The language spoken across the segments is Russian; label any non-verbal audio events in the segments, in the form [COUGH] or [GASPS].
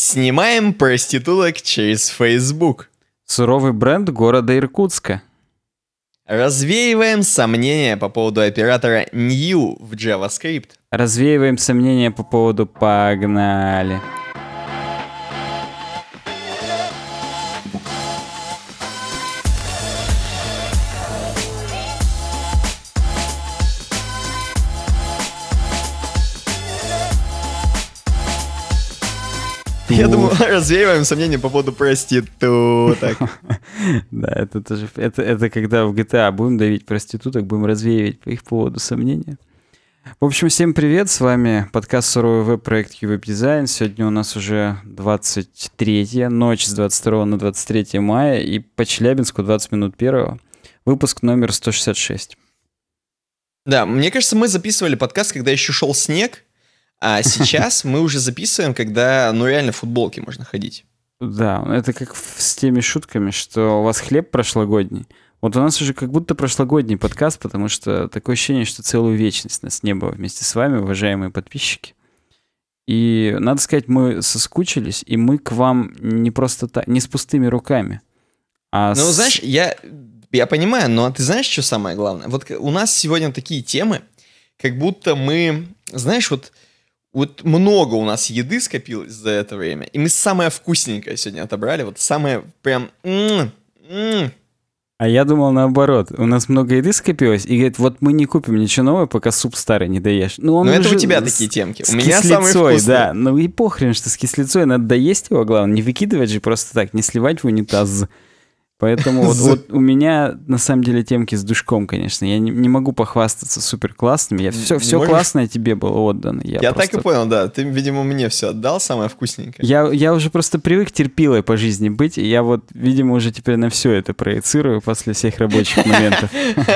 Снимаем проституток через Facebook. Суровый бренд города Иркутска. Развеиваем сомнения по поводу оператора new в JavaScript. Развеиваем сомнения по поводу «Погнали». Я думаю, [LAUGHS] развеиваем сомнения по поводу проституток. [LAUGHS] Да, это тоже... Это, это когда в GTA а будем давить проституток, будем развеивать по их поводу сомнения. В общем, всем привет, с вами подкаст Суровый Веб, проект UWeb дизайн. Сегодня у нас уже 23 ночь с 22 на 23 мая и по Челябинску 20 минут первого. Выпуск номер 166. Да, мне кажется, мы записывали подкаст, когда еще шел снег, а сейчас мы уже записываем, когда, ну, реально в футболке можно ходить. Да, это как с теми шутками, что у вас хлеб прошлогодний. Вот у нас уже как будто прошлогодний подкаст, потому что такое ощущение, что целую вечность нас не было вместе с вами, уважаемые подписчики. И надо сказать, мы соскучились, и мы к вам не просто так, не с пустыми руками. А ну, с... знаешь, я, я понимаю, но ты знаешь, что самое главное? Вот у нас сегодня такие темы, как будто мы, знаешь, вот вот много у нас еды скопилось за это время, и мы самое вкусненькое сегодня отобрали, вот самое прям... А я думал наоборот. У нас много еды скопилось, и говорит, вот мы не купим ничего нового, пока суп старый не доешь. Ну, он ну это у тебя с, такие темки. С у меня самый вкусный. да. Ну и похрен, что с кислицой надо доесть его, главное. Не выкидывать же просто так, не сливать в унитаз. Поэтому вот, вот у меня на самом деле темки с душком, конечно. Я не, не могу похвастаться супер классными. Я все, все классное тебе было отдано. Я, я просто... так и понял, да. Ты, видимо, мне все отдал, самое вкусненькое. Я, я уже просто привык терпилой по жизни быть. И я вот, видимо, уже теперь на все это проецирую после всех рабочих моментов. [LAUGHS]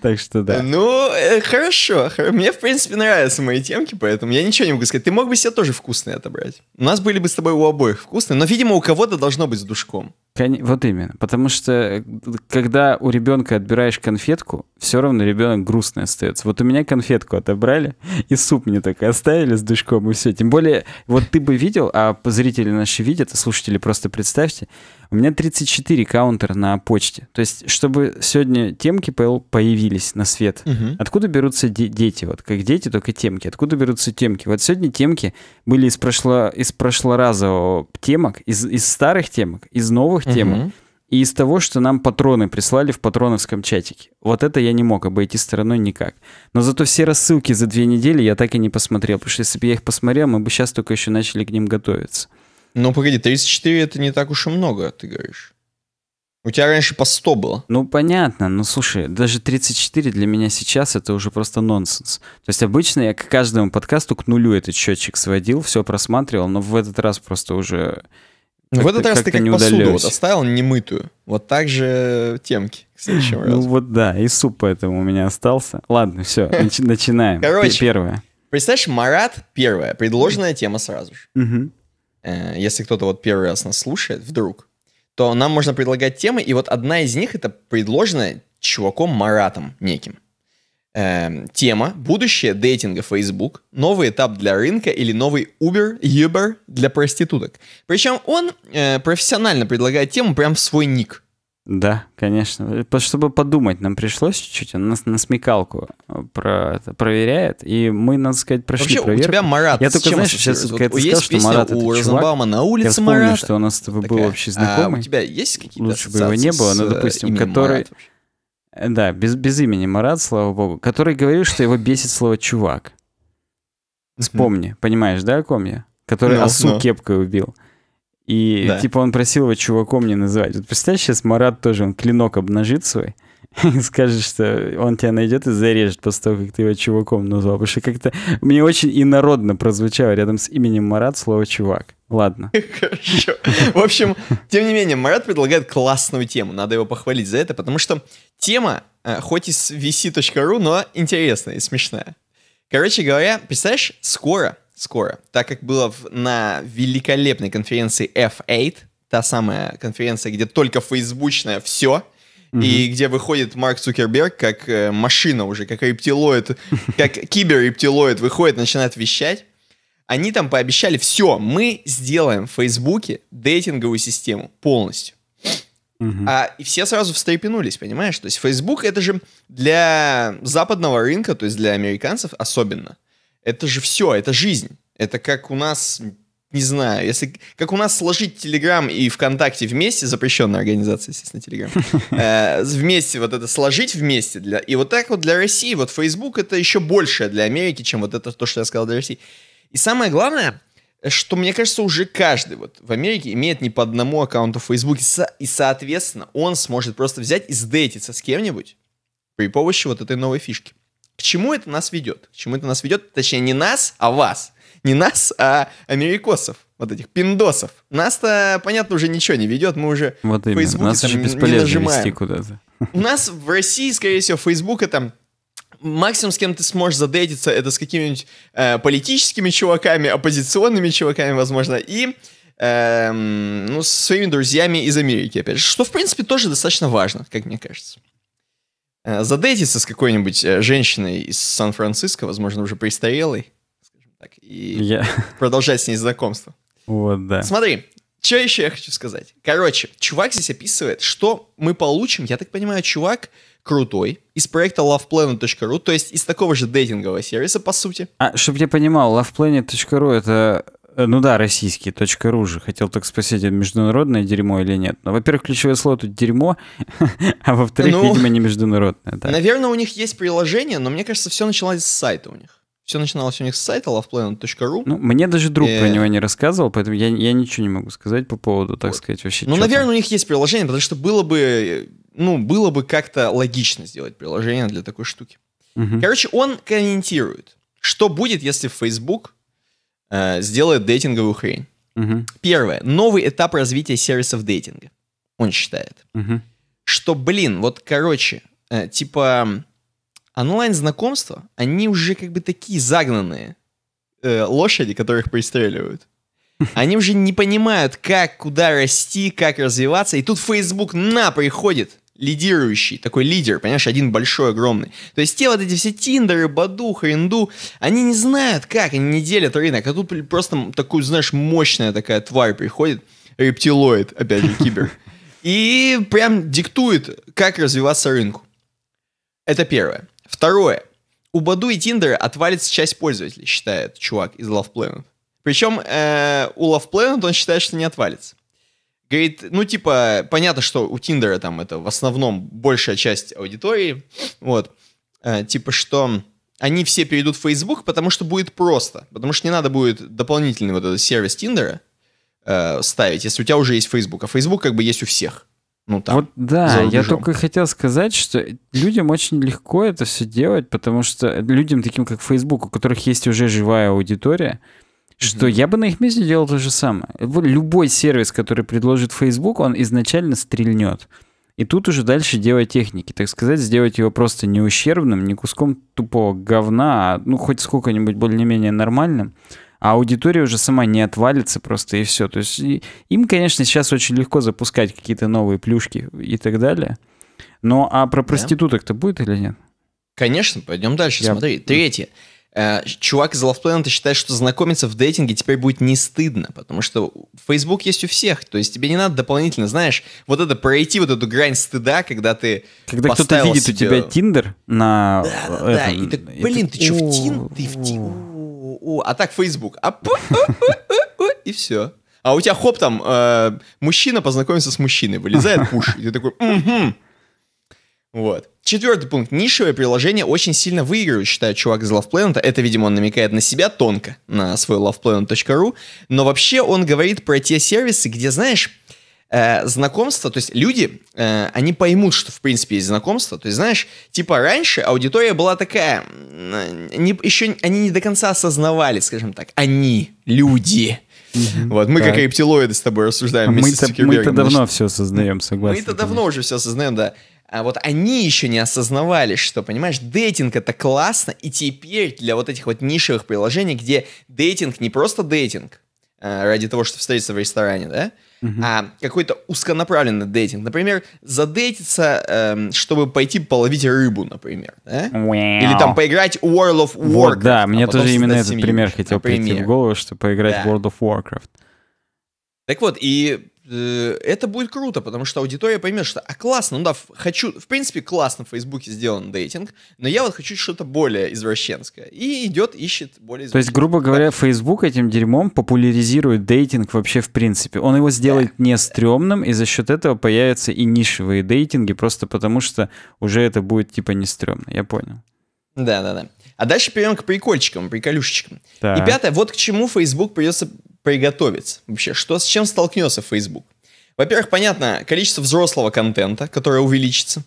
Так что да. Ну, э, хорошо. Мне, в принципе, нравятся мои темки, поэтому я ничего не могу сказать. Ты мог бы себе тоже вкусные отобрать. У нас были бы с тобой у обоих вкусные, но, видимо, у кого-то должно быть с душком. Вот именно. Потому что э, когда у ребенка отбираешь конфетку, все равно ребенок грустный остается. Вот у меня конфетку отобрали, и суп мне так оставили с душком, и все. Тем более, вот ты бы видел, а зрители наши видят, а слушатели просто представьте, у меня 34 каунтера на почте. То есть, чтобы сегодня темки появились на свет, угу. откуда берутся де- дети? Вот как дети, только темки. Откуда берутся темки? Вот сегодня темки были из, прошло, из прошлоразового темок, из, из старых темок, из новых угу. темок и из того, что нам патроны прислали в патроновском чатике. Вот это я не мог обойти стороной никак. Но зато все рассылки за две недели я так и не посмотрел, потому что если бы я их посмотрел, мы бы сейчас только еще начали к ним готовиться. Ну, погоди, 34 это не так уж и много, ты говоришь. У тебя раньше по 100 было. Ну, понятно. но ну, слушай, даже 34 для меня сейчас это уже просто нонсенс. То есть обычно я к каждому подкасту к нулю этот счетчик сводил, все просматривал, но в этот раз просто уже... Ну, в этот раз ты как не посуду удалилось. вот оставил немытую. Вот так же темки к следующему ну, разу. Ну вот да, и суп поэтому у меня остался. Ладно, все, [LAUGHS] начинаем. Короче, первое. Представляешь, Марат, первая, предложенная тема сразу же. Э, если кто-то вот первый раз нас слушает, вдруг, то нам можно предлагать темы, и вот одна из них это предложена чуваком Маратом неким. Эм, тема «Будущее дейтинга Facebook. Новый этап для рынка или новый Uber, Uber для проституток». Причем он э, профессионально предлагает тему прям в свой ник. Да, конечно. Э, чтобы подумать, нам пришлось чуть-чуть, он нас на смекалку э, про это проверяет, и мы, надо сказать, прошли Вообще, проверку. у тебя Марат Я только, знаешь, сейчас, вот, когда ты сказал, что Марат у Розенбаума на улице я вспомнил, Марата. что у нас с тобой Такая. был вообще знакомый. А у тебя есть какие-то Лучше бы его не было, но, э, допустим, который... Марат да, без, без имени Марат, слава богу, который говорил, что его бесит слово «чувак». Вспомни, понимаешь, да, о ком я? Который no, ну, осу ну. кепкой убил. No. И да. типа он просил его чуваком не называть. Вот представь, сейчас Марат тоже, он клинок обнажит свой [LAUGHS] и скажет, что он тебя найдет и зарежет после того, как ты его чуваком назвал. Потому что как-то мне очень инородно прозвучало рядом с именем Марат слово «чувак». Ладно. [LAUGHS] Хорошо. В общем, тем не менее, Марат предлагает классную тему. Надо его похвалить за это, потому что тема, э, хоть и с vc.ru, но интересная и смешная. Короче говоря, представляешь, скоро скоро, так как было в, на великолепной конференции F8, та самая конференция, где только фейсбучное все, Mm-hmm. И где выходит Марк Цукерберг как э, машина уже, как рептилоид, [LAUGHS] как кибер-рептилоид выходит, начинает вещать. Они там пообещали, все, мы сделаем в Фейсбуке дейтинговую систему полностью. Uh-huh. А и все сразу встрепенулись, понимаешь? То есть Facebook это же для западного рынка, то есть для американцев особенно, это же все, это жизнь. Это как у нас, не знаю, если как у нас сложить Телеграм и ВКонтакте вместе, запрещенная организация, естественно, Телеграм, [LAUGHS] э, вместе вот это сложить вместе. Для, и вот так вот для России, вот Facebook это еще больше для Америки, чем вот это то, что я сказал для России. И самое главное, что, мне кажется, уже каждый вот в Америке имеет не по одному аккаунту в Фейсбуке, и, соответственно, он сможет просто взять и сдейтиться с кем-нибудь при помощи вот этой новой фишки. К чему это нас ведет? К чему это нас ведет? Точнее, не нас, а вас. Не нас, а америкосов вот этих пиндосов. Нас-то, понятно, уже ничего не ведет, мы уже вот именно. Facebook нас там бесполезно не нажимаем. вести куда-то. У нас в России, скорее всего, Facebook это максимум, с кем ты сможешь задейтиться, это с какими-нибудь э, политическими чуваками, оппозиционными чуваками, возможно, и э, ну, со своими друзьями из Америки, опять же, что, в принципе, тоже достаточно важно, как мне кажется. Э, задейтиться с какой-нибудь э, женщиной из Сан-Франциско, возможно, уже престарелой, скажем так, и yeah. [LAUGHS] продолжать с ней знакомство. Вот, да. Смотри, что еще я хочу сказать? Короче, чувак здесь описывает, что мы получим. Я так понимаю, чувак крутой из проекта loveplanet.ru, то есть из такого же дейтингового сервиса, по сути. А, чтобы я понимал, loveplanet.ru — это Э, ну да, российский, точка ру же. Хотел так спросить, это международное дерьмо или нет. Но, ну, во-первых, ключевое слово тут дерьмо, [LAUGHS] а во-вторых, ну, видимо, не международное. Да. Наверное, у них есть приложение, но мне кажется, все началось с сайта у них. Все начиналось у них с сайта loveplanet.ru. Ну, мне даже друг и... про э. него не рассказывал, поэтому я, я ничего не могу сказать по поводу, так вот. сказать, вообще. Ну, наверное, там. у них есть приложение, потому что было бы, ну, было бы как-то логично сделать приложение для такой штуки. Угу. Короче, он комментирует, что будет, если Facebook Э, сделает дейтинговую хрень. Угу. Первое. Новый этап развития сервисов дейтинга. Он считает. Угу. Что, блин, вот, короче, э, типа онлайн-знакомства, они уже как бы такие загнанные э, лошади, которых пристреливают. [LAUGHS] Они уже не понимают, как, куда расти, как развиваться. И тут Facebook на, приходит лидирующий, такой лидер, понимаешь, один большой, огромный. То есть те вот эти все тиндеры, баду, хренду, они не знают как, они не делят рынок, а тут просто такую, знаешь, мощная такая тварь приходит, рептилоид, опять же, кибер, [LAUGHS] и прям диктует, как развиваться рынку. Это первое. Второе. У Баду и Тиндера отвалится часть пользователей, считает чувак из Love Planet. Причем э, у Love Planet он считает, что не отвалится. Говорит, ну, типа, понятно, что у Тиндера там это в основном большая часть аудитории, вот, э, типа, что они все перейдут в Facebook, потому что будет просто, потому что не надо будет дополнительный вот этот сервис Тиндера э, ставить, если у тебя уже есть Facebook, а Facebook как бы есть у всех. Ну, там, вот да, я только хотел сказать, что людям очень легко это все делать, потому что людям таким, как Facebook, у которых есть уже живая аудитория, что я бы на их месте делал то же самое. Любой сервис, который предложит Facebook, он изначально стрельнет. И тут уже дальше дело техники, так сказать, сделать его просто не ущербным, не куском тупого говна, а ну хоть сколько-нибудь более-менее нормальным, а аудитория уже сама не отвалится просто и все. То есть и, им, конечно, сейчас очень легко запускать какие-то новые плюшки и так далее. Но ну, а про проституток-то будет или нет? Конечно, пойдем дальше. Я... Смотри, третье. Э, чувак из Love Planet считает, что знакомиться в дейтинге теперь будет не стыдно, потому что Facebook есть у всех, то есть тебе не надо дополнительно, знаешь, вот это пройти вот эту грань стыда, когда ты Когда кто-то видит себе... у тебя Тиндер на... Да, да, э, да, и так, блин, ты что, в Тин? Ты в Тин? А так Facebook. А, и все. А у тебя хоп там, э, мужчина познакомится с мужчиной, вылезает пуш, и ты такой, угу. Вот. Четвертый пункт. Нишевое приложение очень сильно выигрывает, считает чувак из Love Planet. Это, видимо, он намекает на себя тонко, на свой loveplanet.ru. Но вообще он говорит про те сервисы, где, знаешь, э, знакомства, то есть люди, э, они поймут, что в принципе есть знакомство. То есть, знаешь, типа раньше аудитория была такая, не, еще они не до конца осознавали, скажем так, они, люди. Угу, вот, мы так. как рептилоиды с тобой рассуждаем а мы-то, с Мы-то давно значит, все осознаем, согласен. Мы-то давно уже все осознаем, да а вот они еще не осознавали, что, понимаешь, дейтинг это классно, и теперь для вот этих вот нишевых приложений, где дейтинг не просто дейтинг, э, ради того, чтобы встретиться в ресторане, да, Uh-huh. а какой-то узконаправленный дейтинг. Например, задейтиться, эм, чтобы пойти половить рыбу, например. Да? Или там поиграть World of Warcraft. Вот, да, а мне тоже именно этот семью, пример хотел например. прийти в голову, чтобы поиграть да. в World of Warcraft. Так вот, и Э, это будет круто, потому что аудитория поймет, что, а классно, ну да, хочу, в принципе, классно в Фейсбуке сделан дейтинг, но я вот хочу что-то более извращенское. И идет, ищет более извращенское. То есть, грубо говоря, Facebook этим дерьмом популяризирует дейтинг вообще в принципе. Он его сделает да. не стрёмным, и за счет этого появятся и нишевые дейтинги, просто потому что уже это будет типа не стрёмно, я понял. Да-да-да. А дальше перейдем к прикольчикам, приколюшечкам. Так. И пятое, вот к чему Facebook придется приготовиться? Вообще, что, с чем столкнется Facebook? Во-первых, понятно, количество взрослого контента, которое увеличится.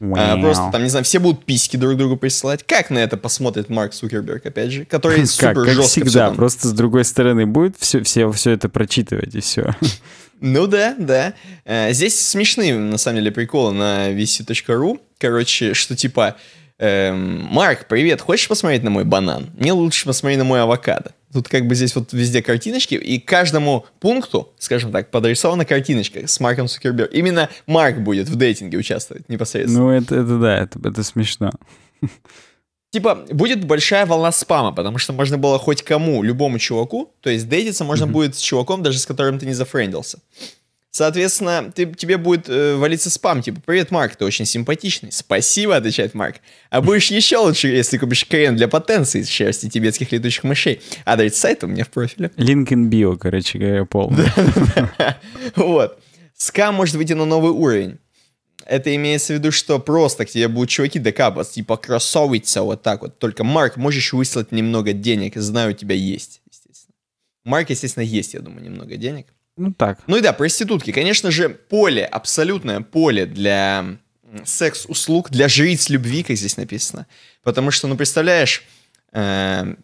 Wow. А, просто там, не знаю, все будут письки друг другу присылать. Как на это посмотрит Марк Сукерберг, опять же, который супер как, как жестко всегда, все просто с другой стороны будет все, все, все это прочитывать и все. Ну да, да. А, здесь смешные, на самом деле, приколы на vc.ru. Короче, что типа, эм, Марк, привет, хочешь посмотреть на мой банан? Мне лучше посмотреть на мой авокадо. Тут как бы здесь вот везде картиночки, и каждому пункту, скажем так, подрисована картиночка с Марком Цукербергом. Именно Марк будет в дейтинге участвовать непосредственно. Ну, это, это да, это, это смешно. Типа, будет большая волна спама, потому что можно было хоть кому, любому чуваку, то есть дейтиться можно mm-hmm. будет с чуваком, даже с которым ты не зафрендился. Соответственно, ты, тебе будет э, валиться спам, типа, привет, Марк, ты очень симпатичный. Спасибо, отвечает Марк. А будешь еще лучше, если купишь крем для потенции из шерсти тибетских летучих мышей. Адрес сайта у меня в профиле. Линкен био, короче говоря, полный. Вот. Скам может выйти на новый уровень. Это имеется в виду, что просто к тебе будут чуваки докапываться, типа красовиться вот так вот. Только, Марк, можешь выслать немного денег, знаю, у тебя есть, естественно. Марк, естественно, есть, я думаю, немного денег. Ну так. Ну и да, проститутки. Конечно же, поле, абсолютное поле для секс-услуг, для жриц любви, как здесь написано. Потому что, ну представляешь, э,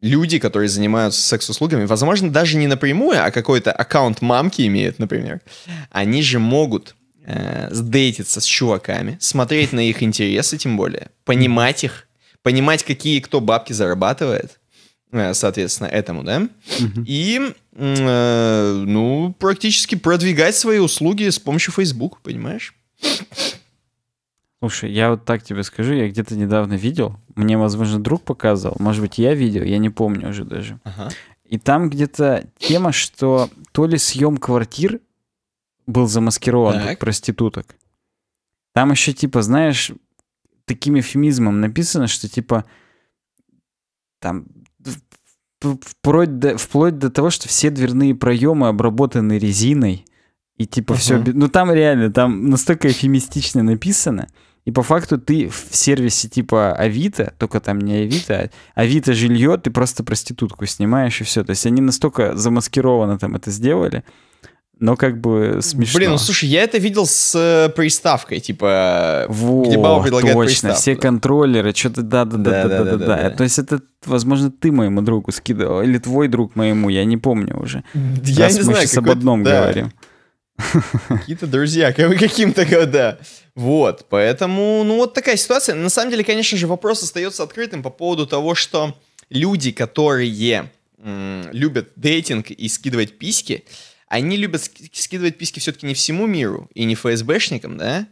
люди, которые занимаются секс-услугами, возможно, даже не напрямую, а какой-то аккаунт мамки имеют, например, они же могут э, сдейтиться с чуваками, смотреть на их интересы, тем более, понимать их, понимать, какие кто бабки зарабатывает – Э, соответственно, этому, да, угу. и, э, ну, практически продвигать свои услуги с помощью Facebook, понимаешь? Слушай, я вот так тебе скажу, я где-то недавно видел, мне, возможно, друг показывал, может быть, я видел, я не помню уже даже. Ага. И там где-то тема, что то ли съем квартир был замаскирован так. под проституток. Там еще, типа, знаешь, таким эфемизмом написано, что, типа, там вплоть до, вплоть до того, что все дверные проемы обработаны резиной. И типа uh-huh. все... Ну там реально, там настолько эфемистично написано. И по факту ты в сервисе типа Авито, только там не Авито, а Авито жилье, ты просто проститутку снимаешь и все. То есть они настолько замаскированно там это сделали, но как бы смешно. Блин, ну слушай, я это видел с э, приставкой, типа, Во, где Баба предлагает точно, приставку. все контроллеры, что-то да-да-да-да-да-да. То есть это, возможно, ты моему другу скидывал, или твой друг моему, я не помню уже. Я Раз не мы знаю, сейчас об одном да. говорим. Какие-то друзья, каким-то, да. Вот, поэтому, ну вот такая ситуация. На самом деле, конечно же, вопрос остается открытым по поводу того, что люди, которые любят дейтинг и скидывать письки, они любят скидывать письки все-таки не всему миру и не ФСБшникам, да,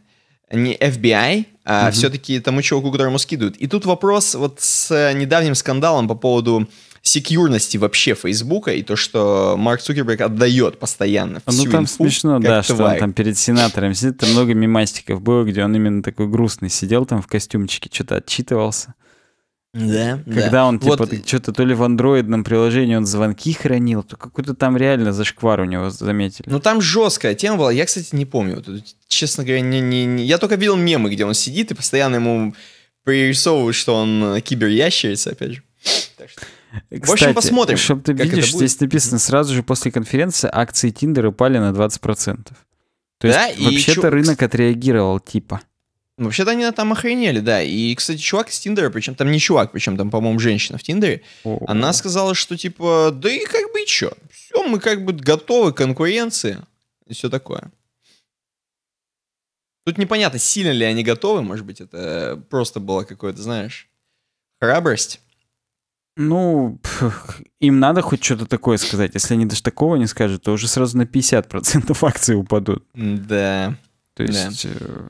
не FBI, а угу. все-таки тому человеку, которому скидывают. И тут вопрос вот с э, недавним скандалом по поводу секьюрности вообще Фейсбука и то, что Марк Цукерберг отдает постоянно всю Ну там инфу, смешно, да, тварь. что он там перед сенатором сидит, там много мемастиков было, где он именно такой грустный сидел там в костюмчике, что-то отчитывался. Да, Когда да. он, типа, вот... что-то то ли в андроидном приложении он звонки хранил, то какой-то там реально зашквар у него заметили. Ну там жесткая тема была, я, кстати, не помню. Честно говоря, не, не, не... я только видел мемы, где он сидит и постоянно ему пририсовывают, что он э, киберящерица, опять же. Так что... Кстати, в общем, посмотрим. Чтобы ты видишь, здесь написано, сразу же после конференции акции Тиндера упали на 20%. То да? есть, вообще-то чё... рынок отреагировал, типа. Ну, вообще-то они там охренели, да. И, кстати, чувак из Тиндера, причем там не чувак, причем там, по-моему, женщина в Тиндере, О-о-о. она сказала, что типа, да и как бы и что. все, мы как бы готовы к конкуренции и все такое. Тут непонятно, сильно ли они готовы, может быть, это просто было какое-то, знаешь, храбрость. Ну, им надо хоть что-то такое сказать. Если они даже такого не скажут, то уже сразу на 50% акции упадут. Да. То есть... Да. Э,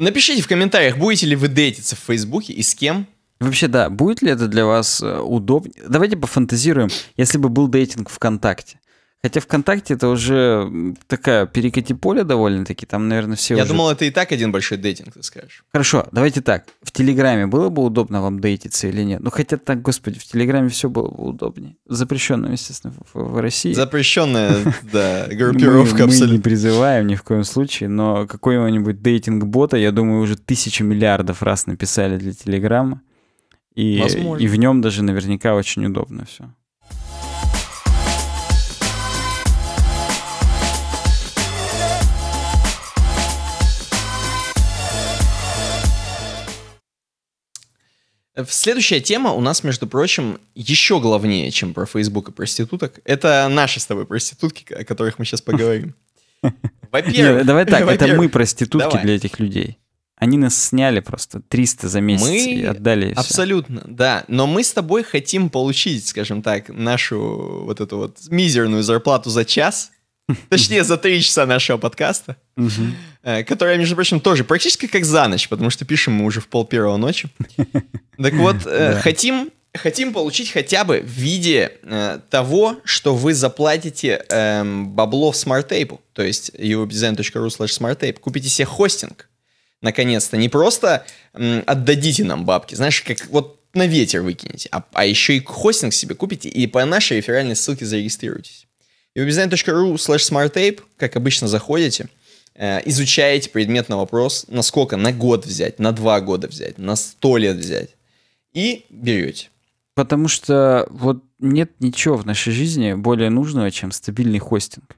Напишите в комментариях, будете ли вы дейтиться в Фейсбуке и с кем. Вообще, да, будет ли это для вас э, удобнее? Давайте пофантазируем, если бы был дейтинг ВКонтакте. Хотя ВКонтакте это уже такая перекати поле довольно-таки, там, наверное, все Я уже... думал, это и так один большой дейтинг, ты скажешь. Хорошо, давайте так. В Телеграме было бы удобно вам дейтиться или нет? Ну, хотя так, господи, в Телеграме все было бы удобнее. Запрещенное, естественно, в, в России. Запрещенная, [LAUGHS] да, группировка абсолютно. Мы не призываем ни в коем случае, но какой-нибудь дейтинг-бота, я думаю, уже тысячи миллиардов раз написали для Телеграма. И, и в нем даже наверняка очень удобно все. Э, следующая тема у нас, между прочим, еще главнее, чем про Facebook и проституток. Это наши с тобой проститутки, о которых мы сейчас поговорим. [LAUGHS] Во-первых... Давай так, это мы проститутки для этих людей. Они нас сняли просто 300 за месяц мы... и отдали. Абсолютно, да. Но мы с тобой хотим получить, скажем так, нашу вот эту вот мизерную зарплату за час. [LAUGHS] Точнее, за три часа нашего подкаста. Э, которая, между прочим, тоже практически как за ночь, потому что пишем мы уже в пол первого ночи. Так вот, э, хотим хотим получить хотя бы в виде э, того, что вы заплатите э, бабло в смарт-тейпу, то есть uwebdesign.ru slash smarttape, купите себе хостинг, наконец-то, не просто э, отдадите нам бабки, знаешь, как вот на ветер выкинете, а, а еще и хостинг себе купите и по нашей реферальной ссылке зарегистрируйтесь. uwebdesign.ru slash smarttape, как обычно, заходите – Э, изучаете предмет на вопрос, на сколько, на год взять, на два года взять, на сто лет взять, и берете. Потому что вот нет ничего в нашей жизни более нужного, чем стабильный хостинг.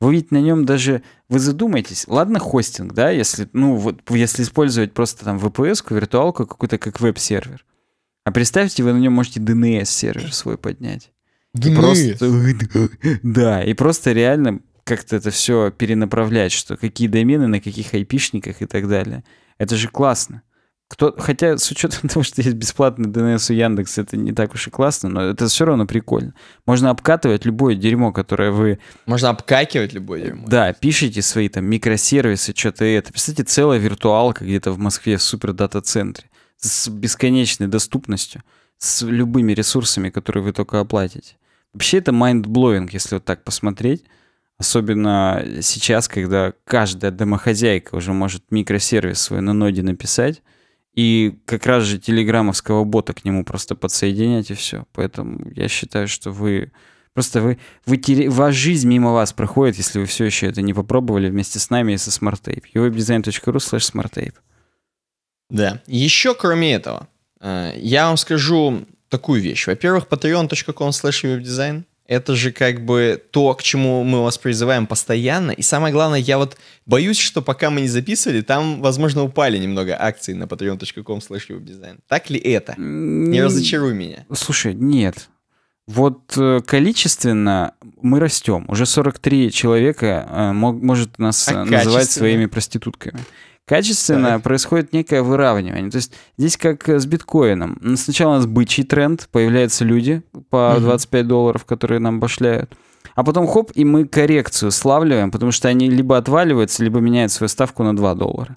Вы ведь на нем даже, вы задумаетесь, ладно хостинг, да, если, ну, вот, если использовать просто там VPS-ку, виртуалку какую-то как веб-сервер. А представьте, вы на нем можете DNS-сервер свой поднять. DNS? И просто, [LAUGHS] да, и просто реально как-то это все перенаправлять, что какие домены, на каких айпишниках и так далее. Это же классно. Кто, хотя с учетом [LAUGHS] того, что есть бесплатный DNS у Яндекса, это не так уж и классно, но это все равно прикольно. Можно обкатывать любое дерьмо, которое вы... Можно обкакивать любое дерьмо. Да, пишите свои там микросервисы, что-то это. Представьте, целая виртуалка где-то в Москве в супердата центре с бесконечной доступностью, с любыми ресурсами, которые вы только оплатите. Вообще это майндблоинг, если вот так посмотреть. Особенно сейчас, когда каждая домохозяйка уже может микросервис свой на ноде написать, и как раз же телеграмовского бота к нему просто подсоединять и все. Поэтому я считаю, что вы Просто вы, вы теря... ваша жизнь мимо вас проходит, если вы все еще это не попробовали вместе с нами и со SmartTape. uwebdesign.ru slash smarttape. Да. Еще кроме этого, э, я вам скажу такую вещь. Во-первых, patreon.com slash webdesign. Это же как бы то, к чему мы вас призываем постоянно. И самое главное, я вот боюсь, что пока мы не записывали, там, возможно, упали немного акции на patreon.com slash Так ли это? Не разочаруй меня. Слушай, нет. Вот э, количественно мы растем. Уже 43 человека э, может нас а называть своими проститутками качественно так. происходит некое выравнивание. То есть здесь как с биткоином. Сначала у нас бычий тренд, появляются люди по 25 долларов, которые нам башляют. А потом хоп, и мы коррекцию славливаем, потому что они либо отваливаются, либо меняют свою ставку на 2 доллара.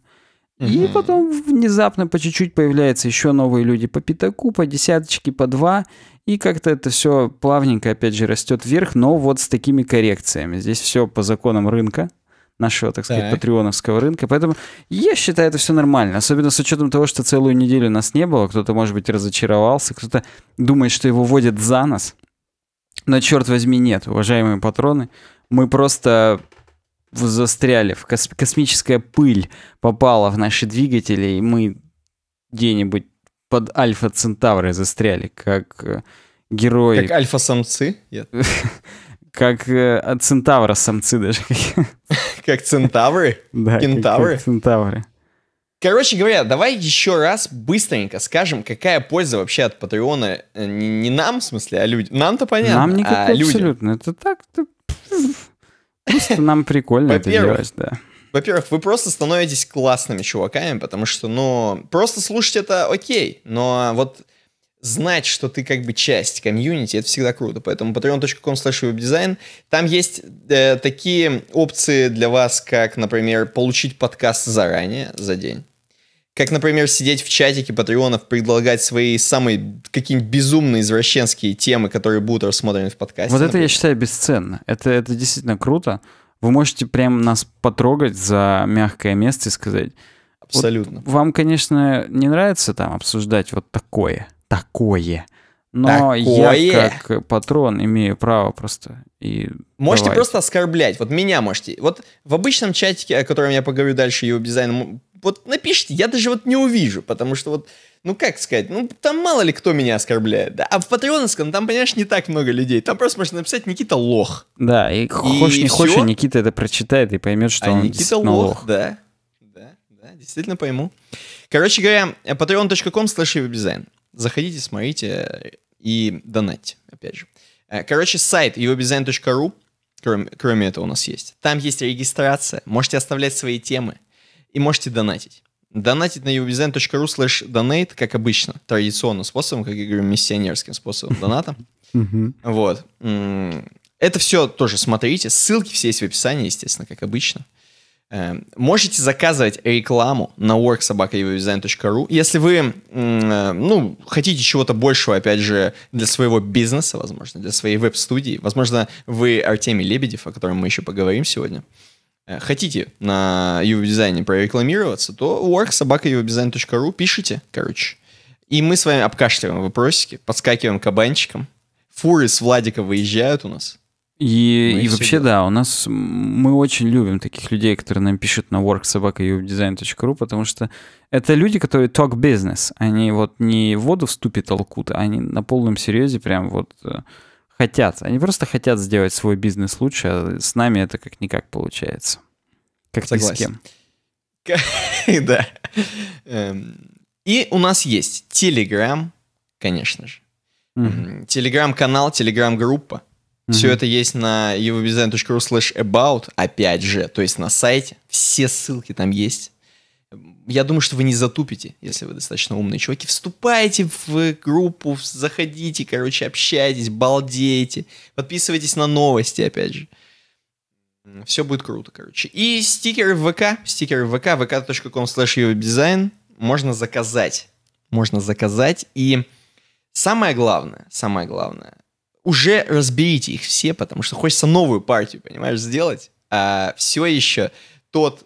И потом внезапно по чуть-чуть появляются еще новые люди по пятаку, по десяточке, по два. И как-то это все плавненько, опять же, растет вверх, но вот с такими коррекциями. Здесь все по законам рынка, нашего, так сказать, так. патреоновского рынка. Поэтому я считаю, это все нормально. Особенно с учетом того, что целую неделю нас не было. Кто-то, может быть, разочаровался, кто-то думает, что его водят за нас. Но, черт возьми, нет, уважаемые патроны. Мы просто застряли. В кос- космическая пыль попала в наши двигатели, и мы где-нибудь под Альфа Центавры застряли, как э, герои... Как Альфа-самцы? [LAUGHS] Как от э, Центавра самцы даже. [LAUGHS] Как центавры? [LAUGHS] Да, кентавры. Как, как центавры. Короче говоря, давай еще раз быстренько скажем, какая польза вообще от Патреона э, не, не нам, в смысле, а людям. Нам-то понятно, Нам никакой а людям. абсолютно. Это так... Это... [LAUGHS] Просто нам прикольно это делать, да. Во-первых, вы просто становитесь классными чуваками, потому что, ну, просто слушать это окей, но вот знать, что ты как бы часть комьюнити, это всегда круто. Поэтому patreon.com slash webdesign. Там есть э, такие опции для вас, как, например, получить подкаст заранее, за день. Как, например, сидеть в чатике патреонов, предлагать свои самые какие-нибудь безумные извращенские темы, которые будут рассмотрены в подкасте. Вот например. это я считаю бесценно. Это, это действительно круто. Вы можете прям нас потрогать за мягкое место и сказать... Абсолютно. Вот вам, конечно, не нравится там обсуждать вот такое, такое. Но такое. я как патрон имею право просто и Можете давайте. просто оскорблять. Вот меня можете. Вот в обычном чатике, о котором я поговорю дальше, его дизайн, вот напишите, я даже вот не увижу, потому что вот, ну как сказать, ну там мало ли кто меня оскорбляет, да? А в патреоновском там, понимаешь, не так много людей. Там просто можно написать Никита лох. Да, и, и хочешь не все? хочешь, Никита это прочитает и поймет, что а он Никита лох, лох. Да. да, да, действительно пойму. Короче говоря, patreon.com slash Заходите, смотрите и донатьте, опять же. Э, короче, сайт uvdesign.ru, кроме, кроме этого у нас есть. Там есть регистрация, можете оставлять свои темы и можете донатить. Донатить на uvdesign.ru slash donate, как обычно, традиционным способом, как я говорю, миссионерским способом [LAUGHS] доната. Вот. Это все тоже смотрите. Ссылки все есть в описании, естественно, как обычно. Эм, можете заказывать рекламу на worksobaka.evdesign.ru. Если вы, э, ну, хотите чего-то большего, опять же, для своего бизнеса, возможно, для своей веб-студии, возможно, вы Артемий Лебедев, о котором мы еще поговорим сегодня, э, хотите на UV-дизайне прорекламироваться, то worksobaka.evdesign.ru пишите, короче. И мы с вами обкашливаем вопросики, подскакиваем кабанчиком. Фуры с Владика выезжают у нас. И, и вообще, да, у нас мы очень любим таких людей, которые нам пишут на worksobaka.uvdesign.ru, потому что это люди, которые talk business. Они вот не в воду в ступе толкут, а они на полном серьезе прям вот э, хотят. Они просто хотят сделать свой бизнес лучше, а с нами это как-никак получается. Как ни с кем. [LAUGHS] Да. Эм, и у нас есть Telegram, конечно же. Телеграм-канал, телеграм-группа. Mm-hmm. Все это есть на evobizdesign.ru slash about, опять же, то есть на сайте. Все ссылки там есть. Я думаю, что вы не затупите, если вы достаточно умные чуваки. Вступайте в группу, заходите, короче, общайтесь, балдейте. Подписывайтесь на новости, опять же. Все будет круто, короче. И стикеры в ВК, стикеры в ВК, vk.com slash dизайн можно заказать. Можно заказать. И самое главное, самое главное, уже разберите их все, потому что хочется новую партию, понимаешь, сделать. А все еще тот...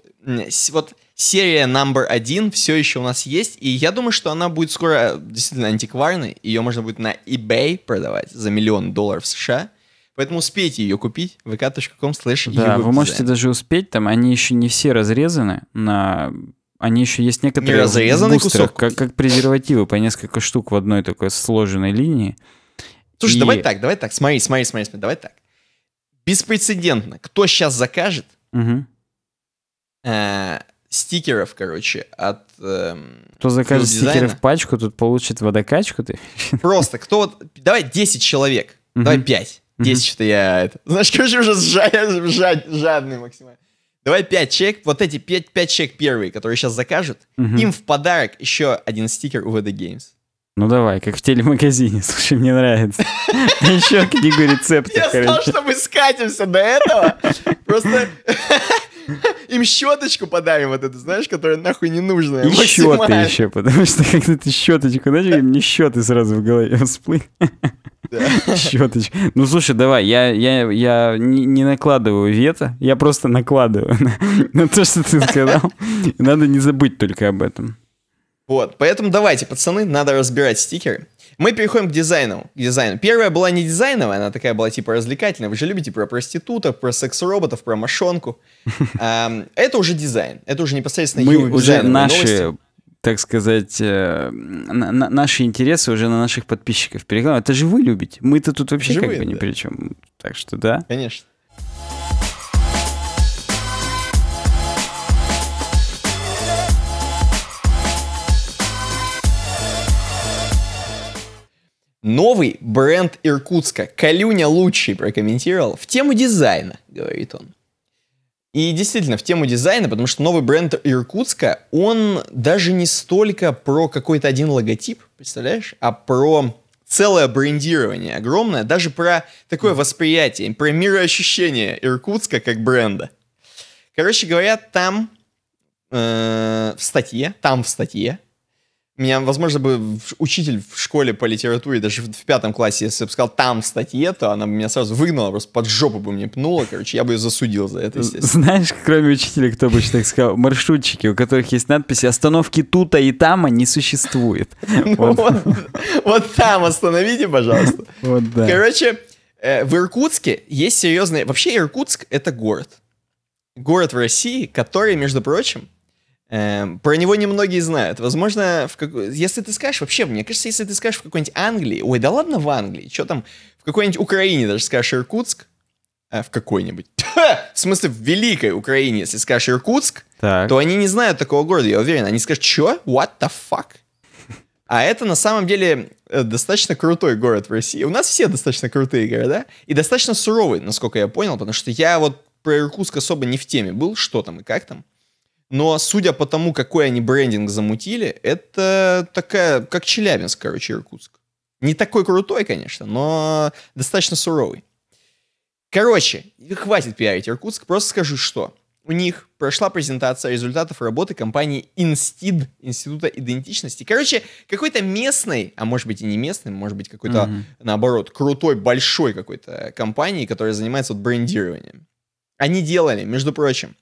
Вот серия номер один все еще у нас есть, и я думаю, что она будет скоро э, действительно антикварной. Ее можно будет на eBay продавать за миллион долларов США. Поэтому успейте ее купить vk.com slash Да, вы можете даже успеть, там они еще не все разрезаны на они еще есть некоторые не разрезанный кусок. Как, как презервативы по несколько штук в одной такой сложенной линии. Слушай, и... давай так, давай так, смотри, смотри, смотри, смотри, давай так. Беспрецедентно. Кто сейчас закажет угу. э, стикеров, короче, от э, Кто закажет стикеры в пачку, тут получит водокачку ты? [LAUGHS] Просто, кто вот... Давай 10 человек, угу. давай 5. 10 что-то я... Это, [LAUGHS] знаешь, короче, уже жад, [LAUGHS] жад, жадный максимально. Давай 5 человек, вот эти 5, 5 человек первые, которые сейчас закажут, угу. им в подарок еще один стикер у VD Games. Ну давай, как в телемагазине. [LAUGHS] Слушай, мне нравится. [LAUGHS] Еще книгу рецептов. Я сказал, что мы скатимся до этого. Просто [LAUGHS] им щеточку подарим вот эту, знаешь, которая нахуй не нужна. И щеты еще, потому что когда ты щеточку, знаешь, мне щеты сразу в голове всплыли. Да. Щеточка. Ну слушай, давай, я, я, я не, не накладываю вето, я просто накладываю на то, что ты сказал. Надо не забыть только об этом. Вот, поэтому давайте, пацаны, надо разбирать стикеры. Мы переходим к дизайну. К дизайну. Первая была не дизайновая, она такая была типа развлекательная. Вы же любите про проституток, про секс-роботов, про мошонку. [LAUGHS] Это уже дизайн. Это уже непосредственно Мы уже наши так сказать, э, на, на, наши интересы уже на наших подписчиков перекладываем. Это же вы любите. Мы-то тут вообще Живые, как бы ни да. при чем. Так что да. Конечно. Новый бренд Иркутска. Калюня лучший прокомментировал. В тему дизайна, говорит он. И действительно, в тему дизайна, потому что новый бренд Иркутска, он даже не столько про какой-то один логотип, представляешь, а про целое брендирование огромное, даже про такое восприятие, про мироощущение Иркутска как бренда. Короче говоря, там э, в статье, там в статье меня, возможно, бы учитель в школе по литературе, даже в пятом классе, если бы сказал там в статье, то она бы меня сразу выгнала, просто под жопу бы мне пнула, короче, я бы ее засудил за это, Знаешь, кроме учителя, кто бы еще так сказал, маршрутчики, у которых есть надписи «Остановки тута и тама не существует». [LAUGHS] Вот там остановите, пожалуйста. Вот да. Короче, э, в Иркутске есть серьезные... Вообще Иркутск — это город. Город в России, который, между прочим, Эм, про него немногие знают. Возможно, в как... если ты скажешь, вообще, мне кажется, если ты скажешь в какой-нибудь Англии, ой, да ладно в Англии, что там, в какой-нибудь Украине даже скажешь Иркутск, а в какой-нибудь, [LAUGHS] в смысле, в Великой Украине, если скажешь Иркутск, так. то они не знают такого города, я уверен. Они скажут, что? What the fuck? А это на самом деле э, достаточно крутой город в России. У нас все достаточно крутые города. И достаточно суровый, насколько я понял, потому что я вот про Иркутск особо не в теме был, что там и как там. Но ну, а судя по тому, какой они брендинг замутили, это такая, как Челябинск, короче, Иркутск. Не такой крутой, конечно, но достаточно суровый. Короче, хватит пиарить Иркутск, просто скажу, что у них прошла презентация результатов работы компании Инстид, Института идентичности. Короче, какой-то местной, а может быть и не местной, может быть какой-то, mm-hmm. наоборот, крутой, большой какой-то компании, которая занимается вот брендированием. Они делали, между прочим,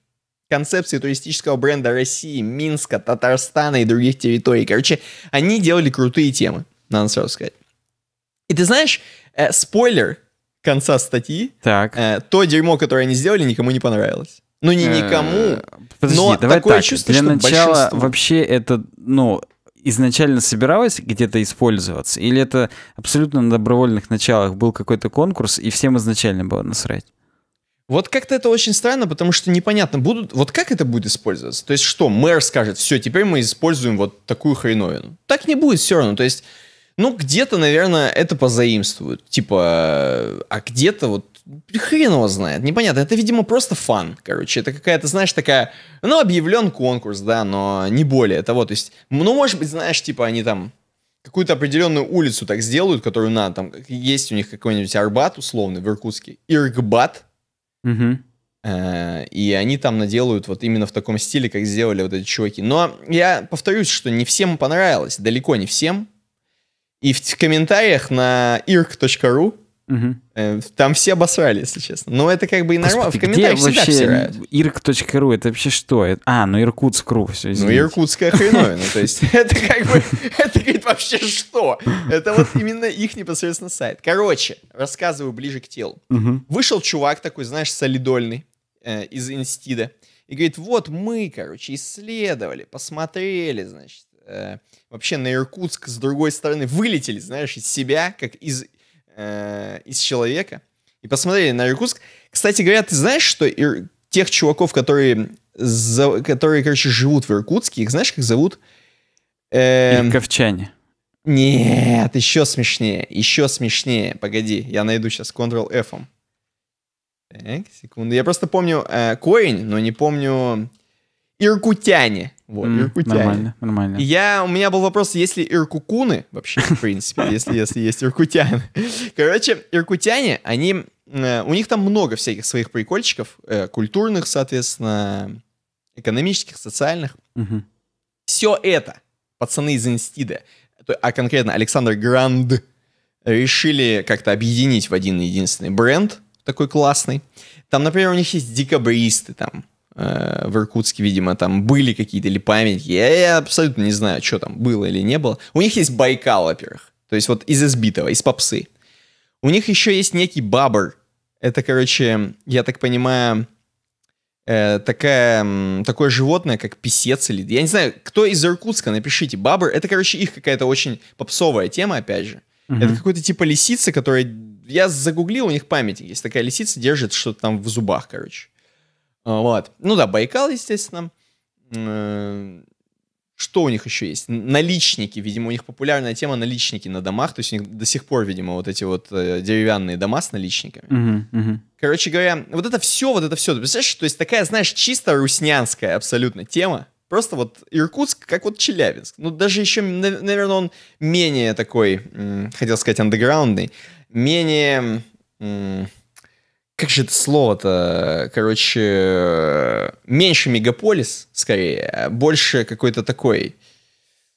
концепции туристического бренда России, Минска, Татарстана и других территорий. Короче, они делали крутые темы, надо сразу сказать. И ты знаешь, э, спойлер конца статьи, так. Э, то дерьмо, которое они сделали, никому не понравилось. Ну, не э, никому, Подожди, но давай такое так. чувство, Для что начала большинство... вообще это, ну, изначально собиралось где-то использоваться? Или это абсолютно на добровольных началах был какой-то конкурс, и всем изначально было насрать? Вот как-то это очень странно, потому что непонятно, будут, вот как это будет использоваться? То есть что, мэр скажет, все, теперь мы используем вот такую хреновину. Так не будет все равно, то есть, ну, где-то, наверное, это позаимствуют. Типа, а где-то вот хрен его знает, непонятно. Это, видимо, просто фан, короче. Это какая-то, знаешь, такая, ну, объявлен конкурс, да, но не более того. То есть, ну, может быть, знаешь, типа, они там какую-то определенную улицу так сделают, которую надо, там, есть у них какой-нибудь Арбат условный в Иркутске, Иркбат, Угу. И они там наделают вот именно в таком стиле, как сделали вот эти чуваки. Но я повторюсь, что не всем понравилось, далеко не всем. И в комментариях на irk.ru Угу. Там все обосрали, если честно. Но это как бы и нормально. Господи, в комментариях где вообще всегда Ирк.ру, это вообще что? А, ну Иркутск.ру, все, ну, извините. Ну Иркутская хреновина, [LAUGHS] то есть это как бы, это говорит вообще что? Это вот именно их непосредственно сайт. Короче, рассказываю ближе к телу. Вышел чувак такой, знаешь, солидольный э, из инстида. И говорит, вот мы, короче, исследовали, посмотрели, значит, э, вообще на Иркутск с другой стороны, вылетели, знаешь, из себя, как из Э, из человека и посмотрели на Иркутск. Кстати говоря, ты знаешь, что ир... тех чуваков, которые, за... которые, короче, живут в Иркутске, их знаешь, как зовут? Эм... Нет, еще смешнее, еще смешнее. Погоди, я найду сейчас Ctrl-F. Так, секунду. Я просто помню э, корень, но не помню... Иркутяне. Вот, mm, иркутяне. Нормально, нормально. Я, у меня был вопрос, есть ли иркукуны вообще, в принципе, [LAUGHS] если, если есть иркутяне. Короче, иркутяне, они, э, у них там много всяких своих прикольчиков, э, культурных, соответственно, экономических, социальных. Все это пацаны из Инстида, а конкретно Александр Гранд, решили как-то объединить в один единственный бренд такой классный. Там, например, у них есть декабристы, там Э, в Иркутске, видимо, там были какие-то или памятники. Я, я абсолютно не знаю, что там было или не было. У них есть Байкал, во-первых. То есть вот из избитого, из попсы. У них еще есть некий бабр. Это, короче, я так понимаю, э, такая, такое животное, как писец или... Я не знаю, кто из Иркутска, напишите. Бабр, это, короче, их какая-то очень попсовая тема, опять же. Угу. Это какой-то типа лисица, которая... Я загуглил, у них память есть. Такая лисица держит что-то там в зубах, короче. А, вот. Ну да, Байкал, естественно. Э, что у них еще есть? Наличники. Видимо, у них популярная тема наличники на домах. То есть у них до сих пор, видимо, вот эти вот э, деревянные дома с наличниками. Короче говоря, вот это все, вот это все. представляешь, то есть такая, знаешь, чисто руснянская абсолютно тема. Просто вот Иркутск, как вот Челябинск. Ну, даже еще, наверное, он менее такой, хотел сказать, андеграундный, менее как же это слово-то, короче, меньше мегаполис, скорее, а больше какой-то такой,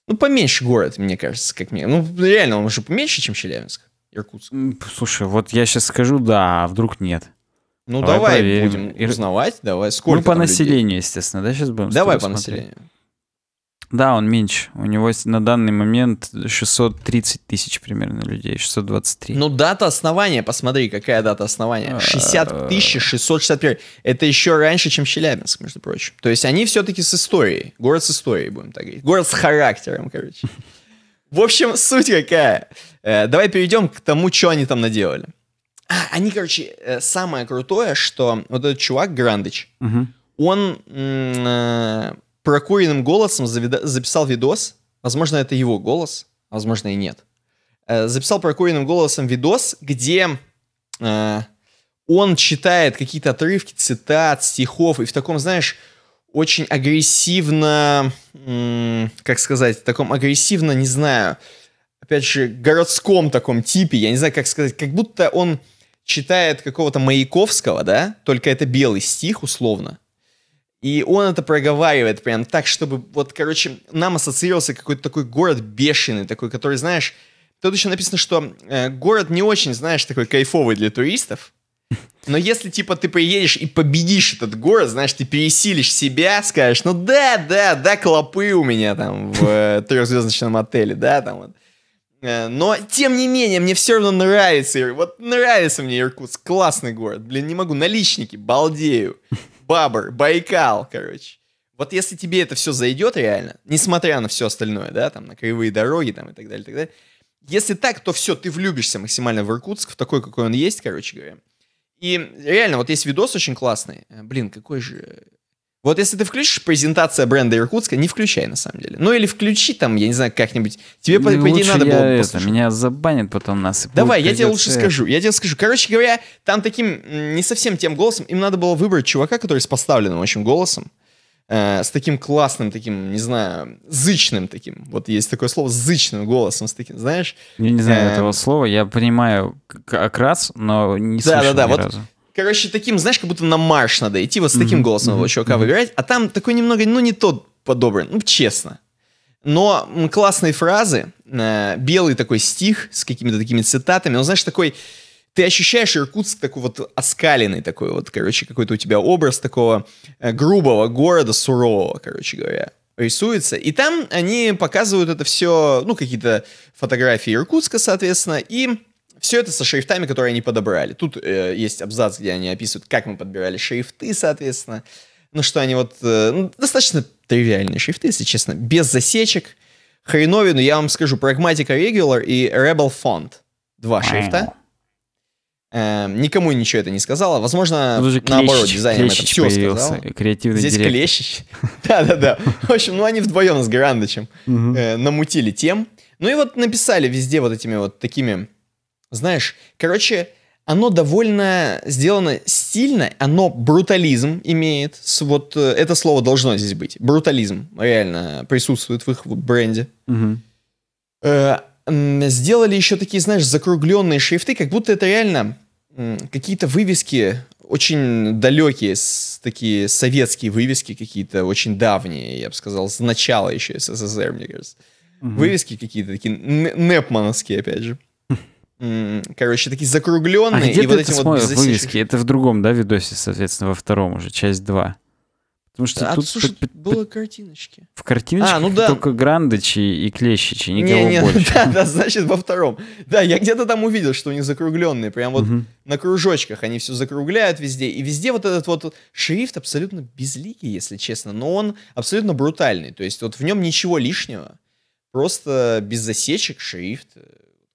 ну, поменьше город, мне кажется, как мне. Ну, реально, он уже поменьше, чем Челябинск, Иркутск. Слушай, вот я сейчас скажу да, а вдруг нет. Ну, давай, давай будем узнавать, давай. Ну, сколько ну, по населению, людей? естественно, да, сейчас будем Давай по смотреть. населению. Да, он меньше. У него на данный момент 630 тысяч примерно людей, 623. Ну, дата основания, посмотри, какая дата основания. 60 а, тысяч 661. Это еще раньше, чем Челябинск, между прочим. То есть они все-таки с историей. Город с историей, будем так говорить. Город с характером, короче. В общем, суть какая. Э, давай перейдем к тому, что они там наделали. А, они, короче, э, самое крутое, что вот этот чувак Грандыч, угу. он э, прокуренным голосом записал видос. Возможно, это его голос, а возможно, и нет. Э, записал прокуренным голосом видос, где э, он читает какие-то отрывки цитат, стихов, и в таком, знаешь, очень агрессивно, как сказать, в таком агрессивно, не знаю, опять же, городском таком типе, я не знаю, как сказать, как будто он читает какого-то Маяковского, да, только это белый стих условно, и он это проговаривает прям так, чтобы вот, короче, нам ассоциировался какой-то такой город бешеный, такой, который, знаешь, тут еще написано, что э, город не очень, знаешь, такой кайфовый для туристов. Но если, типа, ты приедешь и победишь этот город, знаешь, ты пересилишь себя, скажешь, ну да, да, да, клопы у меня там в э, трехзвездочном отеле, да, там вот. Э, но, тем не менее, мне все равно нравится, вот нравится мне Иркутск, классный город, блин, не могу, наличники, балдею. Бабр, Байкал, короче. Вот если тебе это все зайдет реально, несмотря на все остальное, да, там, на кривые дороги, там, и так далее, и так далее, если так, то все, ты влюбишься максимально в Иркутск, в такой, какой он есть, короче говоря. И реально, вот есть видос очень классный. Э, блин, какой же... Вот если ты включишь презентация бренда Иркутска, не включай на самом деле. Ну или включи там, я не знаю, как-нибудь. Тебе ну, по, по идее надо я было это, Меня забанят потом нас. Давай, я тебе лучше скажу. Я тебе скажу. Короче говоря, там таким не совсем тем голосом. Им надо было выбрать чувака, который с поставленным очень голосом. Э, с таким классным, таким, не знаю, зычным таким. Вот есть такое слово, зычным голосом. С таким, знаешь? Я не знаю э, этого слова. Я понимаю окрас, но не да, слышал да, да, ни вот разу. Короче, таким, знаешь, как будто на марш надо идти, вот с таким mm-hmm. голосом mm-hmm. чувака выбирать, а там такой немного, ну, не тот подобран, ну, честно. Но классные фразы, э, белый такой стих с какими-то такими цитатами, он, знаешь, такой, ты ощущаешь Иркутск такой вот оскаленный такой вот, короче, какой-то у тебя образ такого э, грубого города, сурового, короче говоря рисуется. И там они показывают это все, ну, какие-то фотографии Иркутска, соответственно, и все это со шрифтами, которые они подобрали. Тут э, есть абзац, где они описывают, как мы подбирали шрифты, соответственно. Ну, что они вот... Э, ну, достаточно тривиальные шрифты, если честно. Без засечек. Хреновину, я вам скажу, Pragmatica Regular и Rebel Font. Два шрифта. Эм, никому ничего это не сказала. Возможно, клещ, ну, наоборот, дизайнер это все появился, сказал. Креативный Здесь директор. клещ. [LAUGHS] Да-да-да. В общем, ну они вдвоем с Грандычем э, намутили тем. Ну и вот написали везде вот этими вот такими знаешь, короче, оно довольно сделано стильно, оно брутализм имеет. Вот э, это слово должно здесь быть. Брутализм реально присутствует в их бренде. Угу. Сделали еще такие, знаешь, закругленные шрифты, как будто это реально какие-то вывески очень далекие, такие советские вывески какие-то, очень давние, я бы сказал, с начала еще СССР, мне кажется. Угу. Вывески какие-то такие, непмановские, опять же короче, такие закругленные. А где и ты вот это смотрел вот вывески? Это в другом, да, видосе, соответственно, во втором уже, часть 2. Потому что а, тут... Слушай, было картиночки. В картиночках а, ну да. только грандычи и клещичи, никого не, не, [LAUGHS] больше. Да, да, значит, во втором. Да, я где-то там увидел, что у них закругленные, прям вот на кружочках они все закругляют везде. И везде вот этот вот шрифт абсолютно безликий, если честно, но он абсолютно брутальный. То есть вот в нем ничего лишнего, просто без засечек шрифт э,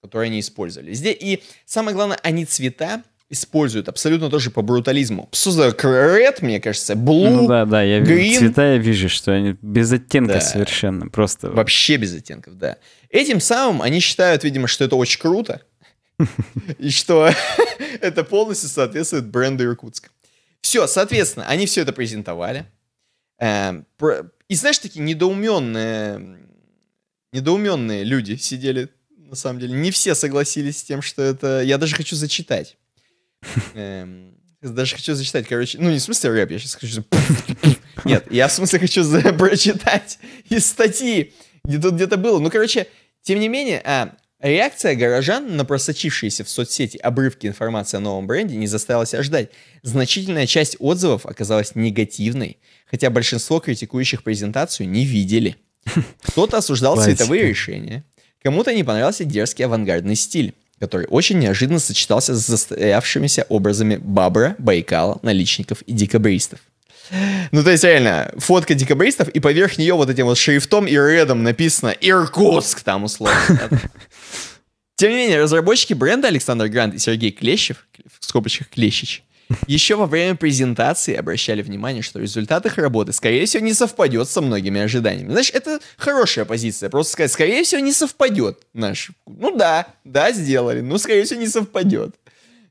которые они использовали. Здесь и самое главное, они цвета используют абсолютно тоже по брутализму. Что за red, мне кажется, blue, Ну да, да, я green. цвета, я вижу, что они без оттенка да. совершенно, просто. Вообще без оттенков, да. Этим самым они считают, видимо, что это очень круто, [LAUGHS] и что [LAUGHS] это полностью соответствует бренду Иркутска. Все, соответственно, они все это презентовали. Эм, и знаешь, такие недоуменные, недоуменные люди сидели на самом деле. Не все согласились с тем, что это... Я даже хочу зачитать. [LAUGHS] Эм, даже хочу зачитать, короче. Ну, не в смысле рэп, я сейчас хочу... [LAUGHS] Нет, я в смысле хочу [LAUGHS] прочитать из статьи, где тут где-то было. Ну, короче, тем не менее, а, реакция горожан на просочившиеся в соцсети обрывки информации о новом бренде не заставила себя ждать. Значительная часть отзывов оказалась негативной, хотя большинство критикующих презентацию не видели. Кто-то осуждал цветовые решения, Кому-то не понравился дерзкий авангардный стиль, который очень неожиданно сочетался с застоявшимися образами Бабра, Байкала, наличников и декабристов. Ну, то есть, реально, фотка декабристов, и поверх нее вот этим вот шрифтом и редом написано «Иркутск» там условно. Тем не менее, разработчики бренда Александр Грант и Сергей Клещев, в скобочках Клещич, еще во время презентации обращали внимание, что результат их работы, скорее всего, не совпадет со многими ожиданиями. Значит, это хорошая позиция. Просто сказать, скорее всего, не совпадет наш. Ну да, да, сделали, но, скорее всего, не совпадет.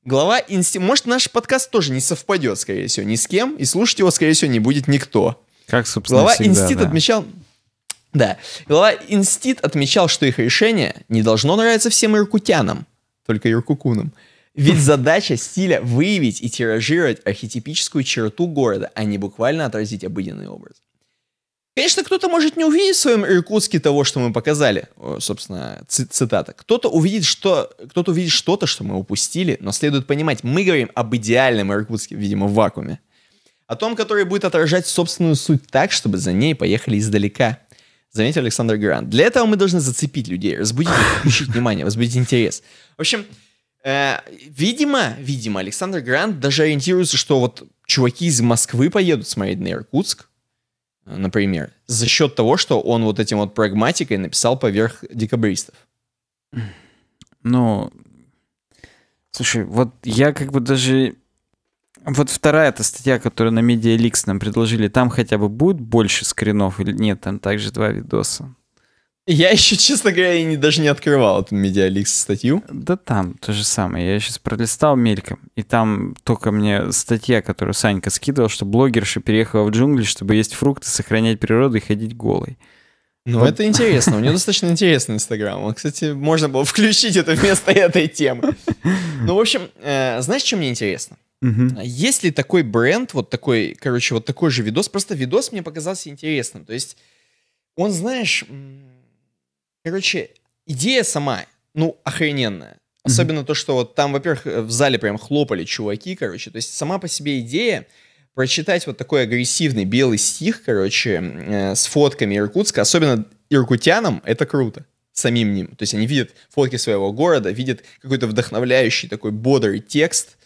Глава инсти... Может, наш подкаст тоже не совпадет, скорее всего, ни с кем, и слушать его, скорее всего, не будет никто. Как, собственно, Глава всегда, инстит да. отмечал... Да. Глава инстит отмечал, что их решение не должно нравиться всем иркутянам, только иркукунам. Ведь задача стиля выявить и тиражировать архетипическую черту города, а не буквально отразить обыденный образ. Конечно, кто-то может не увидеть в своем Иркутске того, что мы показали, э, собственно, цитата. Кто-то увидит, что, кто-то увидит что-то, что мы упустили, но следует понимать, мы говорим об идеальном Иркутске, видимо, в вакууме. О том, который будет отражать собственную суть так, чтобы за ней поехали издалека. Заметил Александр Грант. Для этого мы должны зацепить людей, разбудить, включить внимание, возбудить интерес. В общем, Э, видимо, видимо, Александр Грант даже ориентируется, что вот чуваки из Москвы поедут смотреть на Иркутск, э, например, за счет того, что он вот этим вот прагматикой написал поверх декабристов. Ну, слушай, вот я как бы даже... Вот вторая эта статья, которую на MediaLeaks нам предложили, там хотя бы будет больше скринов или нет? Там также два видоса. Я еще, честно говоря, не, даже не открывал эту медиаликс статью. Да там то же самое. Я сейчас пролистал мельком, и там только мне статья, которую Санька скидывал, что блогерша переехала в джунгли, чтобы есть фрукты, сохранять природу и ходить голой. Ну, вот. это интересно. У нее достаточно интересный Инстаграм. Он, кстати, можно было включить это вместо этой темы. Ну, в общем, э, знаешь, что мне интересно? Угу. Есть ли такой бренд, вот такой, короче, вот такой же видос? Просто видос мне показался интересным. То есть он, знаешь Короче, идея сама, ну, охрененная. Особенно mm-hmm. то, что вот там, во-первых, э, в зале прям хлопали чуваки, короче. То есть сама по себе идея прочитать вот такой агрессивный белый стих, короче, э, с фотками Иркутска, особенно иркутянам, это круто самим ним. То есть они видят фотки своего города, видят какой-то вдохновляющий такой бодрый текст,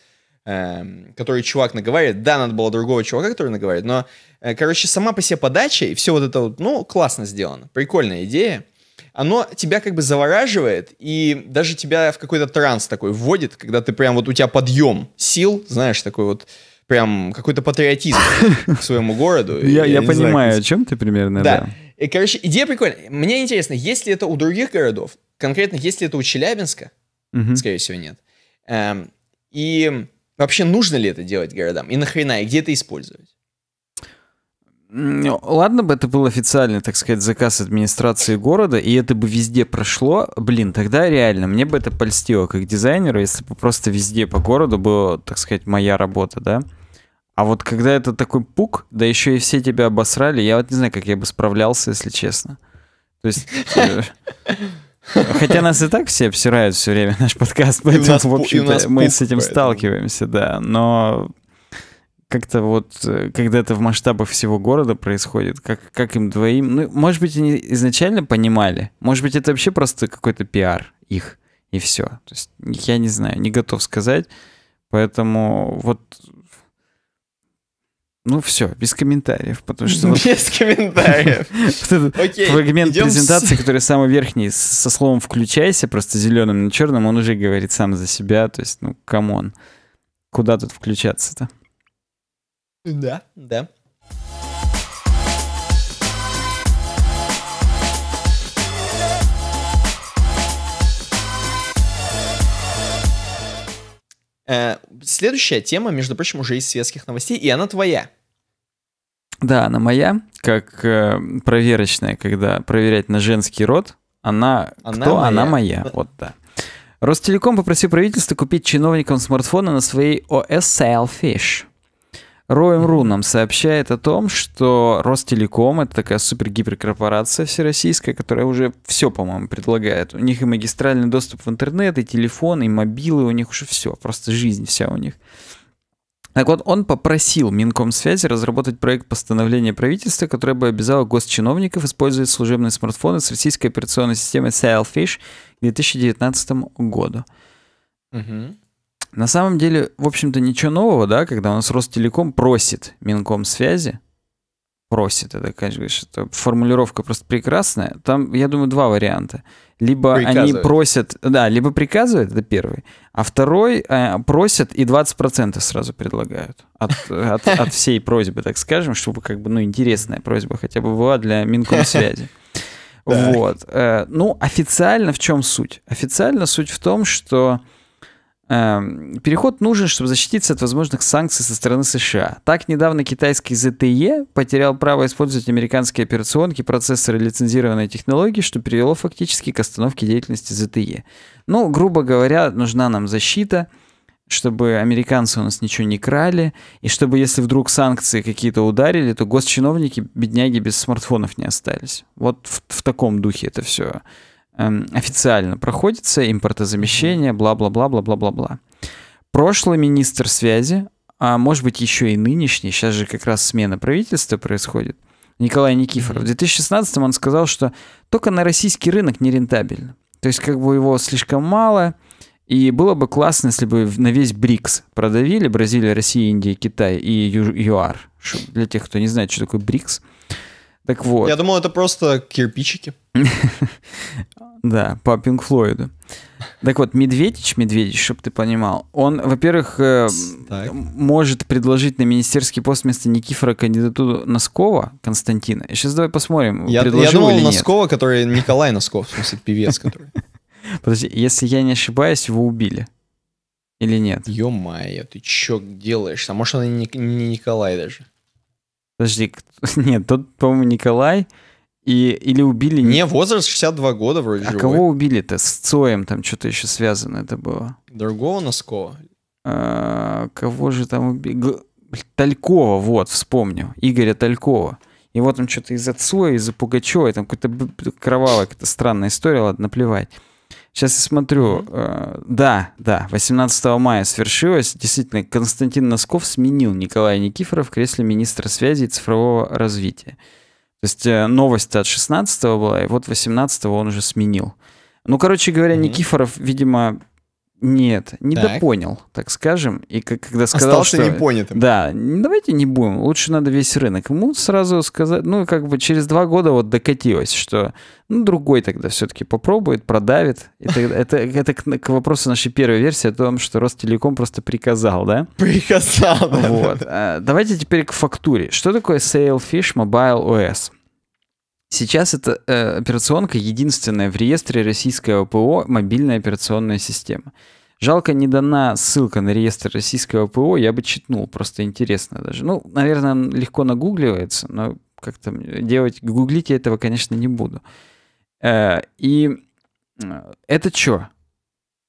э, который чувак наговаривает. Да, надо было другого чувака, который наговаривает, но, э, короче, сама по себе подача и все вот это вот, ну, классно сделано. Прикольная идея оно тебя как бы завораживает и даже тебя в какой-то транс такой вводит, когда ты прям вот у тебя подъем сил, знаешь, такой вот прям какой-то патриотизм [LAUGHS] к своему городу. Я, я, я понимаю, знаю, о чем ты примерно, да. да. И, короче, идея прикольная. Мне интересно, есть ли это у других городов? Конкретно, есть ли это у Челябинска? Угу. Скорее всего, нет. Эм, и вообще, нужно ли это делать городам? И нахрена? И где это использовать? Ладно бы это был официальный, так сказать, заказ администрации города, и это бы везде прошло, блин, тогда реально, мне бы это польстило как дизайнеру, если бы просто везде по городу была, так сказать, моя работа, да? А вот когда это такой пук, да еще и все тебя обосрали, я вот не знаю, как я бы справлялся, если честно. То есть... Э, хотя нас и так все обсирают все время наш подкаст, поэтому, в общем-то, мы с этим сталкиваемся, да. Но как-то вот, э, когда это в масштабах всего города происходит, как, как им двоим, ну, может быть, они изначально понимали, может быть, это вообще просто какой-то пиар их, и все. То есть, я не знаю, не готов сказать, поэтому вот ну все, без комментариев, потому что... Без комментариев. [LAUGHS] фрагмент презентации, который самый верхний, со словом «включайся», просто зеленым на черном, он уже говорит сам за себя, то есть, ну, камон, куда тут включаться-то? Да, да. Э, следующая тема, между прочим, уже из светских новостей, и она твоя. Да, она моя, как э, проверочная, когда проверять на женский род. Она, она кто? Моя. Она моя. Вот да. Ростелеком попросил правительство купить чиновникам смартфоны на своей ОС Selfish. Роем Руном сообщает о том, что Ростелеком — это такая супер-гиперкорпорация всероссийская, которая уже все, по-моему, предлагает. У них и магистральный доступ в интернет, и телефон, и мобилы, у них уже все, просто жизнь вся у них. Так вот, он попросил Минкомсвязи разработать проект постановления правительства, которое бы обязало госчиновников использовать служебные смартфоны с российской операционной системой Sailfish к 2019 году. Угу. На самом деле, в общем-то, ничего нового, да, когда у нас Ростелеком просит Минкомсвязи, просит, это, конечно, это формулировка просто прекрасная. Там, я думаю, два варианта. Либо они просят, да, либо приказывают, это первый, а второй э, просят и 20% сразу предлагают от, от, от всей просьбы, так скажем, чтобы как бы, ну, интересная просьба хотя бы была для Минкомсвязи. [LAUGHS] Вот. Э, ну, официально в чем суть? Официально суть в том, что Эм, переход нужен, чтобы защититься от возможных санкций со стороны США. Так, недавно китайский ZTE потерял право использовать американские операционки, процессоры лицензированной технологии, что привело фактически к остановке деятельности ZTE. Ну, грубо говоря, нужна нам защита, чтобы американцы у нас ничего не крали, и чтобы, если вдруг санкции какие-то ударили, то госчиновники, бедняги, без смартфонов не остались. Вот в, в таком духе это все Эм, официально проходится импортозамещение, бла-бла-бла-бла-бла-бла-бла. Прошлый министр связи, а может быть еще и нынешний, сейчас же как раз смена правительства происходит, Николай Никифоров. В 2016 он сказал, что только на российский рынок нерентабельно. То есть как бы его слишком мало, и было бы классно, если бы на весь БРИКС продавили Бразилия, Россия, Индия, Китай и ЮАР. Для тех, кто не знает, что такое БРИКС. Так вот. Я думал, это просто кирпичики. [LAUGHS] Да, по Пинк Флойду. Так вот, Медведич, Медведич, чтобы ты понимал, он, во-первых, э, так. может предложить на министерский пост вместо Никифора кандидатуру Носкова Константина. Сейчас давай посмотрим, я, предложил я думал, или Носкова, который Николай Носков, в смысле, певец, который. [LAUGHS] Подожди, если я не ошибаюсь, его убили. Или нет? Ё-моё, ты чё делаешь? А может, он не, не Николай даже? Подожди, [LAUGHS] нет, тот, по-моему, Николай. И, или убили... Не, возраст 62 года вроде А живой. кого убили-то? С Цоем там что-то еще связано это было. Другого Носкова? А, кого же там убили? Талькова, вот, вспомню. Игоря Талькова. И вот он что-то из-за Цоя, из-за Пугачева, там какая-то кровавая, какая-то странная история, ладно, наплевать. Сейчас я смотрю. Э, да, да, 18 мая свершилось. Действительно, Константин Носков сменил Николая Никифора в кресле министра связи и цифрового развития. То есть э, новость от 16 была, и вот 18 он уже сменил. Ну, короче говоря, mm-hmm. Никифоров, видимо, нет, недопонял, так, так скажем. И как, когда сказал, Остался что... непонятым. Да, давайте не будем, лучше надо весь рынок. Ему сразу сказать, ну, как бы через два года вот докатилось, что, ну, другой тогда все-таки попробует, продавит. Это, [LAUGHS] это, это к, к вопросу нашей первой версии о том, что Ростелеком просто приказал, да? [LAUGHS] Приказал, да. Вот. А, давайте теперь к фактуре. Что такое Sailfish Mobile OS? Сейчас эта э, операционка единственная в реестре российской ОПО мобильная операционная система. Жалко, не дана ссылка на реестр российского ПО, я бы читнул, просто интересно даже. Ну, наверное, легко нагугливается, но как-то делать, гуглить я этого, конечно, не буду. Э, и э, это что?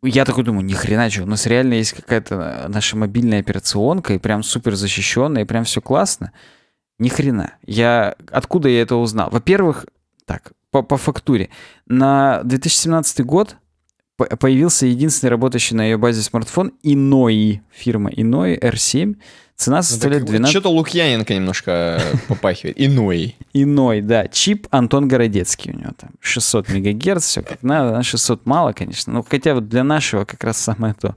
Я такой думаю, ни хрена что, у нас реально есть какая-то э, наша мобильная операционка, и прям супер защищенная, и прям все классно. Ни хрена. Я... Откуда я это узнал? Во-первых, так, по, по фактуре. На 2017 год появился единственный работающий на ее базе смартфон Иной, фирма Иной R7. Цена ну, составляет 12... Что-то Лукьяненко немножко э, попахивает. Иной. Иной, да. Чип Антон Городецкий у него там. 600 мегагерц, все как надо. 600 мало, конечно. Но ну, хотя вот для нашего как раз самое то.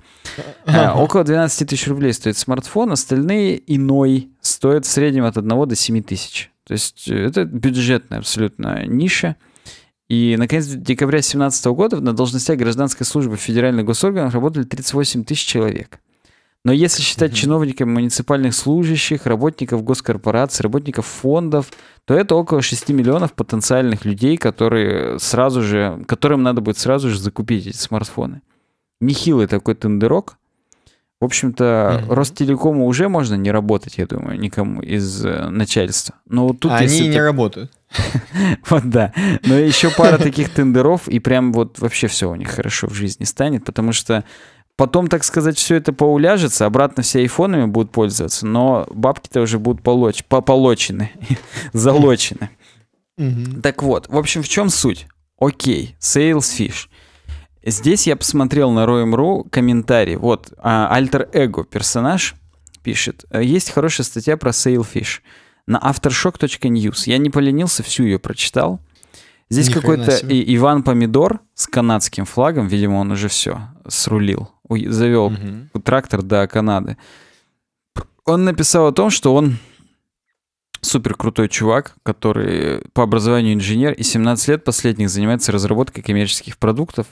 А, около 12 тысяч рублей стоит смартфон. Остальные Иной стоят в среднем от 1 до 7 тысяч. То есть э, это бюджетная абсолютно ниша. И, на конец декабря 2017 года на должностях гражданской службы в федеральных госорганах работали 38 тысяч человек. Но если считать угу. чиновниками муниципальных служащих, работников госкорпораций, работников фондов, то это около 6 миллионов потенциальных людей, которые сразу же, которым надо будет сразу же закупить эти смартфоны. Нехилый такой тендерок. В общем-то, mm-hmm. Ростелекому уже можно не работать, я думаю, никому из э, начальства. Но вот тут, а они не работают. [LAUGHS] Вот да. Но еще пара таких тендеров, и прям вот вообще все у них хорошо в жизни станет, потому что потом, так сказать, все это поуляжется, обратно все айфонами будут пользоваться, но бабки-то уже будут полоч... пополочены, [LAUGHS] залочены. Так вот, в общем, в чем суть? Окей, Sales Fish. Здесь я посмотрел на Roem.ru комментарий. Вот, а, альтер-эго персонаж пишет. Есть хорошая статья про Sailfish. Fish на aftershock.news. Я не поленился, всю ее прочитал. Здесь какой-то Иван Помидор с канадским флагом, видимо, он уже все срулил, завел угу. трактор до Канады. Он написал о том, что он супер крутой чувак, который по образованию инженер и 17 лет последних занимается разработкой коммерческих продуктов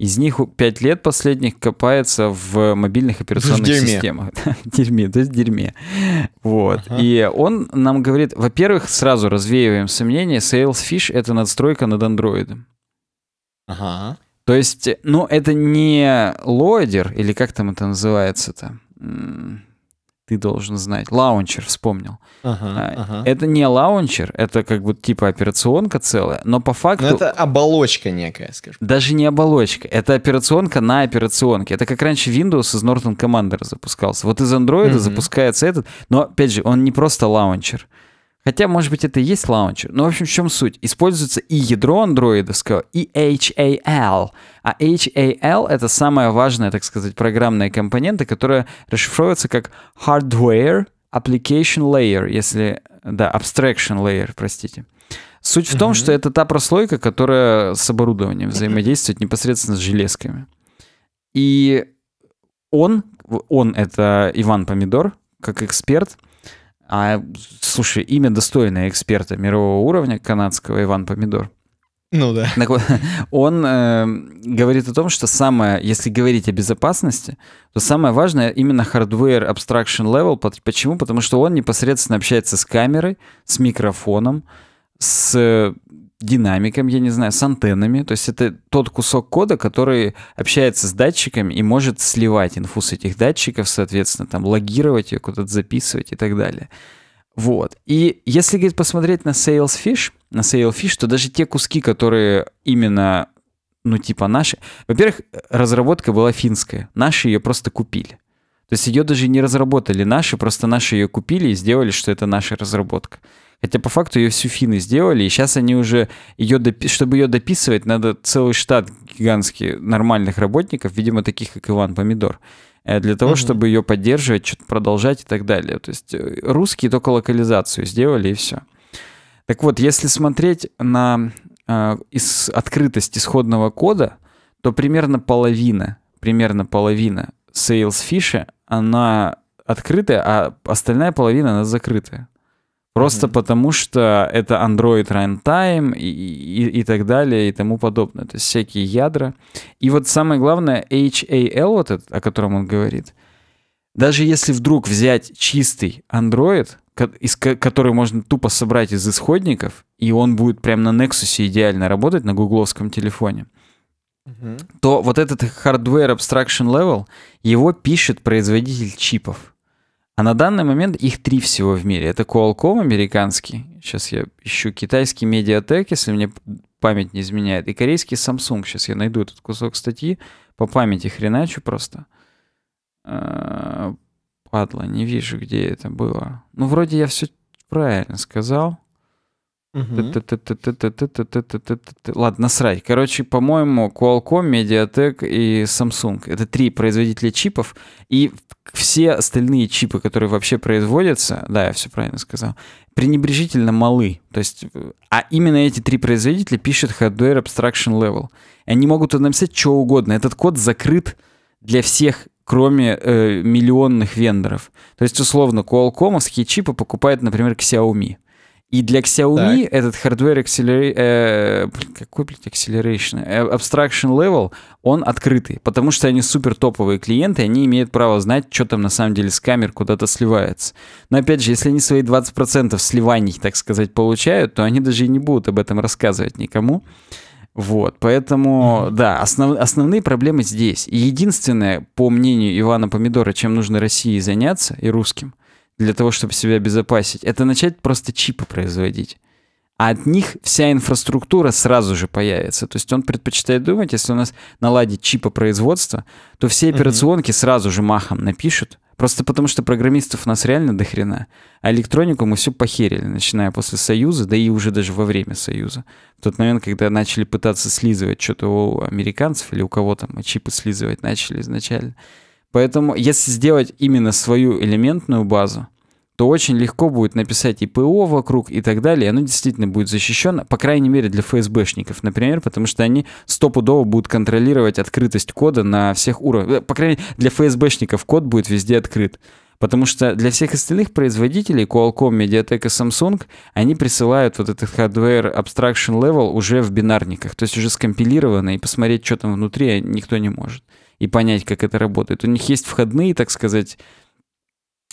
из них 5 лет последних копается в мобильных операционных в дерьме. системах. [LAUGHS] дерьме, то есть дерьме. Вот. Ага. И он нам говорит, во-первых, сразу развеиваем сомнения, SalesFish — это надстройка над Android. Ага. То есть, ну, это не лоадер, или как там это называется-то? ты должен знать. Лаунчер вспомнил. Ага, а, ага. Это не лаунчер, это как бы типа операционка целая, но по ну, факту... Но это оболочка некая, скажем. Даже не оболочка, это операционка на операционке. Это как раньше Windows из Norton Commander запускался. Вот из Android mm запускается этот, но опять же, он не просто лаунчер. Хотя, может быть, это и есть лаунчер. Но, ну, в общем, в чем суть? Используется и ядро андроидовского, и HAL. А HAL — это самая важная, так сказать, программная компонента, которая расшифровывается как Hardware Application Layer, если... Да, Abstraction Layer, простите. Суть в том, mm-hmm. что это та прослойка, которая с оборудованием взаимодействует непосредственно с железками. И он, он — это Иван Помидор, как эксперт — а, слушай, имя достойное эксперта мирового уровня канадского Иван Помидор. Ну да. Так вот, [LAUGHS] он э, говорит о том, что самое, если говорить о безопасности, то самое важное именно hardware abstraction level. Почему? Потому что он непосредственно общается с камерой, с микрофоном, с динамиком, я не знаю, с антеннами. То есть это тот кусок кода, который общается с датчиками и может сливать инфу с этих датчиков, соответственно, там логировать ее, куда-то записывать и так далее. Вот. И если, говорит, посмотреть на SalesFish, на SalesFish, то даже те куски, которые именно, ну, типа наши... Во-первых, разработка была финская. Наши ее просто купили. То есть ее даже не разработали наши, просто наши ее купили и сделали, что это наша разработка. Хотя по факту ее всю финны сделали, и сейчас они уже ее, допи... чтобы ее дописывать, надо целый штат гигантский нормальных работников, видимо, таких, как Иван Помидор, э, для того, угу. чтобы ее поддерживать, что-то продолжать и так далее. То есть э, русские только локализацию сделали и все. Так вот, если смотреть на э, из открытость исходного кода, то примерно половина, примерно половина sales фиши она открытая, а остальная половина она закрытая. Просто mm-hmm. потому что это Android Runtime и, и, и так далее и тому подобное. То есть всякие ядра. И вот самое главное, HAL, вот этот, о котором он говорит, даже если вдруг взять чистый Android, из, который можно тупо собрать из исходников, и он будет прямо на Nexus идеально работать на гугловском телефоне, mm-hmm. то вот этот Hardware Abstraction Level, его пишет производитель чипов. А на данный момент их три всего в мире. Это Qualcomm американский, сейчас я ищу китайский Mediatek, если мне память не изменяет, и корейский Samsung. Сейчас я найду этот кусок статьи, по памяти хреначу просто. А, падла, не вижу, где это было. Ну, вроде я все правильно сказал. Ладно, насрать. Короче, по-моему, Qualcomm, Mediatek и Samsung — это три производителя чипов, и все остальные чипы, которые вообще производятся, да, я все правильно сказал, пренебрежительно малы. То есть, а именно эти три производителя пишут Hardware Abstraction Level. И они могут написать что угодно. Этот код закрыт для всех кроме э, миллионных вендоров. То есть, условно, Qualcomm'овские чипы покупает, например, Xiaomi. И для Xiaomi так. этот hardware acceler... э, какой, блядь, acceleration? Э, abstraction level, он открытый, потому что они супер топовые клиенты, они имеют право знать, что там на самом деле с камер куда-то сливается. Но опять же, если они свои 20% сливаний, так сказать, получают, то они даже и не будут об этом рассказывать никому. Вот, поэтому, да, основ, основные проблемы здесь. И единственное, по мнению Ивана Помидора, чем нужно России заняться и русским – для того, чтобы себя обезопасить, это начать просто чипы производить. А от них вся инфраструктура сразу же появится. То есть он предпочитает думать, если у нас наладить чипа производства, то все операционки сразу же махом напишут, Просто потому что программистов у нас реально дохрена, а электронику мы все похерили, начиная после Союза, да и уже даже во время Союза. В тот момент, когда начали пытаться слизывать что-то у американцев или у кого там а чипы слизывать начали изначально. Поэтому если сделать именно свою элементную базу, то очень легко будет написать ИПО вокруг и так далее, оно действительно будет защищено, по крайней мере для ФСБшников, например, потому что они стопудово будут контролировать открытость кода на всех уровнях. Э, по крайней мере, для ФСБшников код будет везде открыт. Потому что для всех остальных производителей Qualcomm, Mediatek и Samsung они присылают вот этот hardware abstraction level уже в бинарниках, то есть уже скомпилированный и посмотреть, что там внутри, никто не может и понять, как это работает. У них есть входные, так сказать,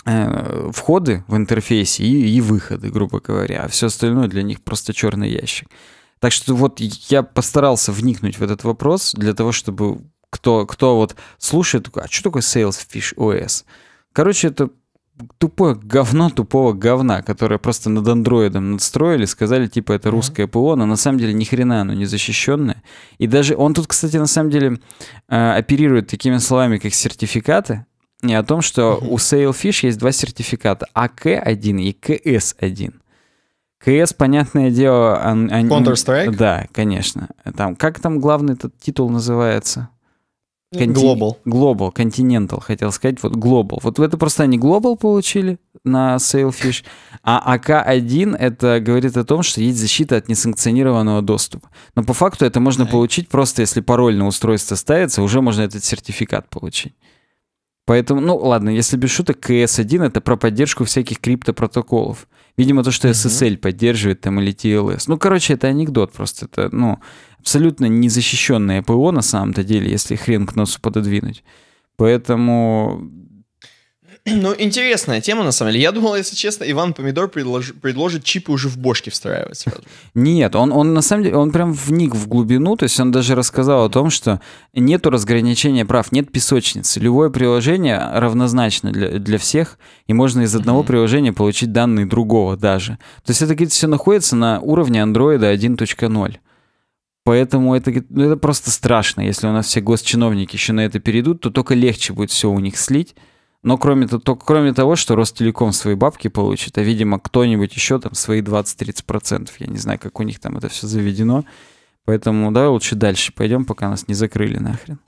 э, входы в интерфейсе и, и выходы, грубо говоря, а все остальное для них просто черный ящик. Так что вот я постарался вникнуть в этот вопрос для того, чтобы кто, кто вот слушает, а что такое Sales Fish OS? Короче, это тупое говно тупого говна, которое просто над андроидом надстроили, сказали, типа, это русское ПО, но на самом деле ни хрена оно не защищенное. И даже он тут, кстати, на самом деле э, оперирует такими словами, как сертификаты, и о том, что у Sailfish есть два сертификата, АК-1 и КС-1. КС, понятное дело... Он, он, Counter-Strike? Да, конечно. Там, как там главный этот титул называется? Конти... Global. Global, Continental, хотел сказать, вот Global. Вот это просто они Global получили на Sailfish, а АК-1 это говорит о том, что есть защита от несанкционированного доступа. Но по факту это можно получить просто, если пароль на устройство ставится, уже можно этот сертификат получить. Поэтому, ну ладно, если без шуток, CS1 это про поддержку всяких криптопротоколов. Видимо, то, что SSL mm-hmm. поддерживает там или TLS. Ну, короче, это анекдот просто. Это, ну, абсолютно незащищенное ПО на самом-то деле, если хрен к носу пододвинуть. Поэтому [CLEARS THROAT] Ну, интересная тема, на самом деле. Я думал, если честно, Иван Помидор предлож... предложит чипы уже в бошке встраивать сразу. Нет, он, он на самом деле, он прям вник в глубину, то есть он даже рассказал о том, что нету разграничения прав, нет песочницы. Любое приложение равнозначно для, для всех, и можно из одного mm-hmm. приложения получить данные другого даже. То есть это говорит, все находится на уровне Android 1.0. Поэтому это, ну, это просто страшно. Если у нас все госчиновники еще на это перейдут, то только легче будет все у них слить. Но кроме, то, кроме того, что Ростелеком свои бабки получит, а, видимо, кто-нибудь еще там свои 20-30%. Я не знаю, как у них там это все заведено. Поэтому давай лучше дальше пойдем, пока нас не закрыли нахрен.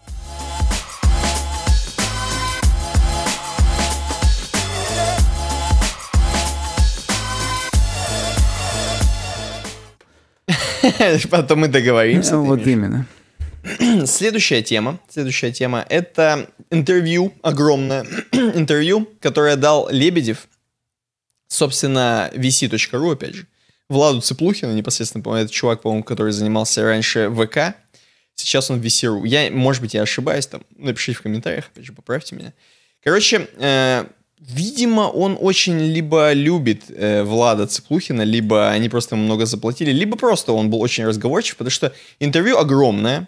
[LAUGHS] Потом мы договоримся. Ну, вот именно. [CLEARS THROAT] Следующая тема, следующая тема – это интервью, огромное [CLEARS THROAT] интервью, которое дал Лебедев, собственно, vc.ru, опять же, Владу Цыплухину, непосредственно, по-моему, это чувак, по-моему, который занимался раньше ВК, сейчас он vc.ru. Я, может быть, я ошибаюсь, там, напишите в комментариях, опять же, поправьте меня. Короче, э, видимо, он очень либо любит э, Влада Цыплухина, либо они просто ему много заплатили, либо просто он был очень разговорчив, потому что интервью огромное,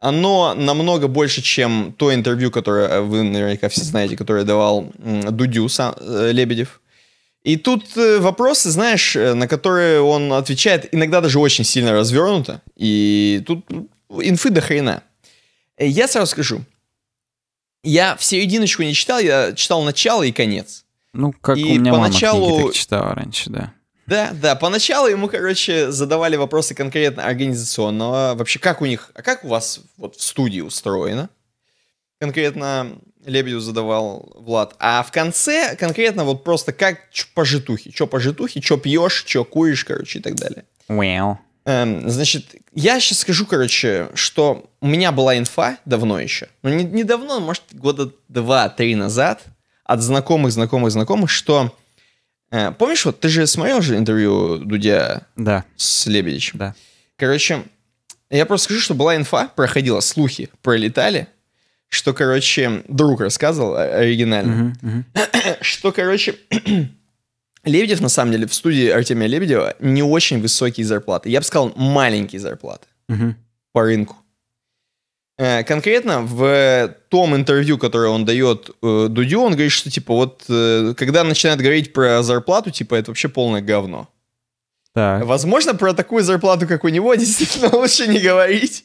оно намного больше, чем то интервью, которое э, вы наверняка все знаете, которое давал Дудю сам, э, Лебедев. И тут э, вопросы, знаешь, на которые он отвечает иногда даже очень сильно развернуто. И тут инфы до хрена. Я сразу скажу. Я в серединочку не читал, я читал начало и конец. Ну, как и у меня поначалу... мама книги так читала раньше, да. Да, да. Поначалу ему, короче, задавали вопросы конкретно организационного. Вообще, как у них, а как у вас вот в студии устроено? Конкретно Лебедю задавал Влад. А в конце конкретно вот просто как по житухе. Чё по житухе, чё пьешь, чё куришь, короче, и так далее. Well. Эм, значит, я сейчас скажу, короче, что у меня была инфа давно еще. Ну, не, не давно, может, года два-три назад от знакомых, знакомых, знакомых, что Э, помнишь, вот ты же смотрел же интервью Дудя да. с Лебедичем? Да. Короче, я просто скажу, что была инфа, проходила, слухи пролетали, что, короче, друг рассказывал э, оригинально, uh-huh, [CLEARS THROAT] что, короче, [CLEARS THROAT] Лебедев, на самом деле, в студии Артемия Лебедева не очень высокие зарплаты. Я бы сказал, маленькие зарплаты uh по рынку. Э, конкретно в том интервью, которое он дает э, Дудю, он говорит, что типа вот э, когда начинает говорить про зарплату, типа это вообще полное говно. Так. Возможно, про такую зарплату, как у него, [LAUGHS] действительно лучше не говорить.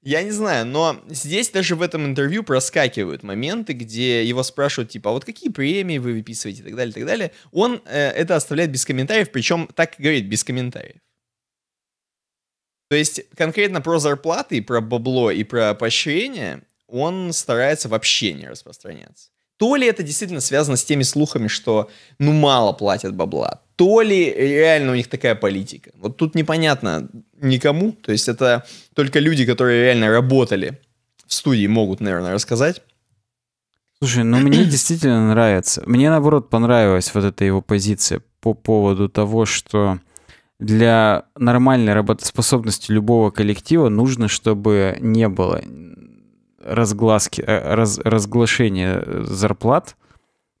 Я не знаю, но здесь даже в этом интервью проскакивают моменты, где его спрашивают, типа, а вот какие премии вы выписываете и так далее, и так далее. Он э, это оставляет без комментариев, причем так и говорит, без комментариев. То есть конкретно про зарплаты, и про бабло и про поощрение он старается вообще не распространяться. То ли это действительно связано с теми слухами, что ну мало платят бабла, то ли реально у них такая политика. Вот тут непонятно никому, то есть это только люди, которые реально работали в студии, могут, наверное, рассказать. Слушай, ну мне [CLEARS THROAT] действительно нравится. Мне, наоборот, понравилась вот эта его позиция по поводу того, что для нормальной работоспособности любого коллектива нужно, чтобы не было разгласки, э, раз, разглашения зарплат,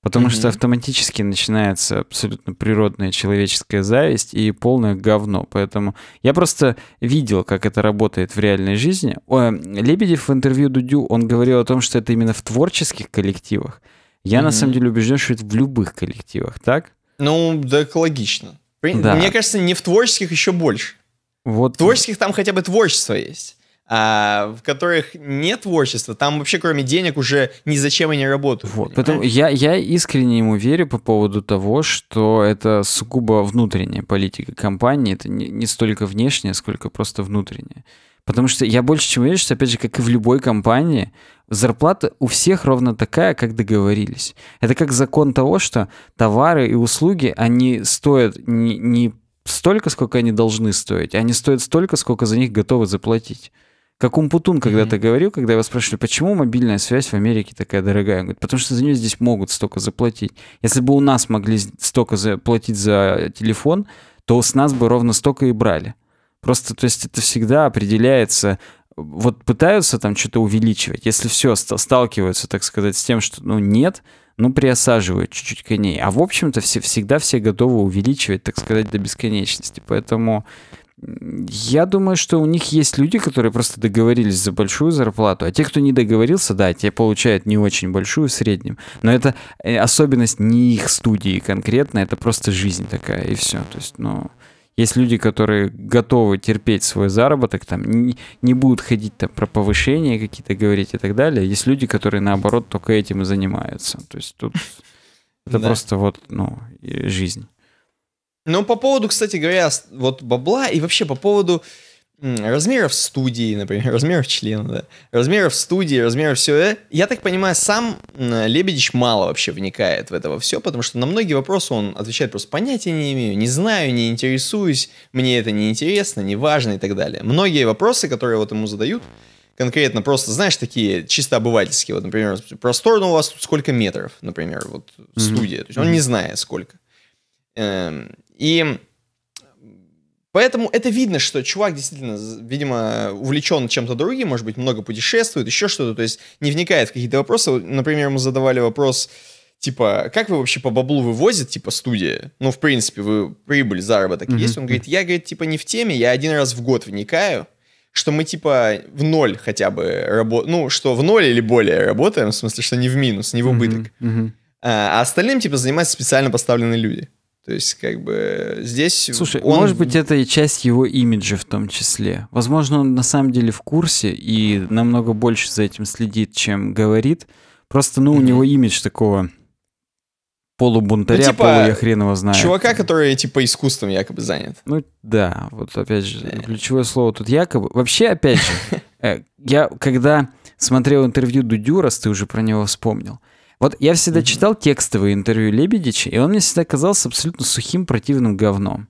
потому mm-hmm. что автоматически начинается абсолютно природная человеческая зависть и полное говно. Поэтому я просто видел, как это работает в реальной жизни. Эм, Лебедев в интервью Дудю, он говорил о том, что это именно в творческих коллективах. Я mm-hmm. на самом деле убежден, что это в любых коллективах, так? Ну, так логично. Да. Мне кажется, не в творческих еще больше. Вот. В творческих там хотя бы творчество есть. А в которых нет творчества, там вообще кроме денег уже ни зачем они работают. Вот, поэтому я, я искренне ему верю по поводу того, что это сугубо внутренняя политика компании, это не, не столько внешняя, сколько просто внутренняя. Потому что я больше чем уверен, что, опять же, как и в любой компании, зарплата у всех ровно такая, как договорились. Это как закон того, что товары и услуги, они стоят не, не столько, сколько они должны стоить, они стоят столько, сколько за них готовы заплатить. Как Умпутун когда-то mm-hmm. говорил, когда его спрашивали, почему мобильная связь в Америке такая дорогая. Он говорит, потому что за нее здесь могут столько заплатить. Если бы у нас могли столько заплатить за телефон, то с нас бы ровно столько и брали. Просто, то есть это всегда определяется вот пытаются там что-то увеличивать, если все сталкиваются, так сказать, с тем, что ну нет, ну приосаживают чуть-чуть коней. А в общем-то все, всегда все готовы увеличивать, так сказать, до бесконечности. Поэтому я думаю, что у них есть люди, которые просто договорились за большую зарплату, а те, кто не договорился, да, те получают не очень большую в среднем. Но это э, особенность не их студии конкретно, это просто жизнь такая, и все. То есть, ну... Есть люди, которые готовы терпеть свой заработок, там не, не будут ходить там, про повышение какие-то говорить и так далее. Есть люди, которые наоборот только этим и занимаются. То есть тут [LAUGHS] это просто вот, ну, жизнь. Ну, по поводу, кстати говоря, вот бабла и вообще по поводу Размеров студии, например, [LAUGHS] размеров члена, да. Размеров студии, размеров все. Э. Я так понимаю, сам Лебедич мало вообще вникает в этого все, потому что на многие вопросы он отвечает просто понятия не имею, не знаю, не интересуюсь, мне это не интересно, не важно и так далее. Многие вопросы, которые вот ему задают, конкретно просто, знаешь, такие чисто обывательские. Вот, например, просторно у вас тут сколько метров, например, вот mm-hmm. То есть он не знает сколько. Эм, и Поэтому это видно, что чувак действительно, видимо, увлечен чем-то другим, может быть, много путешествует, еще что-то, то есть не вникает в какие-то вопросы. Например, мы задавали вопрос, типа, как вы вообще по баблу вывозит, типа, студия? Ну, в принципе, вы прибыль, заработок mm-hmm. есть? Он говорит, я, говорит, типа, не в теме, я один раз в год вникаю, что мы, типа, в ноль хотя бы работаем, ну, что в ноль или более работаем, в смысле, что не в минус, не в убыток. Mm-hmm. Mm-hmm. А остальным, типа, занимаются специально поставленные люди. То есть, как бы здесь. Слушай, он... может быть, это и часть его имиджа в том числе. Возможно, он на самом деле в курсе и намного больше за этим следит, чем говорит. Просто, ну, у него имидж такого полубунтаря, ну, типа, полу я хрен его знаю. Чувака, который типа искусством якобы занят. Ну да, вот опять же, э. ключевое слово тут якобы. Вообще, опять же, [LAUGHS] э, я когда смотрел интервью Дудюрас, ты уже про него вспомнил, вот я всегда mm-hmm. читал текстовые интервью Лебедича, и он мне всегда казался абсолютно сухим, противным говном.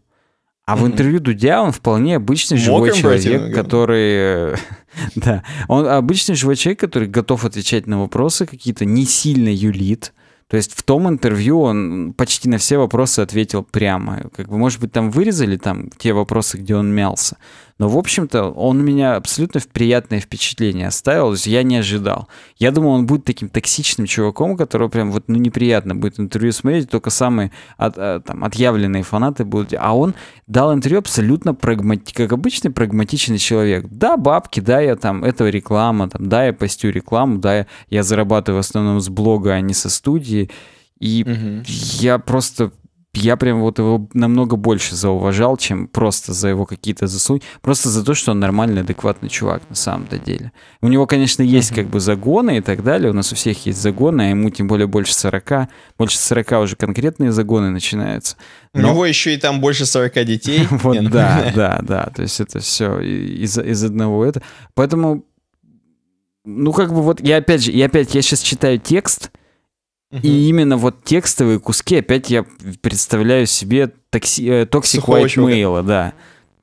А mm-hmm. в интервью Дудя он вполне обычный Мог живой человек, который... [LAUGHS] да, он обычный живой человек, который готов отвечать на вопросы какие-то, не сильно юлит. То есть в том интервью он почти на все вопросы ответил прямо. Как бы, может быть, там вырезали там те вопросы, где он мялся. Но, в общем-то, он у меня абсолютно приятное впечатление оставил, то есть я не ожидал. Я думал, он будет таким токсичным чуваком, которого прям вот, ну, неприятно будет интервью смотреть, только самые от, э, там, отъявленные фанаты будут. А он дал интервью абсолютно прагмати... как обычный прагматичный человек. Да, бабки, да, я там, этого реклама, там, да, я постю рекламу, да, я, я зарабатываю в основном с блога, а не со студии. И угу. я просто я прям вот его намного больше зауважал, чем просто за его какие-то заслуги. Просто за то, что он нормальный, адекватный чувак на самом-то деле. У него, конечно, есть как бы загоны и так далее. У нас у всех есть загоны, а ему тем более больше 40. Больше 40 уже конкретные загоны начинаются. Но... У него еще и там больше 40 детей. [LAUGHS] Вот, ну. да, [LAUGHS] да, да. То есть это все из одного это. Поэтому, ну как бы вот я опять же, я опять, я сейчас читаю текст, и именно вот текстовые куски, опять я представляю себе токси, э, White Mail, да.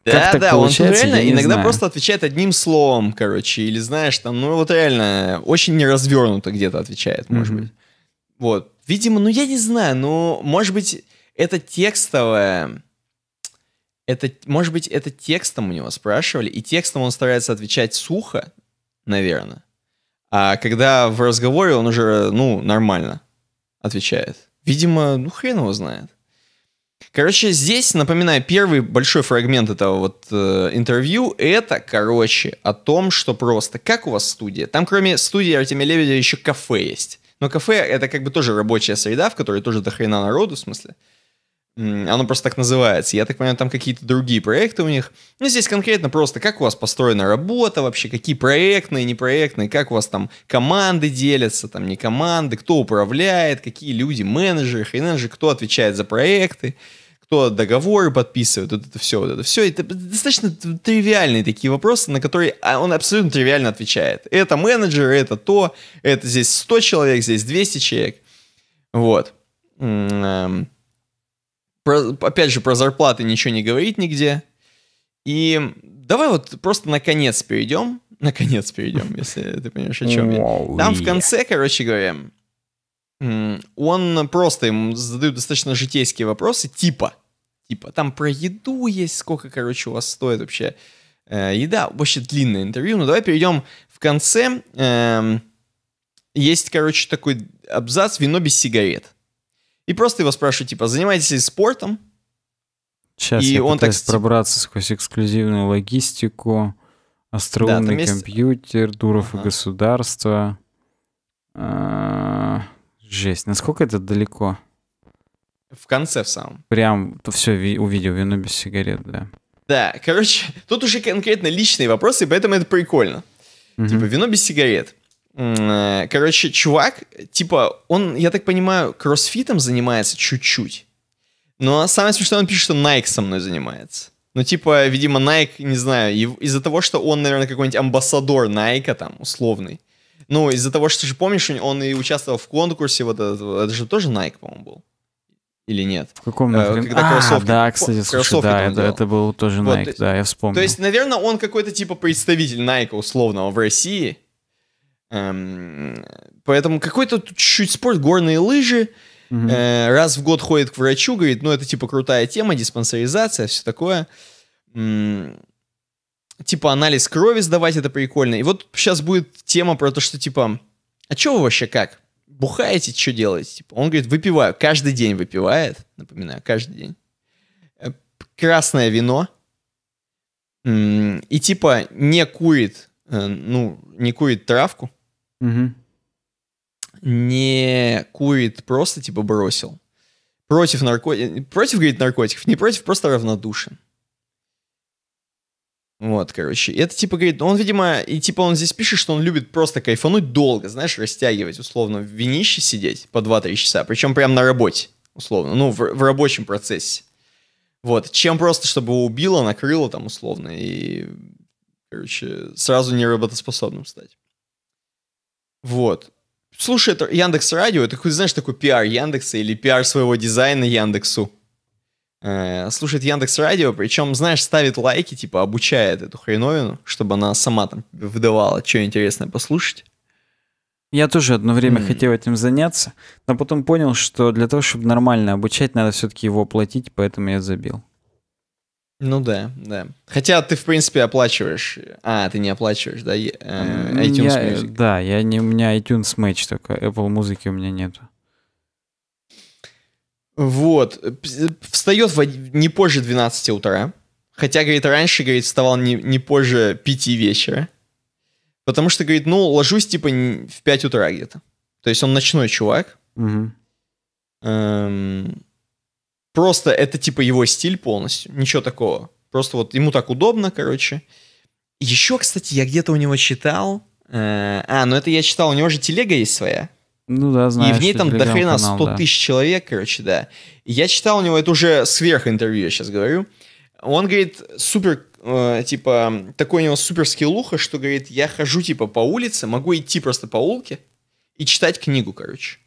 Да, как так да, получается, он реально иногда знаю. просто отвечает одним словом, короче, или знаешь, там, ну вот реально очень неразвернуто где-то отвечает, может mm-hmm. быть. Вот, видимо, ну я не знаю, ну, может быть, это текстовое, это, может быть, это текстом у него спрашивали, и текстом он старается отвечать сухо, наверное. А когда в разговоре он уже, ну, нормально отвечает. Видимо, ну хрен его знает. Короче, здесь, напоминаю, первый большой фрагмент этого вот э, интервью, это, короче, о том, что просто, как у вас студия? Там кроме студии Артемия Лебедя еще кафе есть. Но кафе — это как бы тоже рабочая среда, в которой тоже до хрена народу, в смысле. Оно просто так называется. Я так понимаю, там какие-то другие проекты у них. Ну, здесь конкретно просто, как у вас построена работа вообще, какие проектные, непроектные, как у вас там команды делятся, там не команды, кто управляет, какие люди, менеджеры, хрен менеджеры, кто отвечает за проекты, кто договоры подписывает, вот это все, вот это все. Это достаточно тривиальные такие вопросы, на которые а, он абсолютно тривиально отвечает. Это менеджер, это то, это здесь 100 человек, здесь 200 человек. Вот. Эм, про, опять же, про зарплаты ничего не говорит нигде. И давай вот просто наконец перейдем. Наконец перейдем, если ты понимаешь, о чем я. Там в конце, короче говоря, он просто ему задают достаточно житейские вопросы, типа, типа, там про еду есть, сколько, короче, у вас стоит вообще э, еда. Вообще длинное интервью, но давай перейдем в конце. Э, есть, короче, такой абзац «Вино без сигарет». И просто его спрашиваю, типа, занимаетесь ли спортом? Сейчас и я он так пробраться сквозь эксклюзивную логистику, остроумный да, есть... компьютер, Дуров ага. и государство. А... Жесть, насколько это далеко? В конце в самом. Прям все ви- увидел, вино без сигарет, да. Да, короче, [LAUGHS] тут уже конкретно личные вопросы, поэтому это прикольно. Угу. Типа вино без сигарет. Э, короче, чувак, типа, он, я так понимаю, кроссфитом занимается чуть-чуть. Но самое смешное, он пишет, что Nike со мной занимается. Ну, типа, видимо, Nike, не знаю, из-за того, что он, наверное, какой-нибудь амбассадор Nike там, условный. Ну, из-за того, что же помнишь, он и участвовал в конкурсе, вот этот, это же тоже Nike, по-моему, был. Или нет? В каком э, Когда а, кроссовки, да, кстати, слушай, да, это, это был тоже Nike, вот, да, я вспомнил. То есть, наверное, он какой-то типа представитель Nike условного в России, Эм, поэтому какой-то чуть спорт, горные лыжи. Угу. Э, раз в год ходит к врачу, говорит, ну это типа крутая тема, диспансеризация, все такое. М типа анализ крови сдавать, это прикольно. И вот сейчас будет тема про то, что типа, а чё вы вообще как? Бухаете, что делаете? Типа, он говорит, выпиваю. Каждый день выпивает, напоминаю, каждый день. Э, красное вино. И типа не курит, э, ну, не курит травку угу. не курит просто, типа, бросил. Против наркотиков, э, против, говорит, наркотиков, не против, просто равнодушен. Вот, короче. Это, типа, говорит, он, видимо, и, типа, он здесь пишет, что он любит просто кайфануть долго, знаешь, растягивать, условно, в винище сидеть по 2-3 часа, причем прям на работе, условно, ну, в, в рабочем процессе. Вот, чем просто, чтобы убило, накрыло там, условно, и, короче, сразу неработоспособным стать. Вот. Слушает Яндекс Радио, это хоть знаешь такой пиар Яндекса или пиар своего дизайна Яндексу. Э, слушает Яндекс Радио, причем, знаешь, ставит лайки, типа обучает эту хреновину, чтобы она сама там выдавала, что интересное послушать. Я тоже одно время mm. хотел этим заняться, но потом понял, что для того, чтобы нормально обучать, надо все-таки его платить, поэтому я забил. Ну да, да. Хотя ты, в принципе, оплачиваешь. А, ты не оплачиваешь, да? Э, iTunes я, э, Music. Да, я не, у меня iTunes Match только. Apple музыки у меня нету. Вот. Э, Встает в, не позже 12 утра. Хотя, говорит, раньше, говорит, вставал не, не позже 5 вечера. Потому что, говорит, ну, ложусь, типа, в 5 утра где-то. То есть он ночной чувак. Угу. Эм просто это типа его стиль полностью, ничего такого. Просто вот ему так удобно, короче. Еще, кстати, я где-то у него читал. Э, а, ну это я читал, у него же телега есть своя. Ну да, знаю. И в ней там до хрена 100 канал, да. тысяч человек, короче, да. И я читал у него, это уже сверх интервью, я сейчас говорю. Он говорит, супер, э, типа, такой у него супер скиллуха, что говорит, я хожу, типа, по улице, могу идти просто по улке и читать книгу, короче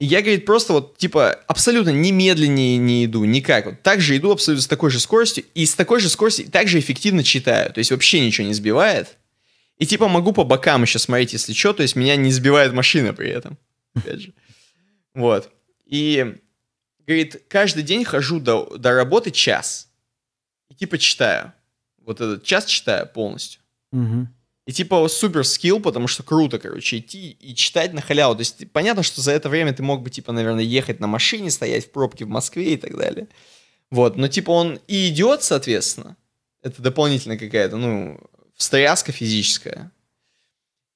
я, говорит, просто вот, типа, абсолютно немедленнее не иду, никак. Вот так же иду абсолютно с такой же скоростью, и с такой же скоростью также эффективно читаю. То есть вообще ничего не сбивает. И типа могу по бокам еще смотреть, если что, то есть меня не сбивает машина при этом. [LAUGHS] Опять же. Вот. И, говорит, каждый день хожу до, до работы час. И типа читаю. Вот этот час читаю полностью. Угу. И типа супер скилл, потому что круто, короче, идти и читать на халяву. То есть понятно, что за это время ты мог бы, типа, наверное, ехать на машине, стоять в пробке в Москве и так далее. Вот, но типа он и идет, соответственно. Это дополнительно какая-то, ну, встряска физическая.